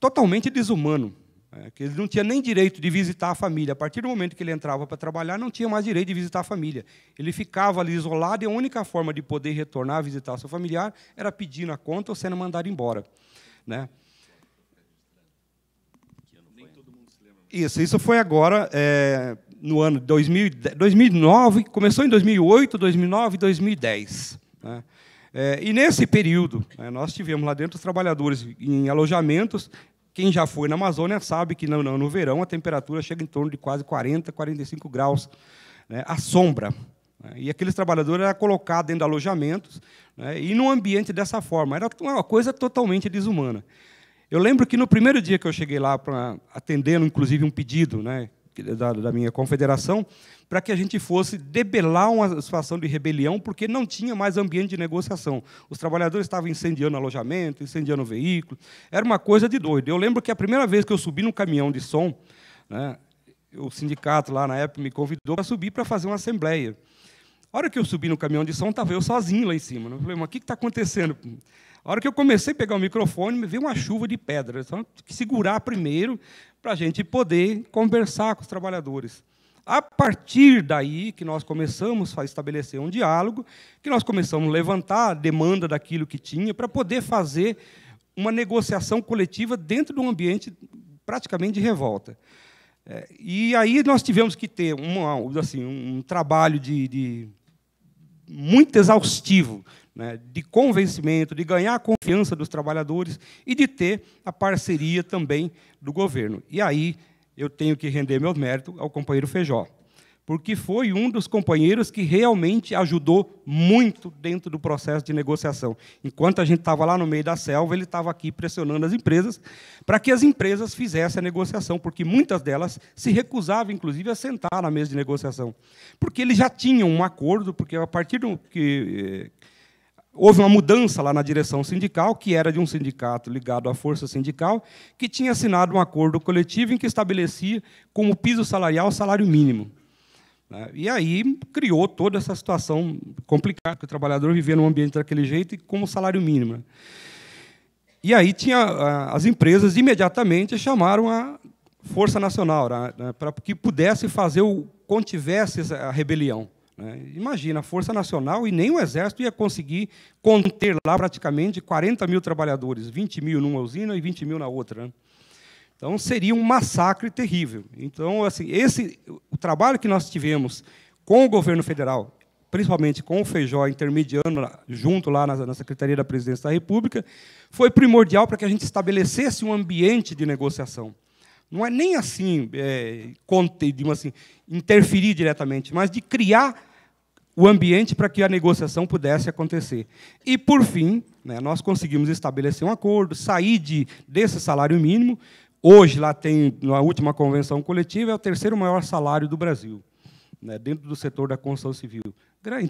totalmente desumano. É, que ele não tinha nem direito de visitar a família. A partir do momento que ele entrava para trabalhar, não tinha mais direito de visitar a família. Ele ficava ali isolado e a única forma de poder retornar a visitar seu familiar era pedindo a conta ou sendo mandado embora. Né? Isso, isso foi agora, é, no ano 2009, começou em 2008, 2009 2010. Né? É, e nesse período, né, nós tivemos lá dentro os trabalhadores em alojamentos quem já foi na Amazônia sabe que no, no verão a temperatura chega em torno de quase 40, 45 graus. Né? sombra. Né. E aqueles trabalhadores eram colocados dentro de alojamentos né, e num ambiente dessa forma. Era uma coisa totalmente desumana. Eu lembro que no primeiro dia que eu cheguei lá, pra, atendendo inclusive um pedido né, da, da minha confederação, para que a gente fosse debelar uma situação de rebelião, porque não tinha mais ambiente de negociação. Os trabalhadores estavam incendiando alojamento, incendiando veículo, era uma coisa de doido. Eu lembro que a primeira vez que eu subi num caminhão de som, né, o sindicato lá na época me convidou para subir para fazer uma assembleia. A hora que eu subi no caminhão de som, estava eu sozinho lá em cima. Né. Eu falei, mas o que está acontecendo? A hora que eu comecei a pegar o microfone, me veio uma chuva de pedras. Então, que segurar primeiro para a gente poder conversar com os trabalhadores a partir daí que nós começamos a estabelecer um diálogo, que nós começamos a levantar a demanda daquilo que tinha para poder fazer uma negociação coletiva dentro de um ambiente praticamente de revolta. É, e aí nós tivemos que ter uma, assim, um trabalho de, de muito exaustivo né, de convencimento, de ganhar a confiança dos trabalhadores e de ter a parceria também do governo. E aí eu tenho que render meu mérito ao companheiro Feijó, porque foi um dos companheiros que realmente ajudou muito dentro do processo de negociação. Enquanto a gente estava lá no meio da selva, ele estava aqui pressionando as empresas para que as empresas fizessem a negociação, porque muitas delas se recusavam, inclusive, a sentar na mesa de negociação, porque eles já tinham um acordo, porque a partir do que eh, houve uma mudança lá na direção sindical, que era de um sindicato ligado à força sindical, que tinha assinado um acordo coletivo em que estabelecia como piso salarial o salário mínimo. Né? E aí criou toda essa situação complicada, que o trabalhador vivia num ambiente daquele jeito e com o salário mínimo. E aí tinha ah, as empresas imediatamente chamaram a Força Nacional né, né, para que pudesse fazer o contivesse a rebelião. Né? Imagina, a Força Nacional e nem o Exército ia conseguir conter lá praticamente 40 mil trabalhadores, 20 mil numa usina e 20 mil na outra. Né? Então, seria um massacre terrível. Então, assim, esse, o trabalho que nós tivemos com o governo federal, principalmente com o Feijó intermediando junto lá na, Secretaria da Presidência da República, foi primordial para que a gente estabelecesse um ambiente de negociação não é nem assim, é, conte, assim, interferir diretamente, mas de criar o ambiente para que a negociação pudesse acontecer. E, por fim, né, nós conseguimos estabelecer um acordo, sair de, desse salário mínimo. Hoje, lá tem, na última convenção coletiva, é o terceiro maior salário do Brasil, né, dentro do setor da construção civil.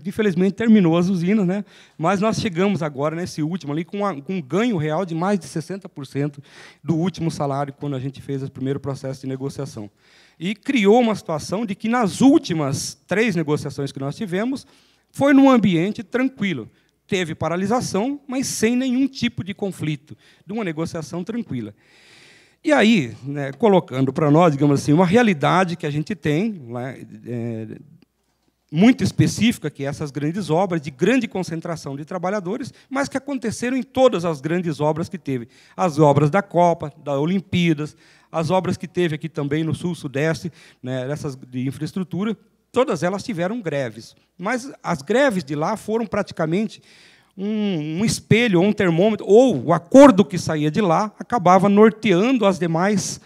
Infelizmente, terminou as usinas, né, mas nós chegamos agora, nesse último ali, com, uma, com um ganho real de mais de 60% do último salário, quando a gente fez o primeiro processo de negociação e criou uma situação de que nas últimas três negociações que nós tivemos, foi num ambiente tranquilo. Teve paralisação, mas sem nenhum tipo de conflito, de uma negociação tranquila. E aí, né, colocando para nós, digamos assim, uma realidade que a gente tem, né, é, muito específica, que é essas grandes obras de grande concentração de trabalhadores, mas que aconteceram em todas as grandes obras que teve. As obras da Copa, da Olimpíadas, as obras que teve aqui também no sul, sudeste, né, essas de infraestrutura, todas elas tiveram greves. Mas as greves de lá foram praticamente um, um espelho, ou um termômetro, ou o acordo que saía de lá acabava norteando as demais,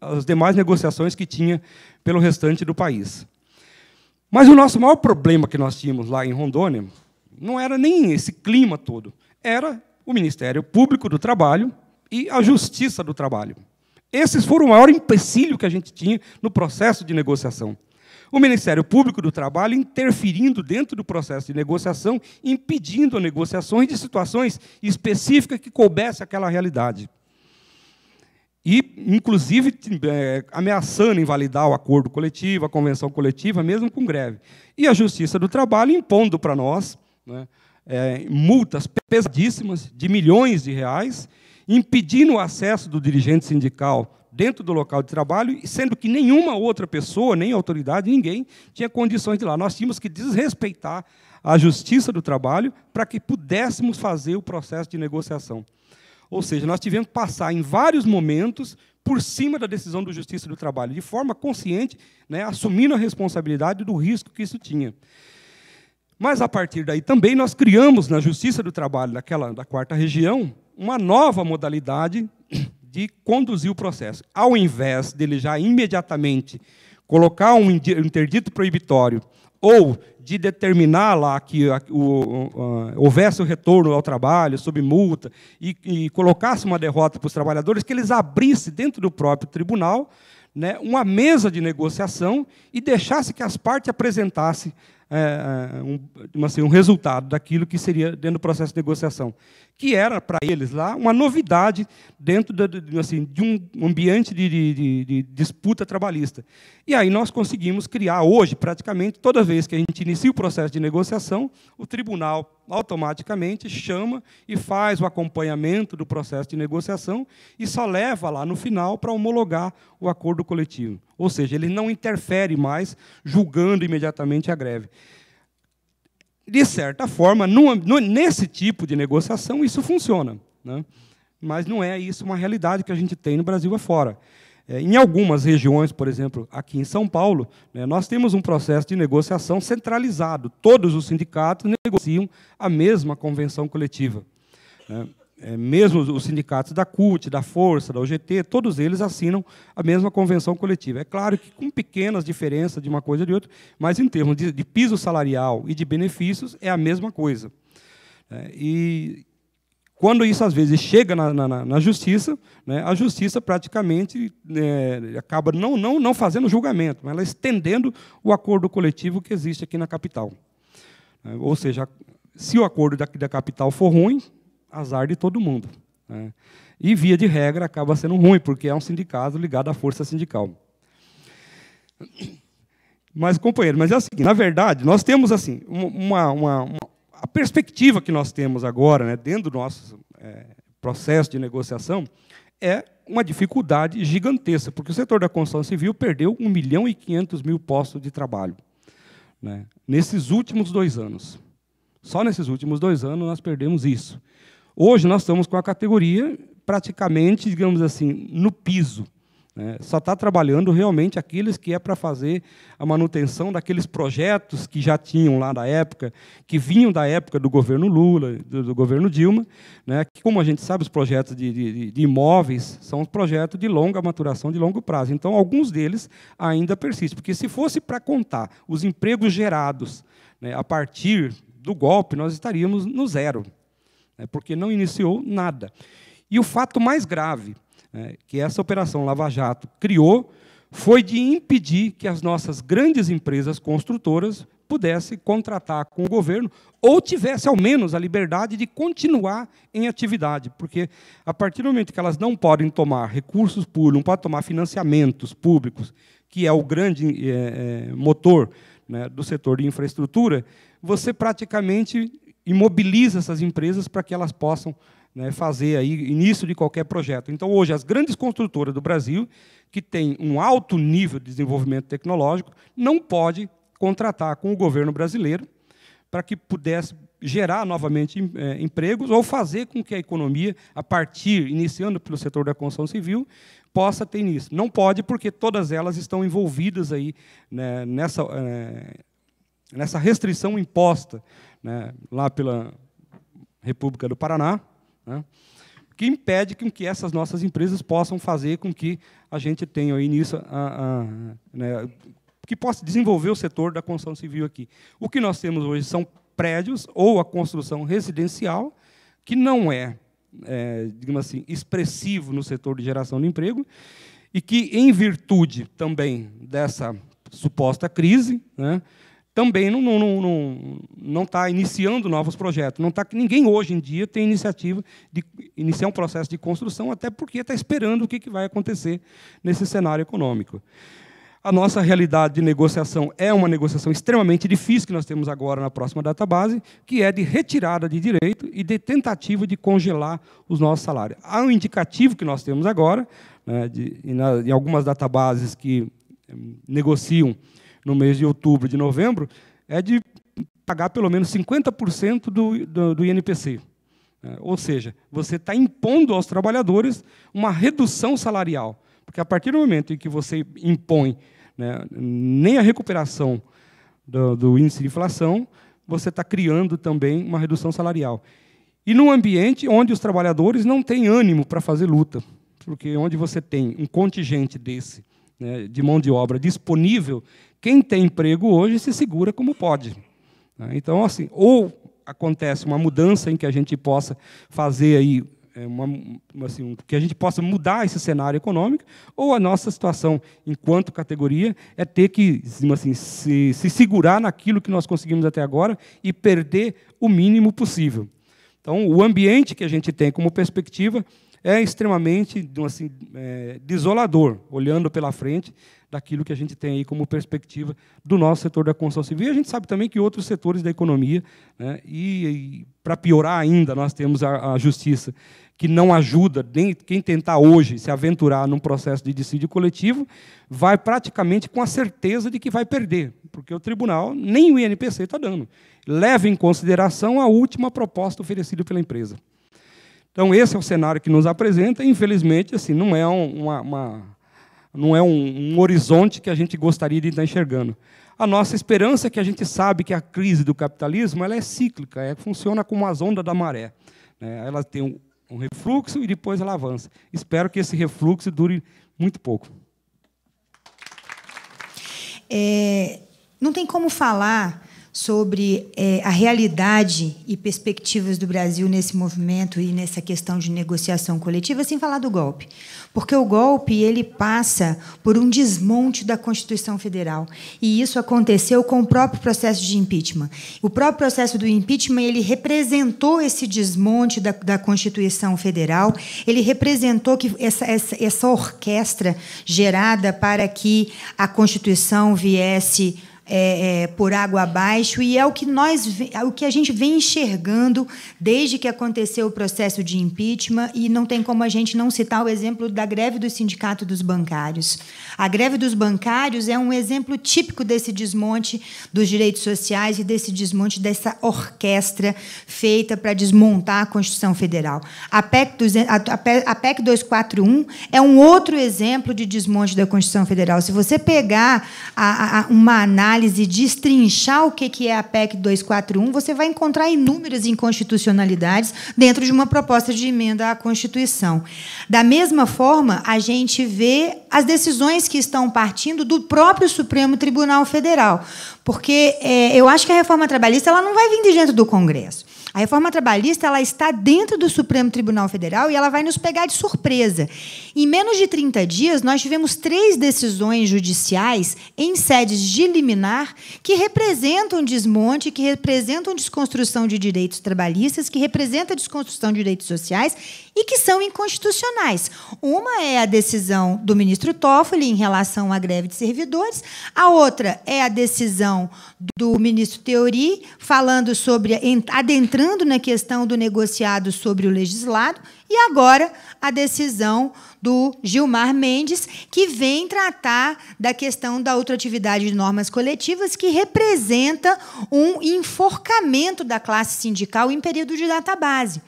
as demais negociações que tinha pelo restante do país. Mas o nosso maior problema que nós tínhamos lá em Rondônia não era nem esse clima todo, era o Ministério Público do Trabalho e a Justiça do Trabalho. Esses foram o maior empecilho que a gente tinha no processo de negociação. O Ministério Público do Trabalho interferindo dentro do processo de negociação, impedindo negociações de situações específicas que coubesse aquela realidade. E, inclusive, é, ameaçando invalidar o acordo coletivo, a convenção coletiva, mesmo com greve. E a Justiça do Trabalho impondo para nós né, é, multas pesadíssimas de milhões de reais impedindo o acesso do dirigente sindical dentro do local de trabalho, sendo que nenhuma outra pessoa, nem autoridade, ninguém tinha condições de ir lá. Nós tínhamos que desrespeitar a justiça do trabalho para que pudéssemos fazer o processo de negociação. Ou seja, nós tivemos que passar em vários momentos por cima da decisão do Justiça do Trabalho, de forma consciente, né, assumindo a responsabilidade do risco que isso tinha. Mas, a partir daí, também nós criamos na Justiça do Trabalho daquela, da quarta região uma nova modalidade de conduzir o processo. Ao invés dele já imediatamente colocar um interdito proibitório ou de determinar lá que houvesse o retorno ao trabalho sob multa e, colocasse uma derrota para os trabalhadores, que eles abrissem dentro do próprio tribunal né, uma mesa de negociação e deixasse que as partes apresentassem eh, eh, um, assim, um resultado daquilo que seria dentro do processo de negociação que era para eles lá uma novidade dentro de, assim, de um ambiente de, de, de, disputa trabalhista. E aí nós conseguimos criar hoje, praticamente, toda vez que a gente inicia o processo de negociação, o tribunal automaticamente chama e faz o acompanhamento do processo de negociação e só leva lá no final para homologar o acordo coletivo. Ou seja, ele não interfere mais julgando imediatamente a greve de certa forma, numa, nesse tipo de negociação, isso funciona. Né? Mas não é isso uma realidade que a gente tem no Brasil afora. É, em algumas regiões, por exemplo, aqui em São Paulo, né, nós temos um processo de negociação centralizado. Todos os sindicatos negociam a mesma convenção coletiva. Né? é, mesmo os sindicatos da CUT, da Força, da UGT, todos eles assinam a mesma convenção coletiva. É claro que com pequenas diferenças de uma coisa e de outra, mas em termos de, de piso salarial e de benefícios, é a mesma coisa. É, e quando isso, às vezes, chega na, na, na justiça, né, a justiça praticamente é, acaba não, não, não fazendo julgamento, mas ela estendendo o acordo coletivo que existe aqui na capital. É, ou seja, se o acordo da, da capital for ruim, azar de todo mundo. Né? E, via de regra, acaba sendo ruim, porque é um sindicato ligado à força sindical. Mas, companheiro, mas é o seguinte, na verdade, nós temos assim uma, uma, uma a perspectiva que nós temos agora, né, dentro do nosso é, processo de negociação, é uma dificuldade gigantesca, porque o setor da construção civil perdeu 1 milhão e 500 mil postos de trabalho né, nesses últimos dois anos. Só nesses últimos dois anos nós perdemos isso. Hoje nós estamos com a categoria praticamente, digamos assim, no piso. Né? Só está trabalhando realmente aqueles que é para fazer a manutenção daqueles projetos que já tinham lá da época, que vinham da época do governo Lula, do, do governo Dilma. Né? Que, como a gente sabe, os projetos de, de, de imóveis são projetos de longa maturação, de longo prazo. Então, alguns deles ainda persistem. Porque se fosse para contar os empregos gerados né, a partir do golpe, nós estaríamos no zero né, porque não iniciou nada. E o fato mais grave né, que essa operação Lava Jato criou foi de impedir que as nossas grandes empresas construtoras pudessem contratar com o governo ou tivesse ao menos a liberdade de continuar em atividade, porque a partir do momento que elas não podem tomar recursos públicos, não podem tomar financiamentos públicos, que é o grande é, motor né, do setor de infraestrutura, você praticamente imobiliza essas empresas para que elas possam né, fazer aí início de qualquer projeto. Então, hoje, as grandes construtoras do Brasil, que têm um alto nível de desenvolvimento tecnológico, não pode contratar com o governo brasileiro para que pudesse gerar novamente é, empregos ou fazer com que a economia, a partir, iniciando pelo setor da construção civil, possa ter nisso. Não pode, porque todas elas estão envolvidas aí né, nessa, é, nessa restrição imposta né, lá pela República do Paraná, né, que impede com que essas nossas empresas possam fazer com que a gente tenha aí nisso, a, a, né, que possa desenvolver o setor da construção civil aqui. O que nós temos hoje são prédios ou a construção residencial, que não é, é digamos assim, expressivo no setor de geração de emprego, e que, em virtude também dessa suposta crise, né, também não está não, não, não tá iniciando novos projetos. Não tá, ninguém hoje em dia tem iniciativa de iniciar um processo de construção, até porque está esperando o que, que vai acontecer nesse cenário econômico. A nossa realidade de negociação é uma negociação extremamente difícil que nós temos agora na próxima database, que é de retirada de direito e de tentativa de congelar os nossos salários. Há um indicativo que nós temos agora, né, de, em, algumas databases que eh, negociam no mês de outubro, de novembro, é de pagar pelo menos 50% do, do, do INPC. É, ou seja, você está impondo aos trabalhadores uma redução salarial. Porque a partir do momento em que você impõe né, nem a recuperação do, do índice de inflação, você está criando também uma redução salarial. E num ambiente onde os trabalhadores não têm ânimo para fazer luta. Porque onde você tem um contingente desse, né, de mão de obra disponível, quem tem emprego hoje se segura como pode. Né? Então, assim, ou acontece uma mudança em que a gente possa fazer aí é, uma, assim, que a gente possa mudar esse cenário econômico, ou a nossa situação, enquanto categoria, é ter que assim, assim, se, se segurar naquilo que nós conseguimos até agora e perder o mínimo possível. Então, o ambiente que a gente tem como perspectiva é extremamente assim, é, desolador, olhando pela frente daquilo que a gente tem aí como perspectiva do nosso setor da construção civil. E a gente sabe também que outros setores da economia, né, e, e para piorar ainda, nós temos a, a justiça, que não ajuda, nem quem tentar hoje se aventurar num processo de dissídio coletivo, vai praticamente com a certeza de que vai perder, porque o tribunal, nem o INPC está dando. Leva em consideração a última proposta oferecida pela empresa. Então, esse é o cenário que nos apresenta, e, infelizmente, assim, não é, uma, uma, não é um, um horizonte que a gente gostaria de estar enxergando. A nossa esperança é que a gente sabe que a crise do capitalismo ela é cíclica, é, funciona como as ondas da maré. Né? Ela tem um, um refluxo e depois ela avança. Espero que esse refluxo dure muito pouco. É, não tem como falar sobre é, a realidade e perspectivas do Brasil nesse movimento e nessa questão de negociação coletiva, sem falar do golpe, porque o golpe ele passa por um desmonte da Constituição Federal e isso aconteceu com o próprio processo de impeachment. O próprio processo do impeachment ele representou esse desmonte da, da Constituição Federal, ele representou que essa, essa, essa orquestra gerada para que a Constituição viesse é, é, por água abaixo e é o que nós é o que a gente vem enxergando desde que aconteceu o processo de impeachment e não tem como a gente não citar o exemplo da greve do sindicato dos bancários. A greve dos bancários é um exemplo típico desse desmonte dos direitos sociais e desse desmonte dessa orquestra feita para desmontar a Constituição Federal. A PEC, 200, a PEC 241 é um outro exemplo de desmonte da Constituição Federal. Se você pegar a, a, uma análise análise, destrinchar o que é a PEC 241, você vai encontrar inúmeras inconstitucionalidades dentro de uma proposta de emenda à Constituição. Da mesma forma, a gente vê as decisões que estão partindo do próprio Supremo Tribunal Federal, porque é, eu acho que a reforma trabalhista ela não vai vir de dentro do Congresso. A reforma trabalhista ela está dentro do Supremo Tribunal Federal e ela vai nos pegar de surpresa. Em menos de 30 dias, nós tivemos três decisões judiciais em sedes de liminar que representam desmonte, que representam desconstrução de direitos trabalhistas, que representam desconstrução de direitos sociais e que são inconstitucionais. Uma é a decisão do ministro Toffoli em relação à greve de servidores, a outra é a decisão do ministro Teori falando sobre adentrar entrando na né, questão do negociado sobre o legislado e agora a decisão do Gilmar Mendes, que vem tratar da questão da ultratividade de normas coletivas, que representa um enforcamento da classe sindical em período de data-base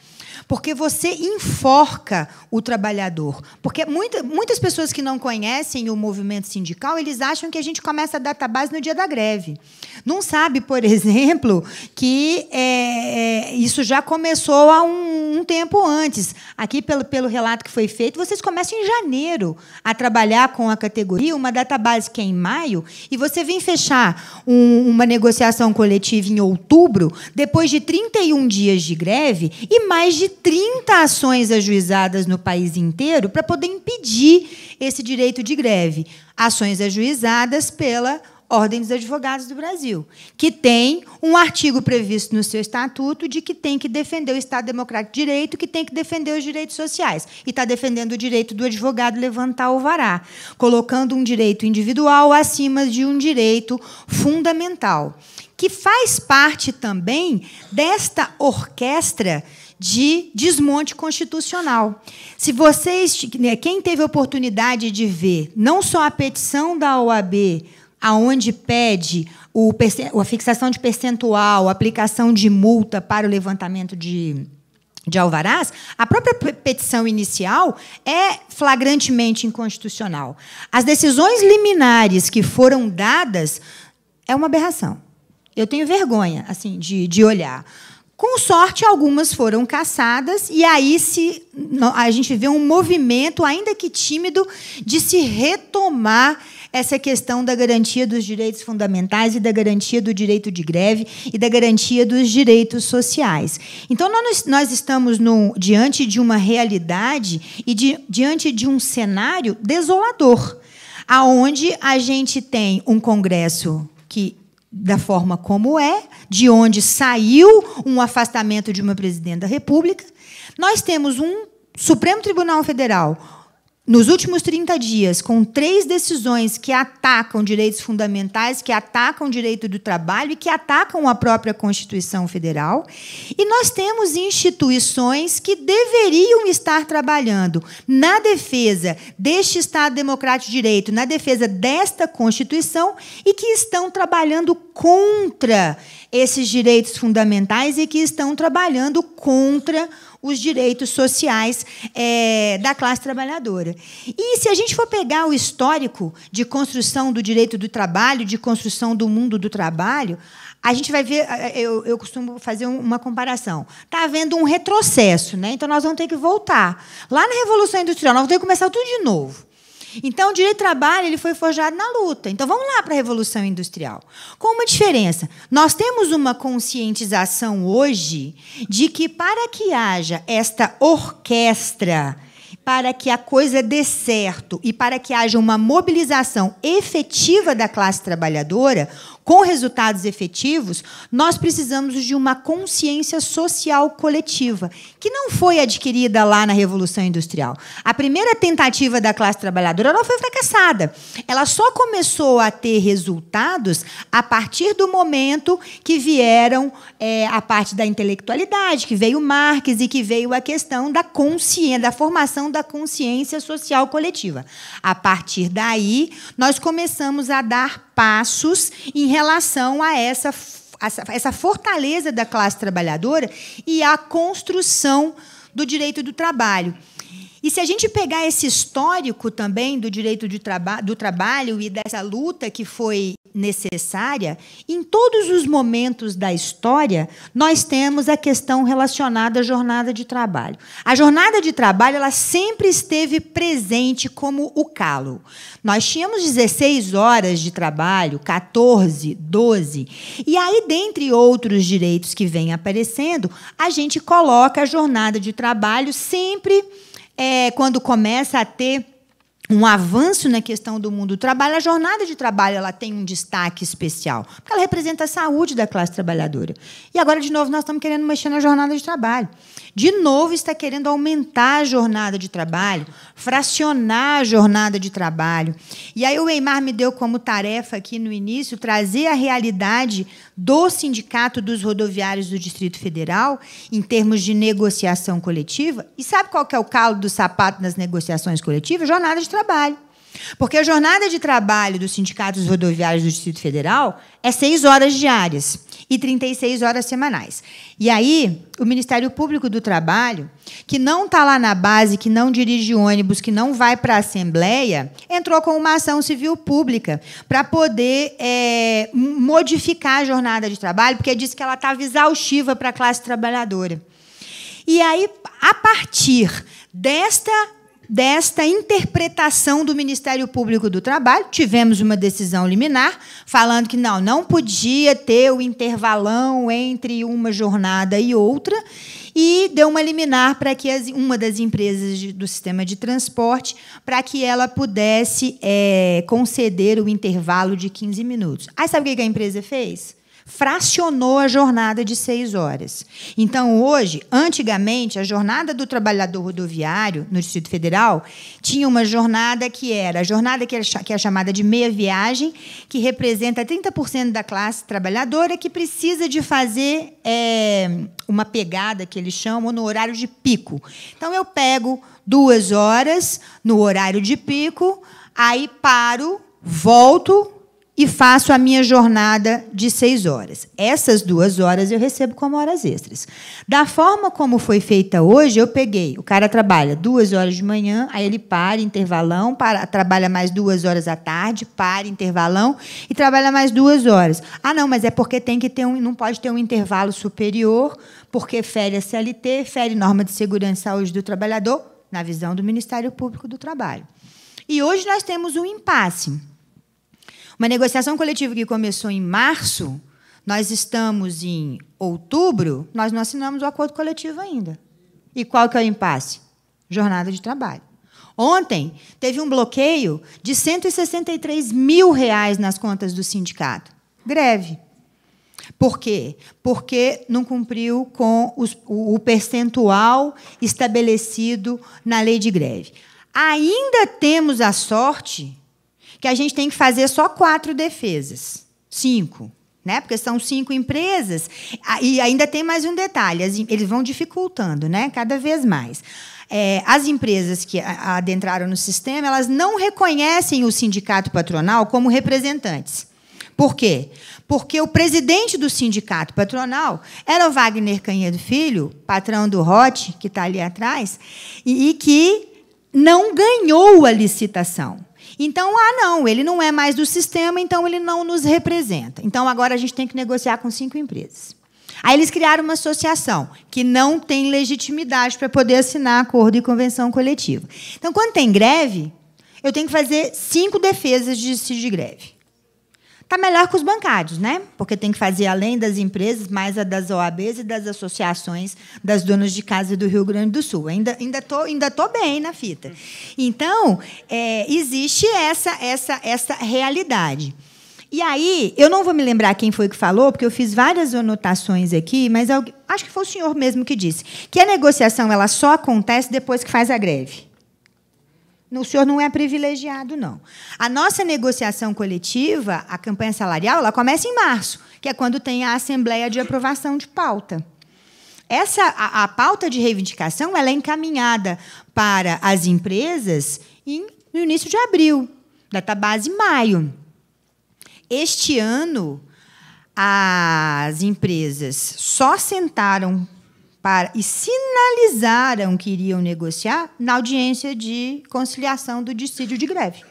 porque você enforca o trabalhador. Porque muita, muitas pessoas que não conhecem o movimento sindical, eles acham que a gente começa a database no dia da greve. Não sabe, por *laughs* exemplo, que é, é, isso já começou há um, um tempo antes. Aqui, pelo, pelo relato que foi feito, vocês começam em janeiro a trabalhar com a categoria, uma database que é em maio, e você vem fechar um, uma negociação coletiva em outubro, depois de 31 dias de greve e mais de 30 ações ajuizadas no país inteiro para poder impedir esse direito de greve. Ações ajuizadas pela Ordem dos Advogados do Brasil, que tem um artigo previsto no seu estatuto de que tem que defender o Estado Democrático de Direito, que tem que defender os direitos sociais. E está defendendo o direito do advogado levantar o vará, colocando um direito individual acima de um direito fundamental, que faz parte também desta orquestra de desmonte constitucional. Se vocês, né, quem teve oportunidade de ver não só a petição da OAB, aonde pede o, a fixação de percentual, aplicação de multa para o levantamento de de Alvarás, a própria petição inicial é flagrantemente inconstitucional. As decisões liminares que foram dadas é uma aberração. Eu tenho vergonha assim de, de olhar. Com sorte, algumas foram caçadas, e aí se, a gente vê um movimento, ainda que tímido, de se retomar essa questão da garantia dos direitos fundamentais e da garantia do direito de greve e da garantia dos direitos sociais. Então, nós, nós estamos no, diante de uma realidade e de, diante de um cenário desolador, aonde a gente tem um Congresso que da forma como é, de onde saiu um afastamento de uma presidente da República. Nós temos um Supremo Tribunal Federal, nos últimos 30 dias, com três decisões que atacam direitos fundamentais, que atacam o direito do trabalho e que atacam a própria Constituição Federal. E nós temos instituições que deveriam estar trabalhando na defesa deste Estado Democrático de Direito, na defesa desta Constituição e que estão trabalhando contra esses direitos fundamentais e que estão trabalhando contra os direitos sociais é, da classe trabalhadora. E se a gente for pegar o histórico de construção do direito do trabalho, de construção do mundo do trabalho, a gente vai ver, é, eu, eu costumo fazer uma comparação. Está havendo um retrocesso, né? então nós vamos ter que voltar. Lá na Revolução Industrial, nós vamos ter que começar tudo de novo. Então, o direito do trabalho ele foi forjado na luta. Então, vamos lá para a Revolução Industrial. Com uma diferença: nós temos uma conscientização hoje de que, para que haja esta orquestra, para que a coisa dê certo e para que haja uma mobilização efetiva da classe trabalhadora, com resultados efetivos, nós precisamos de uma consciência social coletiva, que não foi adquirida lá na Revolução Industrial. A primeira tentativa da classe trabalhadora ela foi fracassada. Ela só começou a ter resultados a partir do momento que vieram é, a parte da intelectualidade, que veio Marx e que veio a questão da consciência, da formação da consciência social coletiva. A partir daí, nós começamos a dar passos em relação a essa, essa fortaleza da classe trabalhadora e à construção do direito do trabalho. E se a gente pegar esse histórico também do direito traba do trabalho e dessa luta que foi necessária, em todos os momentos da história, nós temos a questão relacionada à jornada de trabalho. A jornada de trabalho ela sempre esteve presente como o calo. Nós tínhamos 16 horas de trabalho, 14, 12. E aí, dentre outros direitos que vêm aparecendo, a gente coloca a jornada de trabalho sempre é, quando começa a ter um avanço na questão do mundo do trabalho, a jornada de trabalho ela tem um destaque especial, porque ela representa a saúde da classe trabalhadora. E agora, de novo, nós estamos querendo mexer na jornada de trabalho. De novo, está querendo aumentar a jornada de trabalho, fracionar a jornada de trabalho. E aí o Weimar me deu como tarefa aqui no início trazer a realidade do Sindicato dos Rodoviários do Distrito Federal em termos de negociação coletiva. E sabe qual que é o calo do sapato nas negociações coletivas? Jornada de trabalho trabalho. Porque a jornada de trabalho dos sindicatos rodoviários do Distrito Federal é seis horas diárias e 36 horas semanais. E aí, o Ministério Público do Trabalho, que não está lá na base, que não dirige ônibus, que não vai para a Assembleia, entrou com uma ação civil pública para poder é, modificar a jornada de trabalho, porque disse que ela estava exaustiva para a classe trabalhadora. E aí, a partir desta desta interpretação do Ministério Público do Trabalho. Tivemos uma decisão liminar falando que não, não podia ter o intervalão entre uma jornada e outra, e deu uma liminar para que as, uma das empresas de, do sistema de transporte para que ela pudesse é, conceder o intervalo de 15 minutos. Aí sabe o que a empresa fez? fracionou a jornada de seis horas. Então, hoje, antigamente, a jornada do trabalhador rodoviário no Distrito Federal tinha uma jornada que era a jornada que, é, é chamada de meia viagem, que representa 30% da classe trabalhadora que precisa de fazer é, uma pegada, que eles chamam, no horário de pico. Então, eu pego duas horas no horário de pico, aí paro, volto e faço a minha jornada de seis horas. Essas duas horas eu recebo como horas extras. Da forma como foi feita hoje, eu peguei. O cara trabalha duas horas de manhã, aí ele para, intervalão, para, trabalha mais duas horas à tarde, para, intervalão, e trabalha mais duas horas. Ah, não, mas é porque tem que ter um, não pode ter um intervalo superior, porque fere a CLT, fere norma de segurança e saúde do trabalhador, na visão do Ministério Público do Trabalho. E hoje nós temos um impasse. Uma negociação coletiva que começou em março, nós estamos em outubro, nós não assinamos o acordo coletivo ainda. E qual que é o impasse? Jornada de trabalho. Ontem teve um bloqueio de 163 mil reais nas contas do sindicato. Greve. Por quê? Porque não cumpriu com os, o, o percentual estabelecido na lei de greve. Ainda temos a sorte que a gente tem que fazer só quatro defesas. Cinco. Né? Porque são cinco empresas. E ainda tem mais um detalhe: eles vão dificultando né? cada vez mais. É, as empresas que adentraram no sistema, elas não reconhecem o sindicato patronal como representantes. Por quê? Porque o presidente do sindicato patronal era o Wagner Canhedo Filho, patrão do ROT, que está ali atrás, e, e que não ganhou a licitação. Então, ah, não, ele não é mais do sistema, então ele não nos representa. Então, agora a gente tem que negociar com cinco empresas. Aí eles criaram uma associação que não tem legitimidade para poder assinar acordo e convenção coletiva. Então, quando tem greve, eu tenho que fazer cinco defesas de de greve. Está melhor que os bancários, né? Porque tem que fazer, além das empresas, mais a das OABs e das associações das donas de casa do Rio Grande do Sul. Ainda estou ainda tô, ainda tô bem na fita. Então, é, existe essa, essa, essa realidade. E aí, eu não vou me lembrar quem foi que falou, porque eu fiz várias anotações aqui, mas acho que foi o senhor mesmo que disse que a negociação ela só acontece depois que faz a greve. O senhor não é privilegiado, não. A nossa negociação coletiva, a campanha salarial, ela começa em março, que é quando tem a assembleia de aprovação de pauta. Essa a, a pauta de reivindicação ela é encaminhada para as empresas em, no início de abril, data base maio. Este ano, as empresas só sentaram para e sinalizaram que iriam negociar na audiência de conciliação do dissídio de greve.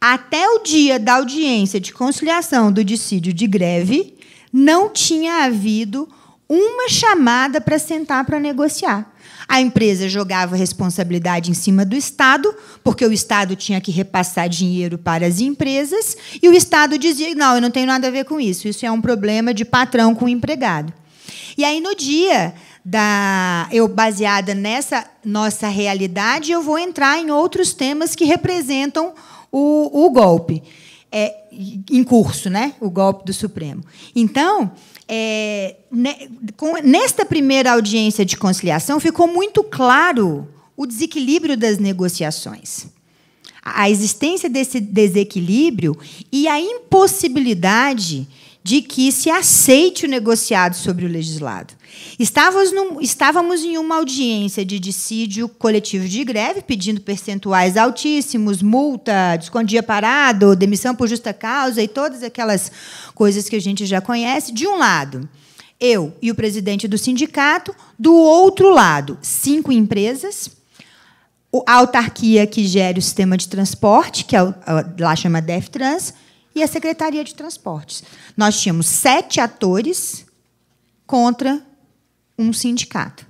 Até o dia da audiência de conciliação do dissídio de greve, não tinha havido uma chamada para sentar para negociar. A empresa jogava responsabilidade em cima do Estado, porque o Estado tinha que repassar dinheiro para as empresas, e o Estado dizia: não, eu não tenho nada a ver com isso, isso é um problema de patrão com empregado. E aí, no dia da eu baseada nessa nossa realidade, eu vou entrar em outros temas que representam o, o golpe é, em curso, né? O golpe do Supremo. Então, é, ne, né, com, nesta primeira audiência de conciliação ficou muito claro o desequilíbrio das negociações a existência desse desequilíbrio e a impossibilidade de que se aceite o negociado sobre o legislado. Estávamos, num, estávamos em uma audiência de dissídio coletivo de greve, pedindo percentuais altíssimos, multa, descondia parado, demissão por justa causa e todas aquelas coisas que a gente já conhece. De um lado, eu e o presidente do sindicato, do outro lado, cinco empresas, a autarquia que gere o sistema de transporte, que é lá chama DEFTRANS, e a Secretaria de Transportes. Nós tínhamos sete atores contra um sindicato.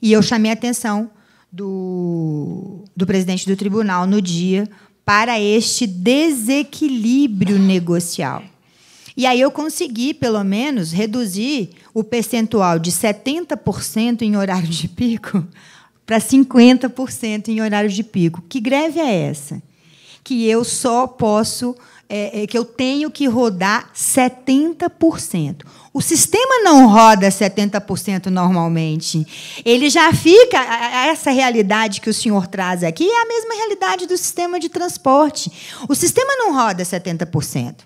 E eu chamei a atenção do, do presidente do tribunal no dia para este desequilíbrio negocial. E aí eu consegui, pelo menos, reduzir o percentual de 70% em horário de pico *laughs* para 50% em horário de pico. Que greve é essa? Que eu só posso é, é, que eu tenho que rodar 70%. O sistema não roda 70% normalmente. Ele já fica. Essa realidade que o senhor traz aqui é a mesma realidade do sistema de transporte. O sistema não roda 70%.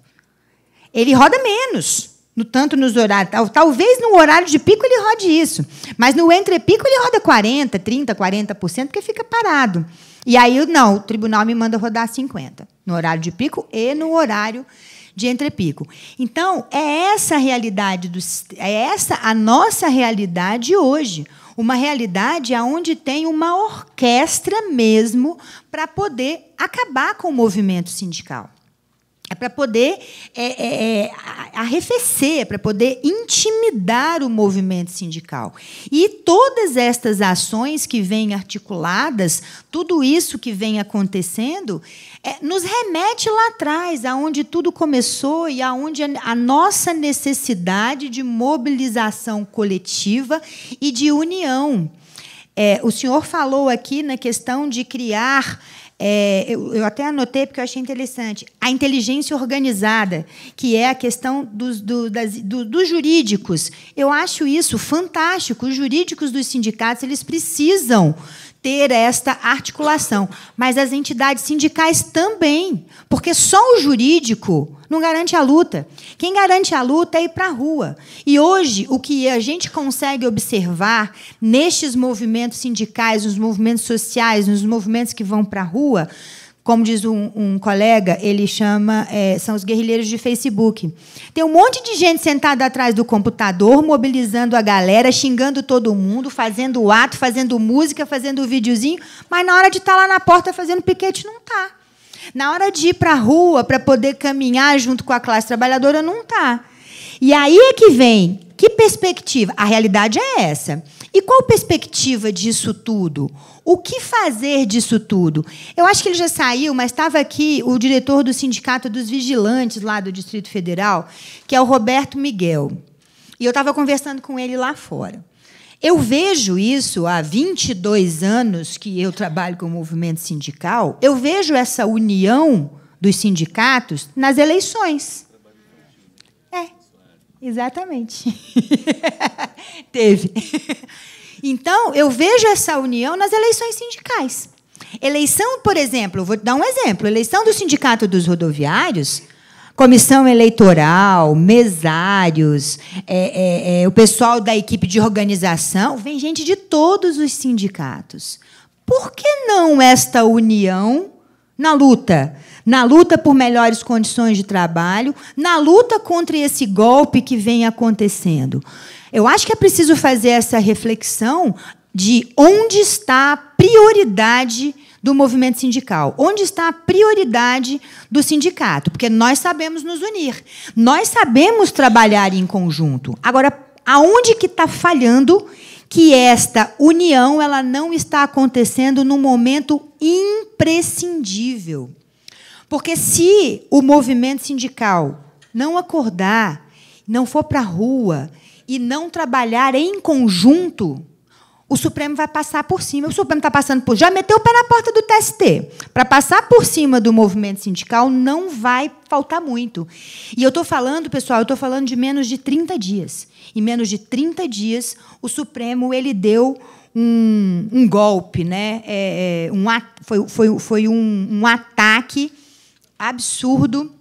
Ele roda menos. No tanto nos horários, talvez no horário de pico ele rode isso, mas no entrepico ele roda 40, 30, 40%, porque fica parado. E aí, não, o tribunal me manda rodar 50 no horário de pico e no horário de entrepico. Então, é essa a realidade do, é essa a nossa realidade hoje. Uma realidade onde tem uma orquestra mesmo para poder acabar com o movimento sindical. É para poder é, é, é arrefecer, é para poder intimidar o movimento sindical. E todas estas ações que vêm articuladas, tudo isso que vem acontecendo, é, nos remete lá atrás, aonde tudo começou e aonde a nossa necessidade de mobilização coletiva e de união. É, o senhor falou aqui na questão de criar é, eu, eu, até anotei porque eu achei interessante, a inteligência organizada, que é a questão dos, do, das, do, dos jurídicos. Eu acho isso fantástico. Os jurídicos dos sindicatos eles precisam ter esta articulação, mas as entidades sindicais também, porque só o jurídico não garante a luta. Quem garante a luta é ir para a rua. E hoje, o que a gente consegue observar nestes movimentos sindicais, nos movimentos sociais, nos movimentos que vão para a rua, como diz um, um, colega, ele chama, é, são os guerrilheiros de Facebook. Tem um monte de gente sentada atrás do computador, mobilizando a galera, xingando todo mundo, fazendo ato, fazendo música, fazendo videozinho, mas na hora de estar tá lá na porta fazendo piquete, não tá. Na hora de ir para a rua para poder caminhar junto com a classe trabalhadora, não tá. E aí é que vem, que perspectiva? A realidade é essa. E qual perspectiva disso tudo? O que fazer disso tudo? Eu acho que ele já saiu, mas estava aqui o diretor do Sindicato dos Vigilantes lá do Distrito Federal, que é o Roberto Miguel. E eu estava conversando com ele lá fora. Eu vejo isso há 22 anos que eu trabalho com o movimento sindical, eu vejo essa união dos sindicatos nas eleições. É, exatamente. *laughs* Teve. Então, eu vejo essa união nas eleições sindicais. Eleição, por exemplo, vou dar um exemplo: eleição do Sindicato dos Rodoviários, comissão eleitoral, mesários, é, é, é, o pessoal da equipe de organização, vem gente de todos os sindicatos. Por que não esta união na luta? Na luta por melhores condições de trabalho, na luta contra esse golpe que vem acontecendo. Eu acho que é preciso fazer essa reflexão de onde está a prioridade do movimento sindical? Onde está a prioridade do sindicato? Porque nós sabemos nos unir, nós sabemos trabalhar em conjunto. Agora, aonde que está falhando que esta união ela não está acontecendo num momento imprescindível? Porque se o movimento sindical não acordar, não for para a rua, e não trabalhar em conjunto, o Supremo vai passar por cima. O Supremo está passando por. Já meteu o pé na porta do TST. Para passar por cima do movimento sindical, não vai faltar muito. E eu estou falando, pessoal, eu estou falando de menos de 30 dias. Em menos de 30 dias, o Supremo ele deu um, um golpe, né? É, é um, foi foi, foi um, um ataque absurdo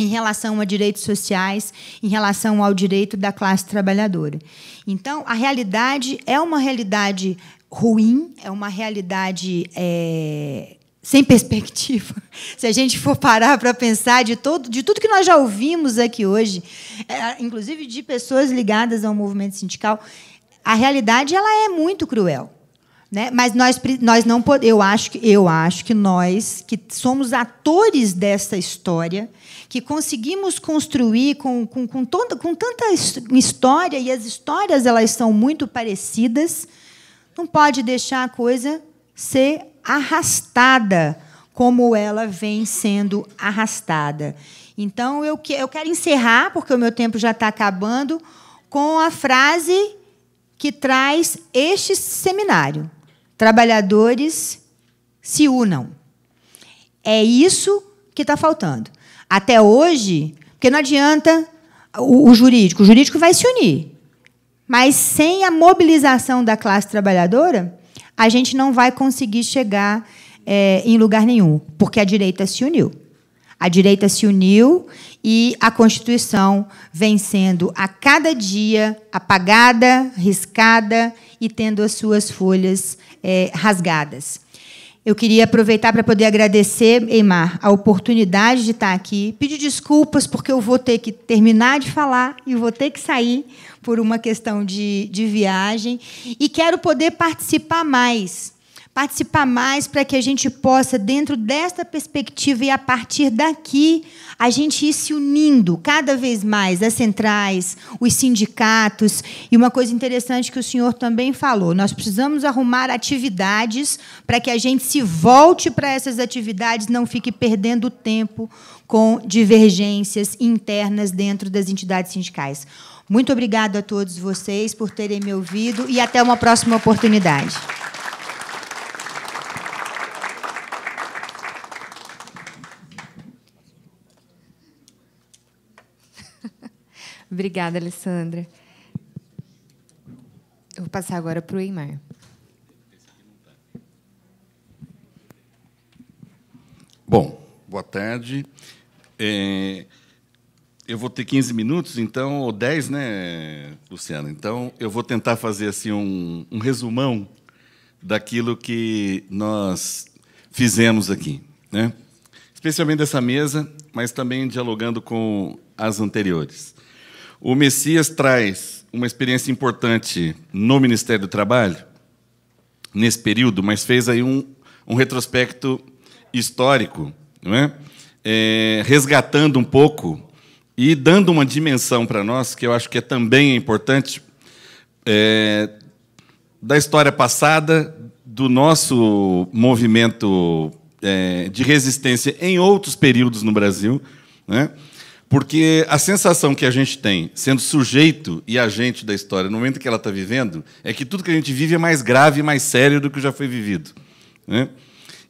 em relação a direitos sociais, em relação ao direito da classe trabalhadora. Então, a realidade é uma realidade ruim, é uma realidade é, sem perspectiva. *laughs* Se a gente for parar para pensar de, todo, de tudo que nós já ouvimos aqui hoje, é, inclusive de pessoas ligadas ao movimento sindical, a realidade ela é muito cruel. Né? Mas nós, nós não podemos. Eu acho, que, eu acho que nós, que somos atores dessa história, que conseguimos construir com, com, com, toda, com tanta história, e as histórias elas são muito parecidas, não pode deixar a coisa ser arrastada como ela vem sendo arrastada. Então, eu, que, eu quero encerrar, porque o meu tempo já está acabando, com a frase que traz este seminário: Trabalhadores se unam. É isso que está faltando. Até hoje, porque não adianta o, o jurídico. O jurídico vai se unir. Mas sem a mobilização da classe trabalhadora, a gente não vai conseguir chegar é, em lugar nenhum, porque a direita se uniu. A direita se uniu e a Constituição vem sendo a cada dia apagada, riscada e tendo as suas folhas é, rasgadas. Eu queria aproveitar para poder agradecer, Eimar, a oportunidade de estar aqui. Pedir desculpas, porque eu vou ter que terminar de falar e vou ter que sair por uma questão de, de viagem. E quero poder participar mais participar mais para que a gente possa, dentro desta perspectiva e a partir daqui, a gente ir se unindo cada vez mais, as centrais, os sindicatos. E uma coisa interessante que o senhor também falou: nós precisamos arrumar atividades para que a gente se volte para essas atividades, não fique perdendo tempo com divergências internas dentro das entidades sindicais. Muito obrigada a todos vocês por terem me ouvido e até uma próxima oportunidade. Obrigada, Alessandra. Eu vou passar agora para o Eimar. Bom, boa tarde. É, eu vou ter 15 minutos, então, ou 10, né, Luciana? Então, eu vou tentar fazer assim um, um resumão daquilo que nós fizemos aqui, né? especialmente dessa mesa, mas também dialogando com as anteriores. O Messias traz uma experiência importante no Ministério do Trabalho, nesse período, mas fez aí um, um retrospecto histórico, não é? é resgatando um pouco e dando uma dimensão para nós, que eu acho que é também importante, é, da história passada, do nosso movimento é, de resistência em outros períodos no Brasil, né? Porque a sensação que a gente tem, sendo sujeito e agente da história, no momento que ela está vivendo, é que tudo que a gente vive é mais grave e mais sério do que já foi vivido. Né?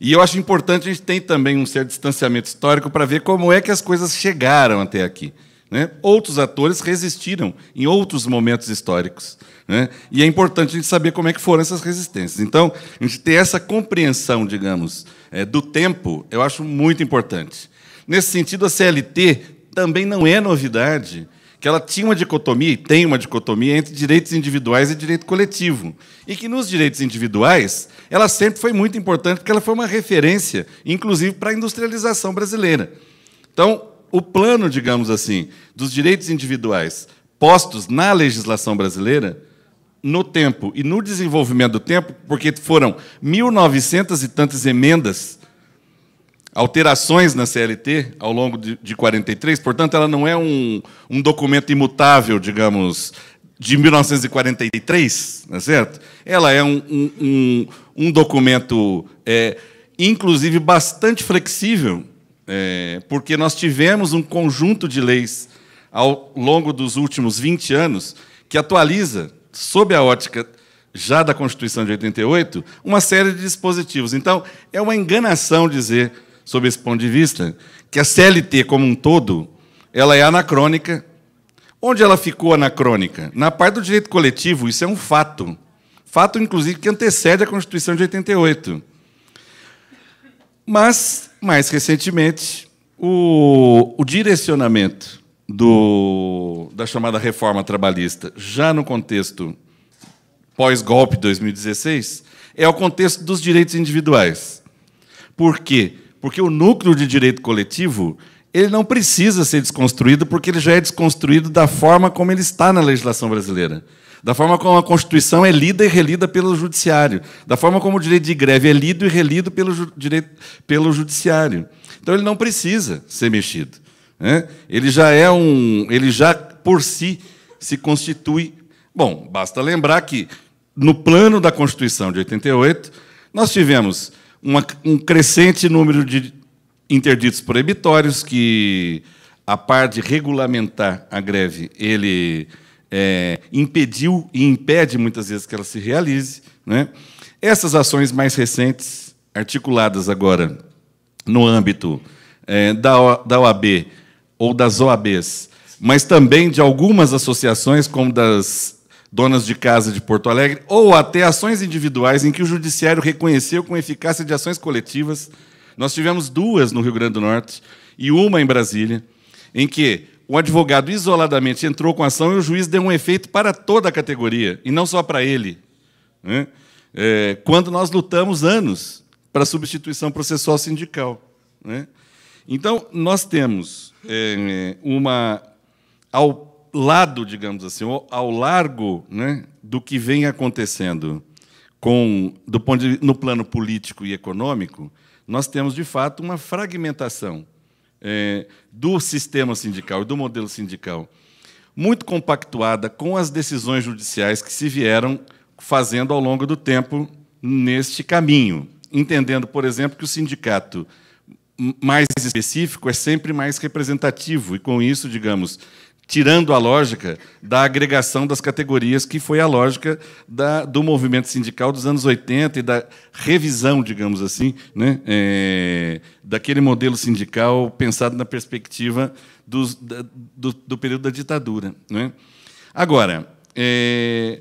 E eu acho importante a gente ter também um certo distanciamento histórico para ver como é que as coisas chegaram até aqui. Né? Outros atores resistiram em outros momentos históricos. Né? E é importante a gente saber como é que foram essas resistências. Então, a gente ter essa compreensão, digamos, é, do tempo, eu acho muito importante. Nesse sentido, a CLT também não é novidade que ela tinha uma dicotomia, e tem uma dicotomia, entre direitos individuais e direito coletivo. E que nos direitos individuais, ela sempre foi muito importante, porque ela foi uma referência, inclusive, para a industrialização brasileira. Então, o plano, digamos assim, dos direitos individuais postos na legislação brasileira, no tempo e no desenvolvimento do tempo, porque foram 1900 e tantas emendas alterações na CLT ao longo de, de 43, portanto, ela não é um, um documento imutável, digamos, de 1943, não é certo? Ela é um, um, um documento, é, inclusive, bastante flexível, é, porque nós tivemos um conjunto de leis ao longo dos últimos 20 anos que atualiza, sob a ótica já da Constituição de 88, uma série de dispositivos. Então, é uma enganação dizer sob esse ponto de vista, que a CLT como um todo, ela é anacrônica. Onde ela ficou anacrônica? Na parte do direito coletivo, isso é um fato. Fato, inclusive, que antecede a Constituição de 88. Mas, mais recentemente, o, o direcionamento do, da chamada reforma trabalhista, já no contexto pós-golpe 2016, é o contexto dos direitos individuais. Por quê? Porque o núcleo de direito coletivo ele não precisa ser desconstruído, porque ele já é desconstruído da forma como ele está na legislação brasileira. Da forma como a Constituição é lida e relida pelo Judiciário. Da forma como o direito de greve é lido e relido pelo, ju direito, pelo Judiciário. Então, ele não precisa ser mexido. Né? Ele já é um. Ele já, por si, se constitui. Bom, basta lembrar que, no plano da Constituição de 88, nós tivemos uma, um crescente número de interditos proibitórios que, a par de regulamentar a greve, ele é, impediu e impede muitas vezes que ela se realize. Né? Essas ações mais recentes, articuladas agora no âmbito é, da, da OAB ou das OABs, mas também de algumas associações, como das donas de casa de Porto Alegre, ou até ações individuais em que o judiciário reconheceu com eficácia de ações coletivas. Nós tivemos duas no Rio Grande do Norte e uma em Brasília, em que o advogado isoladamente entrou com a ação e o juiz deu um efeito para toda a categoria, e não só para ele. Né? É, quando nós lutamos anos para a substituição processual sindical. Né? Então, nós temos é, uma. Ao lado, digamos assim, ao largo né, do que vem acontecendo com, do ponto de, no plano político e econômico, nós temos, de fato, uma fragmentação é, do sistema sindical e do modelo sindical, muito compactuada com as decisões judiciais que se vieram fazendo ao longo do tempo neste caminho, entendendo, por exemplo, que o sindicato mais específico é sempre mais representativo e com isso, digamos, tirando a lógica da agregação das categorias, que foi a lógica da, do movimento sindical dos anos 80 e da revisão, digamos assim, né, é, daquele modelo sindical pensado na perspectiva dos, da, do, do, período da ditadura. Né. Agora, é,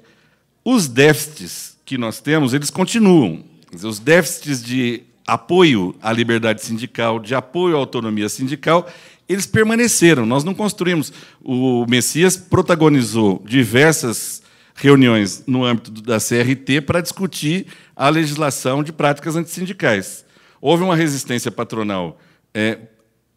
os déficits que nós temos, eles continuam. Os déficits de apoio à liberdade sindical, de apoio à autonomia sindical, eles permaneceram. Nós não construímos. O Messias protagonizou diversas reuniões no âmbito da CRT para discutir a legislação de práticas antissindicais. Houve uma resistência patronal é,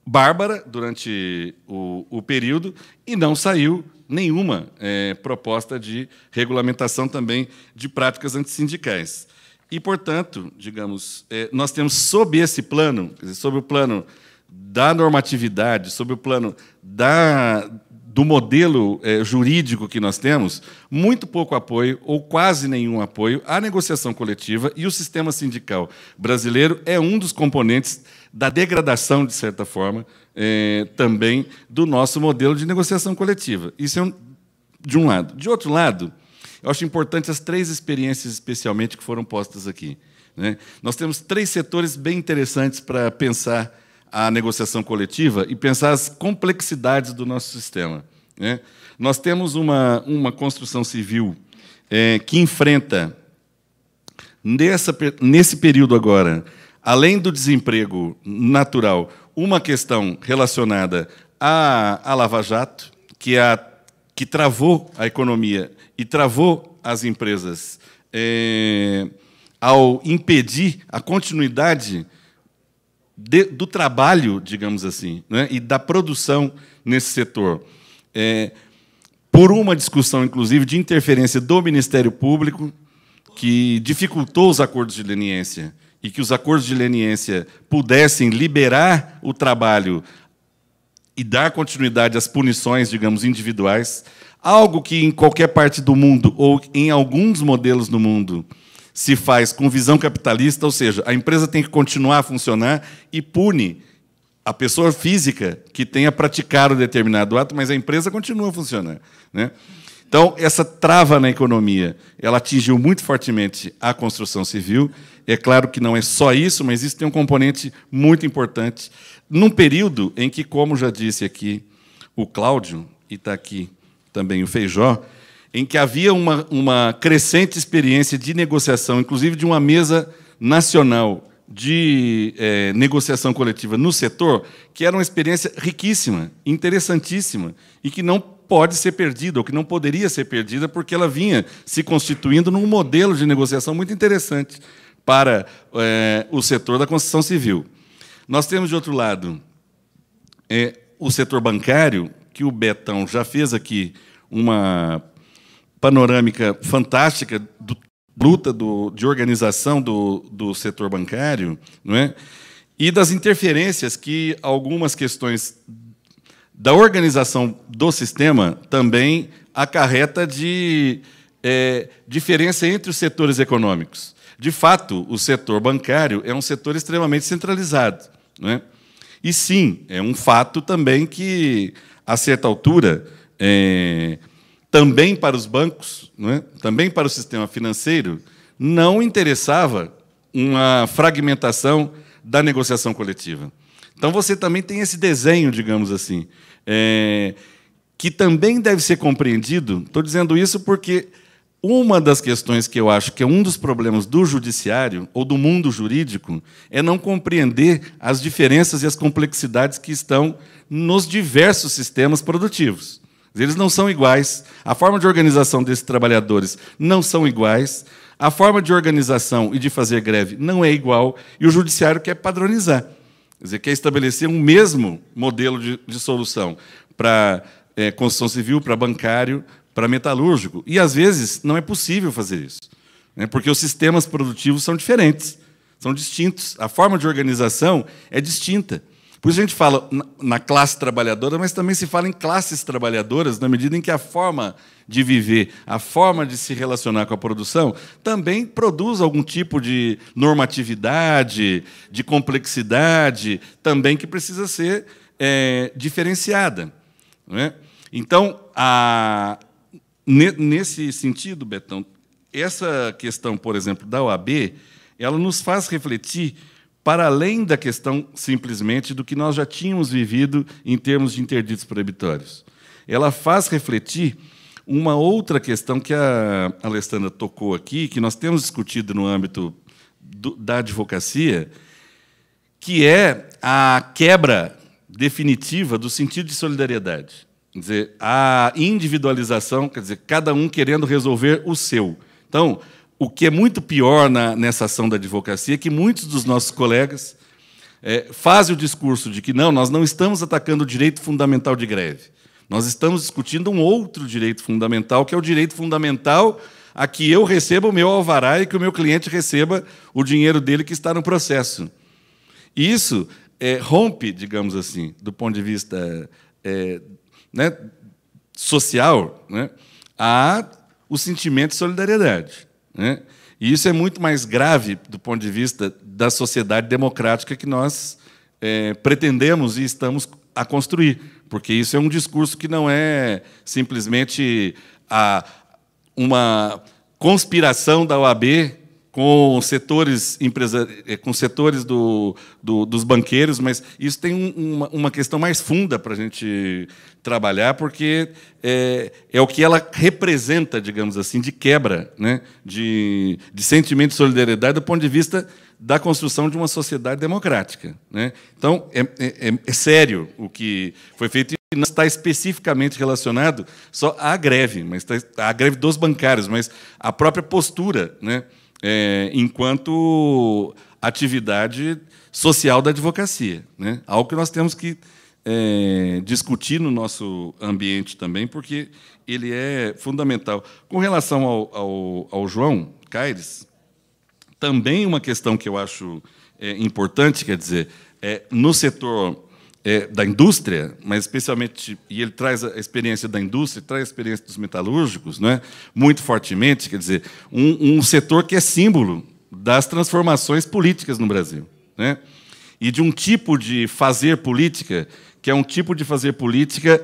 bárbara durante o, o, período e não saiu nenhuma é, proposta de regulamentação também de práticas antissindicais. E, portanto, digamos, é, nós temos sob esse plano, dizer, sob o plano da normatividade, sobre o plano da, do modelo é, jurídico que nós temos, muito pouco apoio, ou quase nenhum apoio, à negociação coletiva e o sistema sindical brasileiro é um dos componentes da degradação, de certa forma, é, também do nosso modelo de negociação coletiva. Isso é um, de um lado. De outro lado, eu acho importante as três experiências, especialmente, que foram postas aqui. Né? Nós temos três setores bem interessantes para pensar a negociação coletiva e pensar as complexidades do nosso sistema. Né? Nós temos uma, uma construção civil é, que enfrenta, nessa, nesse período agora, além do desemprego natural, uma questão relacionada à, à Lava Jato, que, é a, que travou a economia e travou as empresas é, ao impedir a continuidade de, do trabalho, digamos assim, né, e da produção nesse setor. É, por uma discussão, inclusive, de interferência do Ministério Público, que dificultou os acordos de leniência e que os acordos de leniência pudessem liberar o trabalho e dar continuidade às punições, digamos, individuais, algo que em qualquer parte do mundo ou em alguns modelos do mundo se faz com visão capitalista, ou seja, a empresa tem que continuar a funcionar e pune a pessoa física que tenha praticado determinado ato, mas a empresa continua a funcionar. Né? Então, essa trava na economia, ela atingiu muito fortemente a construção civil. É claro que não é só isso, mas isso tem um componente muito importante. Num período em que, como já disse aqui o Cláudio, e está aqui também o Feijó, em que havia uma, uma crescente experiência de negociação, inclusive de uma mesa nacional de é, negociação coletiva no setor, que era uma experiência riquíssima, interessantíssima, e que não pode ser perdida, ou que não poderia ser perdida, porque ela vinha se constituindo num modelo de negociação muito interessante para é, o setor da construção civil. Nós temos, de outro lado, é, o setor bancário, que o Betão já fez aqui uma panorâmica fantástica do, luta do, de organização do, do setor bancário, não é? e das interferências que algumas questões da organização do sistema também acarreta de é, diferença entre os setores econômicos. De fato, o setor bancário é um setor extremamente centralizado. Não é? E sim, é um fato também que, a certa altura, é, também para os bancos, né? também para o sistema financeiro, não interessava uma fragmentação da negociação coletiva. Então você também tem esse desenho, digamos assim, é, que também deve ser compreendido. Estou dizendo isso porque uma das questões que eu acho que é um dos problemas do judiciário ou do mundo jurídico é não compreender as diferenças e as complexidades que estão nos diversos sistemas produtivos. Eles não são iguais. A forma de organização desses trabalhadores não são iguais. A forma de organização e de fazer greve não é igual. E o judiciário quer padronizar. Quer dizer, quer estabelecer um mesmo modelo de, de solução para é, construção civil, para bancário, para metalúrgico. E, às vezes, não é possível fazer isso, né? porque os sistemas produtivos são diferentes, são distintos. A forma de organização é distinta. Por isso a gente fala na classe trabalhadora, mas também se fala em classes trabalhadoras, na medida em que a forma de viver, a forma de se relacionar com a produção, também produz algum tipo de normatividade, de complexidade, também que precisa ser é, diferenciada. É? Então, a, nesse sentido, Betão, essa questão, por exemplo, da OAB, ela nos faz refletir para além da questão simplesmente do que nós já tínhamos vivido em termos de interditos proibitórios. Ela faz refletir uma outra questão que a Alessandra tocou aqui, que nós temos discutido no âmbito do, da advocacia, que é a quebra definitiva do sentido de solidariedade. Quer dizer, a individualização, quer dizer, cada um querendo resolver o seu. Então, o que é muito pior na, nessa ação da advocacia é que muitos dos nossos colegas é, fazem o discurso de que não, nós não estamos atacando o direito fundamental de greve. Nós estamos discutindo um outro direito fundamental, que é o direito fundamental a que eu receba o meu alvará e que o meu cliente receba o dinheiro dele que está no processo. E isso é, rompe, digamos assim, do ponto de vista é, né, social, né, a, o sentimento de solidariedade. Né? E isso é muito mais grave do ponto de vista da sociedade democrática que nós é, pretendemos e estamos a construir, porque isso é um discurso que não é simplesmente a, uma conspiração da OAB com setores, eh, com setores do, do, dos banqueiros, mas isso tem uma, uma, questão mais funda para a gente trabalhar, porque é, é, o que ela representa, digamos assim, de quebra, né? de, de sentimento de solidariedade do ponto de vista da construção de uma sociedade democrática. Né? Então, é, é, é, é sério o que foi feito não está especificamente relacionado só à greve, mas está, à greve dos bancários, mas à própria postura, né? é, enquanto atividade social da advocacia. Né? Algo que nós temos que é, discutir no nosso ambiente também, porque ele é fundamental. Com relação ao, ao, ao João Caires, também uma questão que eu acho é, importante, quer dizer, é, no setor é, da indústria, mas especialmente, e ele traz a experiência da indústria, traz a experiência dos metalúrgicos, é muito fortemente, quer dizer, um, um setor que é símbolo das transformações políticas no Brasil. Né, e de um tipo de fazer política, que é um tipo de fazer política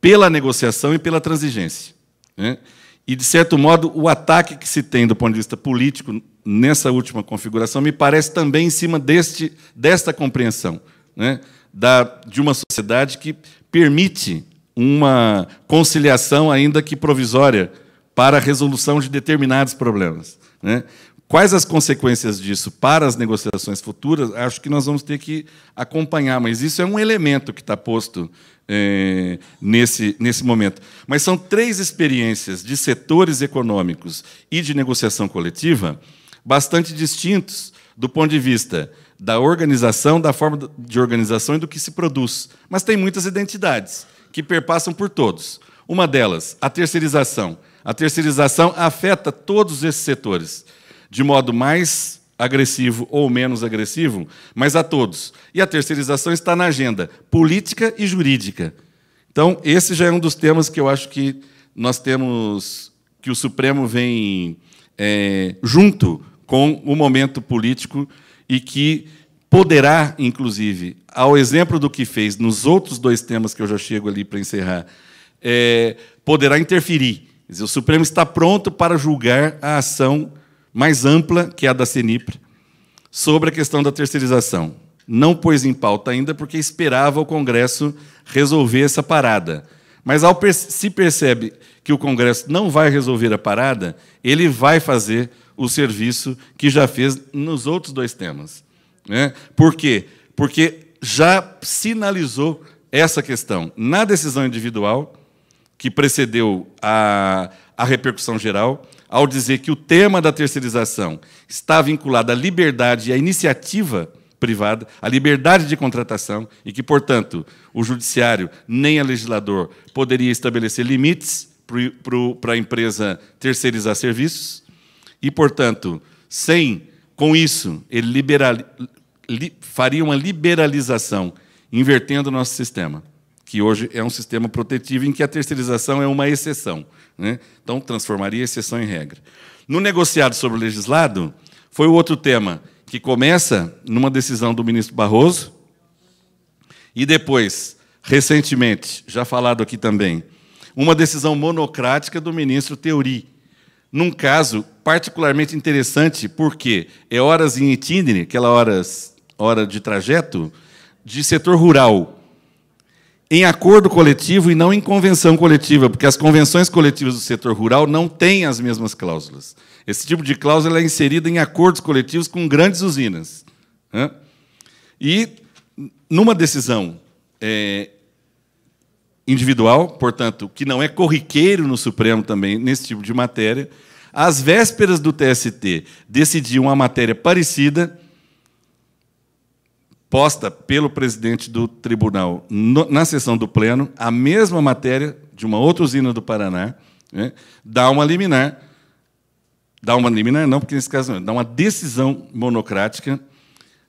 pela negociação e pela transigência. Né, e, de certo modo, o ataque que se tem do ponto de vista político nessa última configuração me parece também em cima deste, desta compreensão. Né? da, de uma sociedade que permite uma conciliação, ainda que provisória, para a resolução de determinados problemas. Né? Quais as consequências disso para as negociações futuras? Acho que nós vamos ter que acompanhar, mas isso é um elemento que está posto é, nesse, nesse momento. Mas são três experiências de setores econômicos e de negociação coletiva bastante distintos do ponto de vista da organização, da forma de organização e do que se produz. Mas tem muitas identidades que perpassam por todos. Uma delas, a terceirização. A terceirização afeta todos esses setores, de modo mais agressivo ou menos agressivo, mas a todos. E a terceirização está na agenda política e jurídica. Então, esse já é um dos temas que eu acho que nós temos, que o Supremo vem é, junto com o momento político e que poderá, inclusive, ao exemplo do que fez nos outros dois temas que eu já chego ali para encerrar, é, poderá interferir. Dizer, o Supremo está pronto para julgar a ação mais ampla, que é a da CENIPRE, sobre a questão da terceirização. Não pôs em pauta ainda porque esperava o Congresso resolver essa parada. Mas ao se percebe que o Congresso não vai resolver a parada, ele vai fazer o serviço que já fez nos outros dois temas. Né? Por quê? Porque já sinalizou essa questão na decisão individual, que precedeu a, a repercussão geral, ao dizer que o tema da terceirização está vinculado à liberdade e à iniciativa privada, à liberdade de contratação, e que, portanto, o judiciário nem a legislador poderia estabelecer limites para a empresa terceirizar serviços. E, portanto, sem, com isso, ele liberal, li, faria uma liberalização, invertendo o nosso sistema, que hoje é um sistema protetivo em que a terceirização é uma exceção. Né? Então, transformaria a exceção em regra. No negociado sobre o legislado, foi o outro tema que começa numa decisão do ministro Barroso e depois, recentemente, já falado aqui também, uma decisão monocrática do ministro Teori, num caso particularmente interessante, porque é horas em itinere, aquela horas, hora de trajeto, de setor rural, em acordo coletivo e não em convenção coletiva, porque as convenções coletivas do setor rural não têm as mesmas cláusulas. Esse tipo de cláusula é inserida em acordos coletivos com grandes usinas. Né? E, numa decisão é, individual, portanto, que não é corriqueiro no Supremo também nesse tipo de matéria, às vésperas do TST decidir uma matéria parecida posta pelo presidente do tribunal no, na sessão do pleno, a mesma matéria de uma outra usina do Paraná, né, dá uma liminar, dá uma liminar não, porque nesse caso não, dá uma decisão monocrática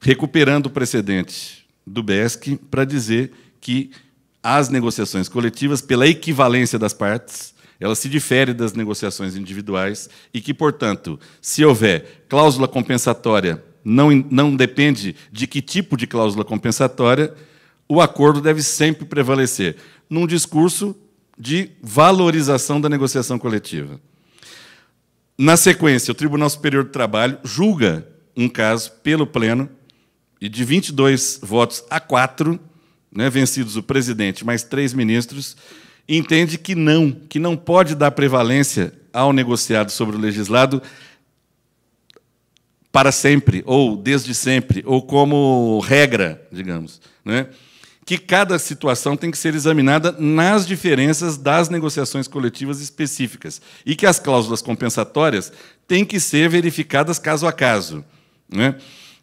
recuperando o precedente do BESC para dizer que as negociações coletivas pela equivalência das partes, ela se difere das negociações individuais e que, portanto, se houver cláusula compensatória, não, não depende de que tipo de cláusula compensatória, o acordo deve sempre prevalecer num discurso de valorização da negociação coletiva. Na sequência, o Tribunal Superior do Trabalho julga um caso pelo Pleno e de 22 votos a 4 né, vencidos o presidente, mais três ministros, entende que não, que não pode dar prevalência ao negociado sobre o legislado para sempre, ou desde sempre, ou como regra, digamos. Né? Que cada situação tem que ser examinada nas diferenças das negociações coletivas específicas e que as cláusulas compensatórias têm que ser verificadas caso a caso. Né?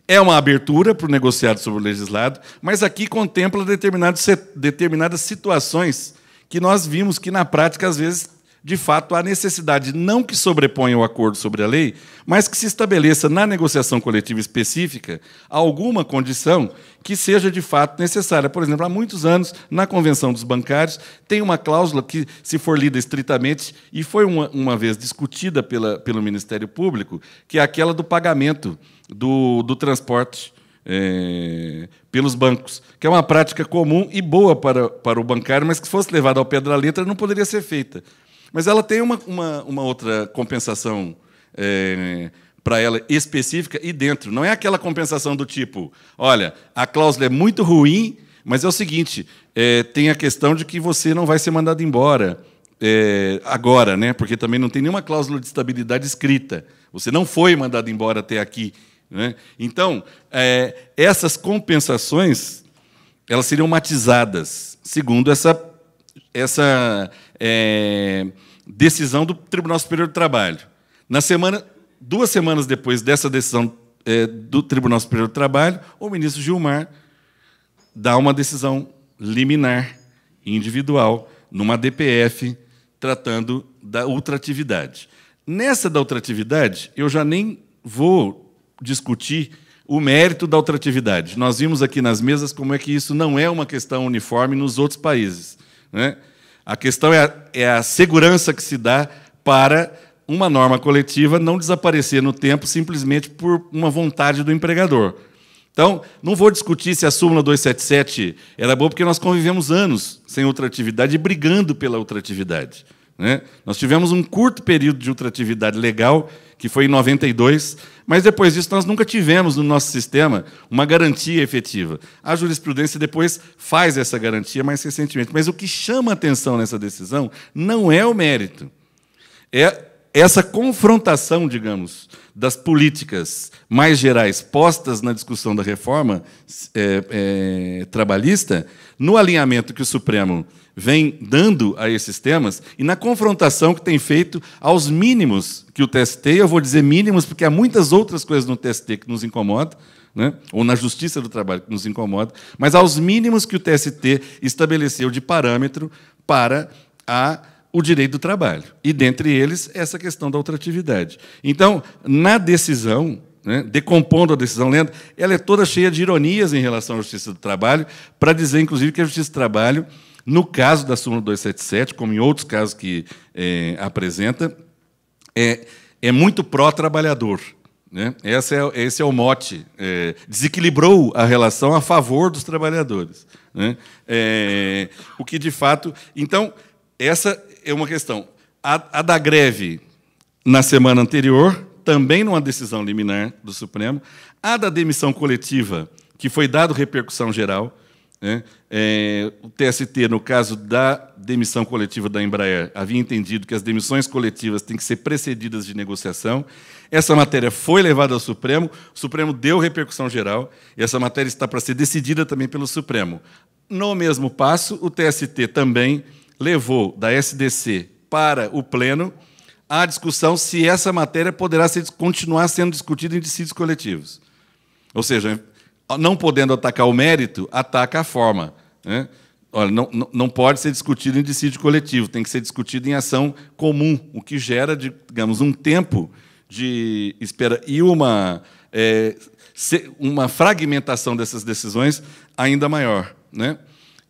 É uma abertura para o negociado sobre o legislado, mas aqui contempla determinadas situações que nós vimos que, na prática, às vezes, de fato, há necessidade não que sobreponha o acordo sobre a lei, mas que se estabeleça na negociação coletiva específica alguma condição que seja de fato necessária. Por exemplo, há muitos anos, na Convenção dos Bancários, tem uma cláusula que, se for lida estritamente, e foi uma, uma vez discutida pela, pelo Ministério Público, que é aquela do pagamento do, do transporte é, pelos bancos, que é uma prática comum e boa para, para o bancário, mas que fosse levada ao pé da letra não poderia ser feita. Mas ela tem uma, uma, uma outra compensação é, para ela específica e dentro. Não é aquela compensação do tipo, olha, a cláusula é muito ruim, mas é o seguinte, é, tem a questão de que você não vai ser mandado embora é, agora, né? porque também não tem nenhuma cláusula de estabilidade escrita. Você não foi mandado embora até aqui. Né? Então, é, essas compensações elas seriam matizadas segundo essa, essa é, decisão do Tribunal Superior do Trabalho. Na semana, duas semanas depois dessa decisão é, do Tribunal Superior do Trabalho, o ministro Gilmar dá uma decisão liminar individual numa DPF tratando da ultratividade. Nessa da ultratividade, eu já nem vou discutir o mérito da ultratividade. Nós vimos aqui nas mesas como é que isso não é uma questão uniforme nos outros países. Né? A questão é a, é a segurança que se dá para uma norma coletiva não desaparecer no tempo simplesmente por uma vontade do empregador. Então, não vou discutir se a súmula 277 era boa, porque nós convivemos anos sem ultratividade e brigando pela ultratividade. Né? Nós tivemos um curto período de ultratividade legal que foi em 92, mas depois disso nós nunca tivemos no nosso sistema uma garantia efetiva. A jurisprudência depois faz essa garantia mais recentemente, mas o que chama atenção nessa decisão não é o mérito, é essa confrontação, digamos, das políticas mais gerais postas na discussão da reforma é, é, trabalhista no alinhamento que o Supremo vem dando a esses temas e na confrontação que tem feito aos mínimos que o TST, eu vou dizer mínimos porque há muitas outras coisas no TST que nos incomodam, né? ou na justiça do trabalho que nos incomoda, mas aos mínimos que o TST estabeleceu de parâmetro para a, o direito do trabalho. E, dentre eles, essa questão da ultratividade. Então, na decisão, né, decompondo a decisão lenda, ela é toda cheia de ironias em relação à justiça do trabalho, para dizer, inclusive, que a justiça do trabalho no caso da súmula 277, como em outros casos que é, apresenta, é, é muito pró-trabalhador. Né? Esse, é, esse é o mote. É, desequilibrou a relação a favor dos trabalhadores. Né? É, o que, de fato. Então, essa é uma questão. A, a, da greve, na semana anterior, também numa decisão liminar do Supremo. A da demissão coletiva, que foi dado repercussão geral. Né? É, o TST, no caso da demissão coletiva da Embraer, havia entendido que as demissões coletivas têm que ser precedidas de negociação. Essa matéria foi levada ao Supremo, o Supremo deu repercussão geral, e essa matéria está para ser decidida também pelo Supremo. No mesmo passo, o TST também levou da SDC para o Pleno a discussão se essa matéria poderá ser, continuar sendo discutida em dissídios coletivos. Ou seja, não podendo atacar o mérito, ataca a forma. Né? Olha, não, não pode ser discutido em dissídio coletivo, tem que ser discutido em ação comum, o que gera, digamos, um tempo de espera e uma, é, uma fragmentação dessas decisões ainda maior. Né?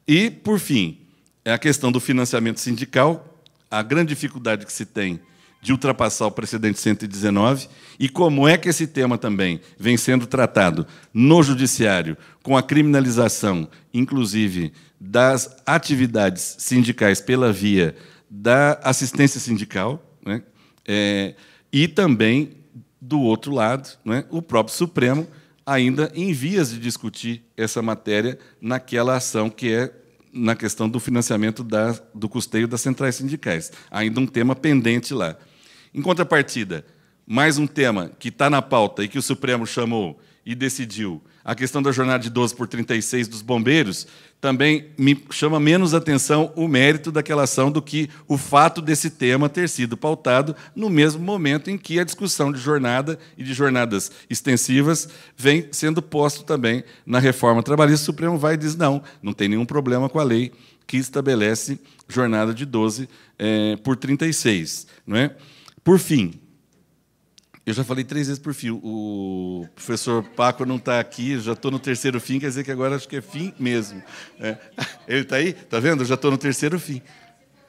E, por fim, é a questão do financiamento sindical, a grande dificuldade que se tem de ultrapassar o precedente 119 e como é que esse tema também vem sendo tratado no judiciário com a criminalização, inclusive, das atividades sindicais pela via da assistência sindical, né? é, e também, do outro lado, né? o próprio Supremo ainda em vias de discutir essa matéria naquela ação que é na questão do financiamento da, do custeio das centrais sindicais. Ainda um tema pendente lá. Em contrapartida, mais um tema que está na pauta e que o Supremo chamou e decidiu, a questão da jornada de 12 por 36 dos bombeiros, também me chama menos atenção o mérito daquela ação do que o fato desse tema ter sido pautado no mesmo momento em que a discussão de jornada e de jornadas extensivas vem sendo posto também na reforma trabalhista. O Supremo vai e diz: não, não tem nenhum problema com a lei que estabelece jornada de 12 é, eh, por 36. Não é? Por fim, eu já falei três vezes por fim. O professor Paco não está aqui, já estou no terceiro fim, quer dizer que agora acho que é fim mesmo. É. *laughs* Ele está aí? Está vendo? Eu já estou no terceiro fim.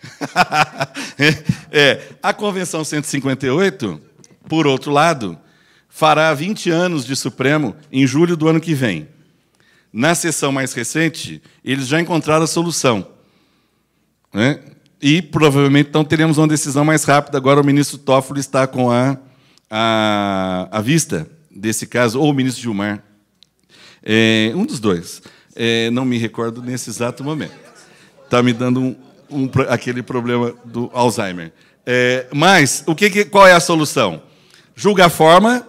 *laughs* é. A Convenção 158, por outro lado, fará 20 anos de Supremo em julho do ano que vem. Na sessão mais recente, eles já encontraram a solução. Né? e provavelmente então teremos uma decisão mais rápida. Agora o ministro Toffoli está com a, a, a vista desse caso, ou o ministro Gilmar. É, um dos dois. É, não me recordo nesse exato momento. Está me dando um, um, aquele problema do Alzheimer. É, mas o que, que, qual é a solução? Julga a forma,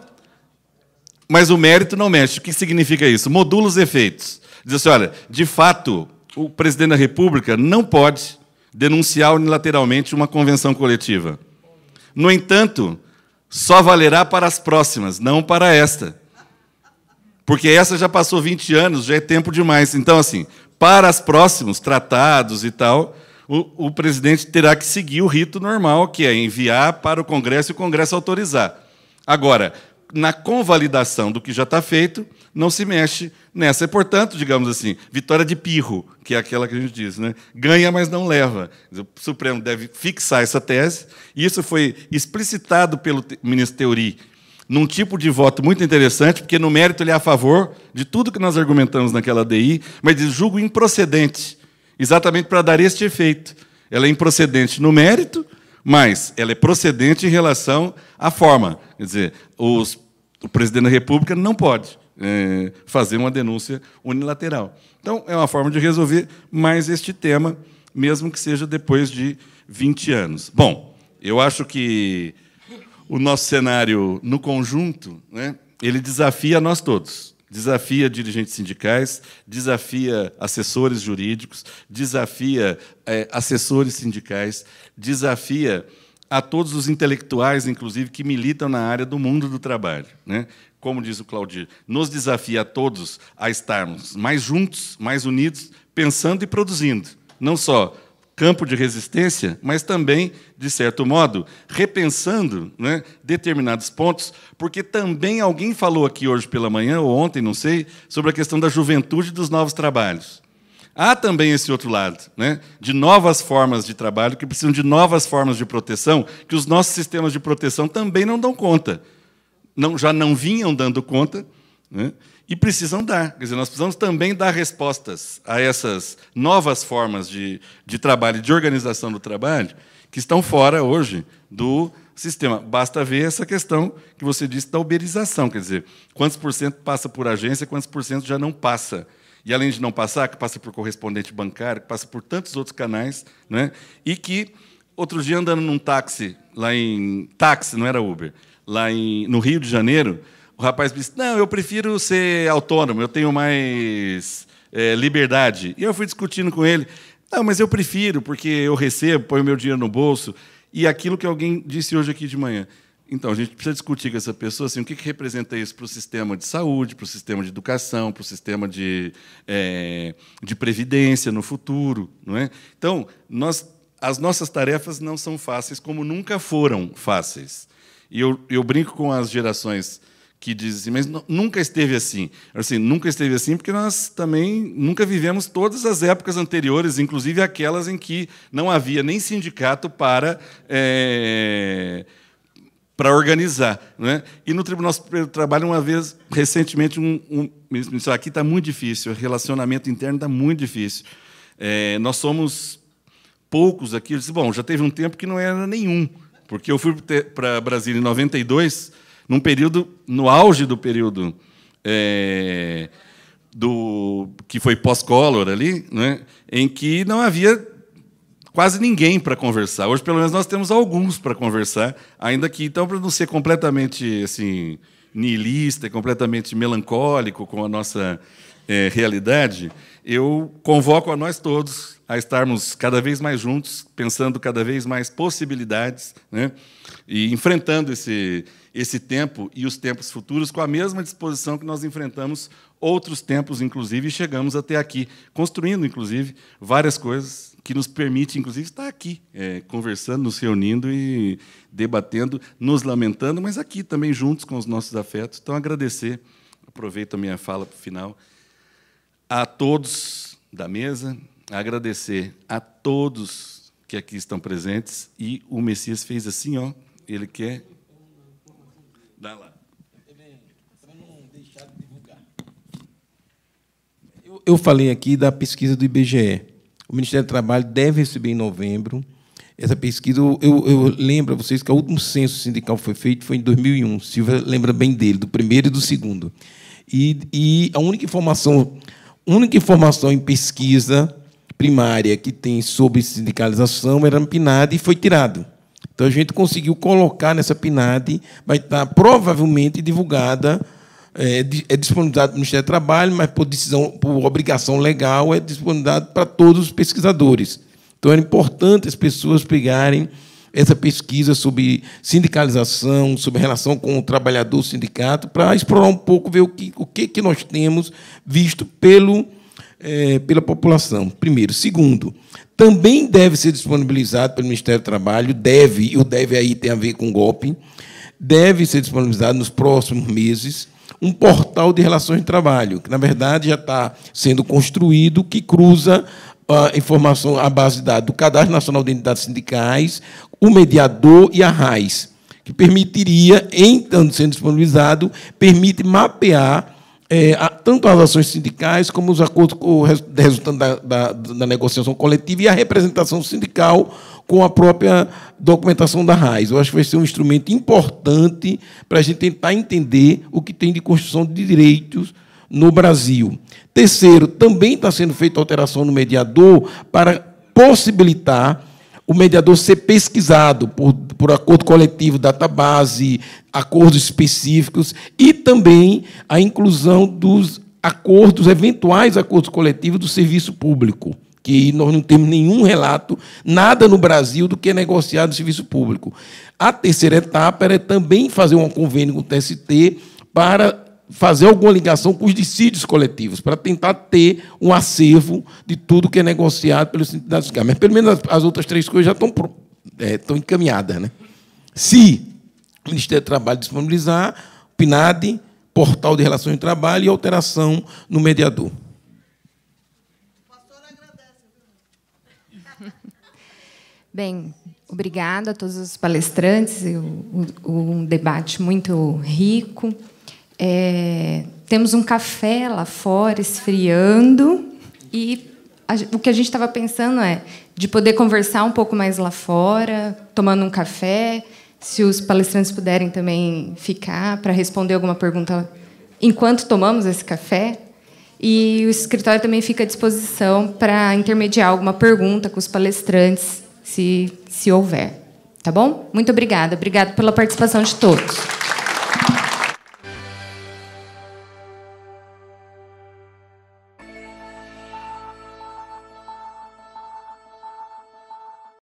mas o mérito não mexe. O que significa isso? Modula os efeitos. Diz assim: olha, de fato, o presidente da República não pode denunciar unilateralmente uma convenção coletiva. No entanto, só valerá para as próximas, não para esta. Porque essa já passou 20 anos, já é tempo demais. Então, assim, para as próximos tratados e tal, o, o presidente terá que seguir o rito normal, que é enviar para o Congresso e o Congresso autorizar. Agora, na convalidação do que já está feito, não se mexe nessa. É, portanto, digamos assim, vitória de pirro, que é aquela que a gente diz, né? ganha, mas não leva. O Supremo deve fixar essa tese, e isso foi explicitado pelo ministro Teori num tipo de voto muito interessante, porque no mérito ele é a favor de tudo que nós argumentamos naquela DI, mas diz julgo improcedente, exatamente para dar este efeito. Ela é improcedente no mérito, mas ela é procedente em relação à forma. Quer dizer, os, o presidente da República não pode é, fazer uma denúncia unilateral. Então, é uma forma de resolver mais este tema, mesmo que seja depois de 20 anos. Bom, eu acho que o nosso cenário no conjunto, né, ele desafia nós todos. Desafia dirigentes sindicais, desafia assessores jurídicos, desafia é, assessores sindicais, desafia a todos os intelectuais, inclusive, que militam na área do mundo do trabalho. Né? como diz o Claudir, nos desafia a todos a estarmos mais juntos, mais unidos, pensando e produzindo. Não só campo de resistência, mas também, de certo modo, repensando né, determinados pontos, porque também alguém falou aqui hoje pela manhã, ou ontem, não sei, sobre a questão da juventude dos novos trabalhos. Há também esse outro lado, né, de novas formas de trabalho que precisam de novas formas de proteção, que os nossos sistemas de proteção também não dão conta não, já não vinham dando conta, né? e precisam dar. Quer dizer, nós precisamos também dar respostas a essas novas formas de, de trabalho, de organização do trabalho, que estão fora hoje do sistema. Basta ver essa questão que você disse da uberização, quer dizer, quantos por cento passa por agência, quantos por cento já não passa. E além de não passar, que passa por correspondente bancário, que passa por tantos outros canais, né? e que, outro dia, andando num táxi, lá em táxi, não era Uber, lá em, no Rio de Janeiro, o rapaz disse: Não, eu prefiro ser autônomo, eu tenho mais é, liberdade. E eu fui discutindo com ele: Não, mas eu prefiro, porque eu recebo, ponho meu dinheiro no bolso. E aquilo que alguém disse hoje aqui de manhã. Então, a gente precisa discutir com essa pessoa assim, o que, que representa isso para o sistema de saúde, para o sistema de educação, para o sistema de, é, de previdência no futuro. Não é? Então, nós, as nossas tarefas não são fáceis, como nunca foram fáceis. E eu, eu brinco com as gerações que dizem assim, mas nunca esteve assim. assim. Nunca esteve assim porque nós também nunca vivemos todas as épocas anteriores, inclusive aquelas em que não havia nem sindicato para, é, para organizar. Né? E no Tribunal Superior do Trabalho, uma vez, recentemente, um, um ministro, aqui está muito difícil, o relacionamento interno está muito difícil. É, nós somos poucos aqui. Eu disse, bom, já teve um tempo que não era nenhum. Porque eu fui para Brasília em 92, num período, no auge do período é, do que foi pós color ali, né, em que não havia quase ninguém para conversar. Hoje, pelo menos, nós temos alguns para conversar, ainda que, então, para não ser completamente assim, niilista, completamente melancólico com a nossa é, realidade, eu convoco a nós todos a estarmos cada vez mais juntos, pensando cada vez mais possibilidades, né? e enfrentando esse, esse tempo e os tempos futuros com a mesma disposição que nós enfrentamos outros tempos, inclusive, e chegamos até aqui, construindo, inclusive, várias coisas que nos permite, inclusive, estar aqui, é, conversando, nos reunindo e debatendo, nos lamentando, mas aqui também juntos com os nossos afetos. Então, agradecer, aproveito a minha fala para o final, a todos da mesa, agradecer a todos que aqui estão presentes. E o Messias fez assim, ó. Ele quer. Dá lá. Eu, falei aqui da pesquisa do IBGE. O Ministério do Trabalho deve receber em novembro essa pesquisa. Eu, eu lembro a vocês que o último censo sindical foi feito foi em 2001. Silvia lembra bem dele, do primeiro e do segundo. E, e a única informação única informação em pesquisa primária que tem sobre sindicalização era na PNAD e foi tirado. Então a gente conseguiu colocar nessa PNAD, vai estar tá provavelmente divulgada, é, é disponibilizado para o Ministério do Trabalho, mas por decisão, por obrigação legal, é disponibilizado para todos os pesquisadores. Então era importante as pessoas pegarem essa pesquisa sobre sindicalização, sobre relação com o trabalhador sindicato, para explorar um pouco, ver o que, o que, que nós temos visto pelo, é, pela população. Primeiro. Segundo, também deve ser disponibilizado pelo Ministério do Trabalho, deve, e o deve aí tem a ver com golpe, deve ser disponibilizado nos próximos meses um portal de relações de trabalho, que, na verdade, já está sendo construído, que cruza a informação à base de dados do Cadastro Nacional de Entidades Sindicais, o mediador e a RAIS, que permitiria, então sendo disponibilizado, permite mapear é, tanto as ações sindicais como os acordos resultantes da, da, da, negociação coletiva e a representação sindical com a própria documentação da RAIS. Eu acho que vai ser um instrumento importante para a gente tentar entender o que tem de construção de direitos no Brasil. Terceiro, também está sendo feita alteração no mediador para possibilitar o mediador ser pesquisado por, por acordo coletivo, database, acordos específicos e também a inclusão dos acordos, eventuais acordos coletivos do serviço público que nós não temos nenhum relato, nada no Brasil do que é negociado no serviço público. A terceira etapa era também fazer um convênio com o TST para fazer alguma ligação com os dissídios coletivos, para tentar ter um acervo de tudo que é negociado pelos sindicatos fiscais. Mas, pelo menos, as outras três coisas já estão, é, estão encaminhadas. Né? Se o Ministério do Trabalho disponibilizar, PNAD, Portal de Relações de Trabalho e alteração no mediador. *laughs* Bem, obrigada a todos os palestrantes, um debate muito rico. É, temos um café lá fora esfriando e a, o que a gente estava pensando é de poder conversar um pouco mais lá fora, tomando um café, se os palestrantes puderem também ficar para responder alguma pergunta enquanto tomamos esse café. E o escritório também fica à disposição para intermediar alguma pergunta com os palestrantes, se, se houver. Tá bom? Muito obrigada. Obrigada pela participação de todos.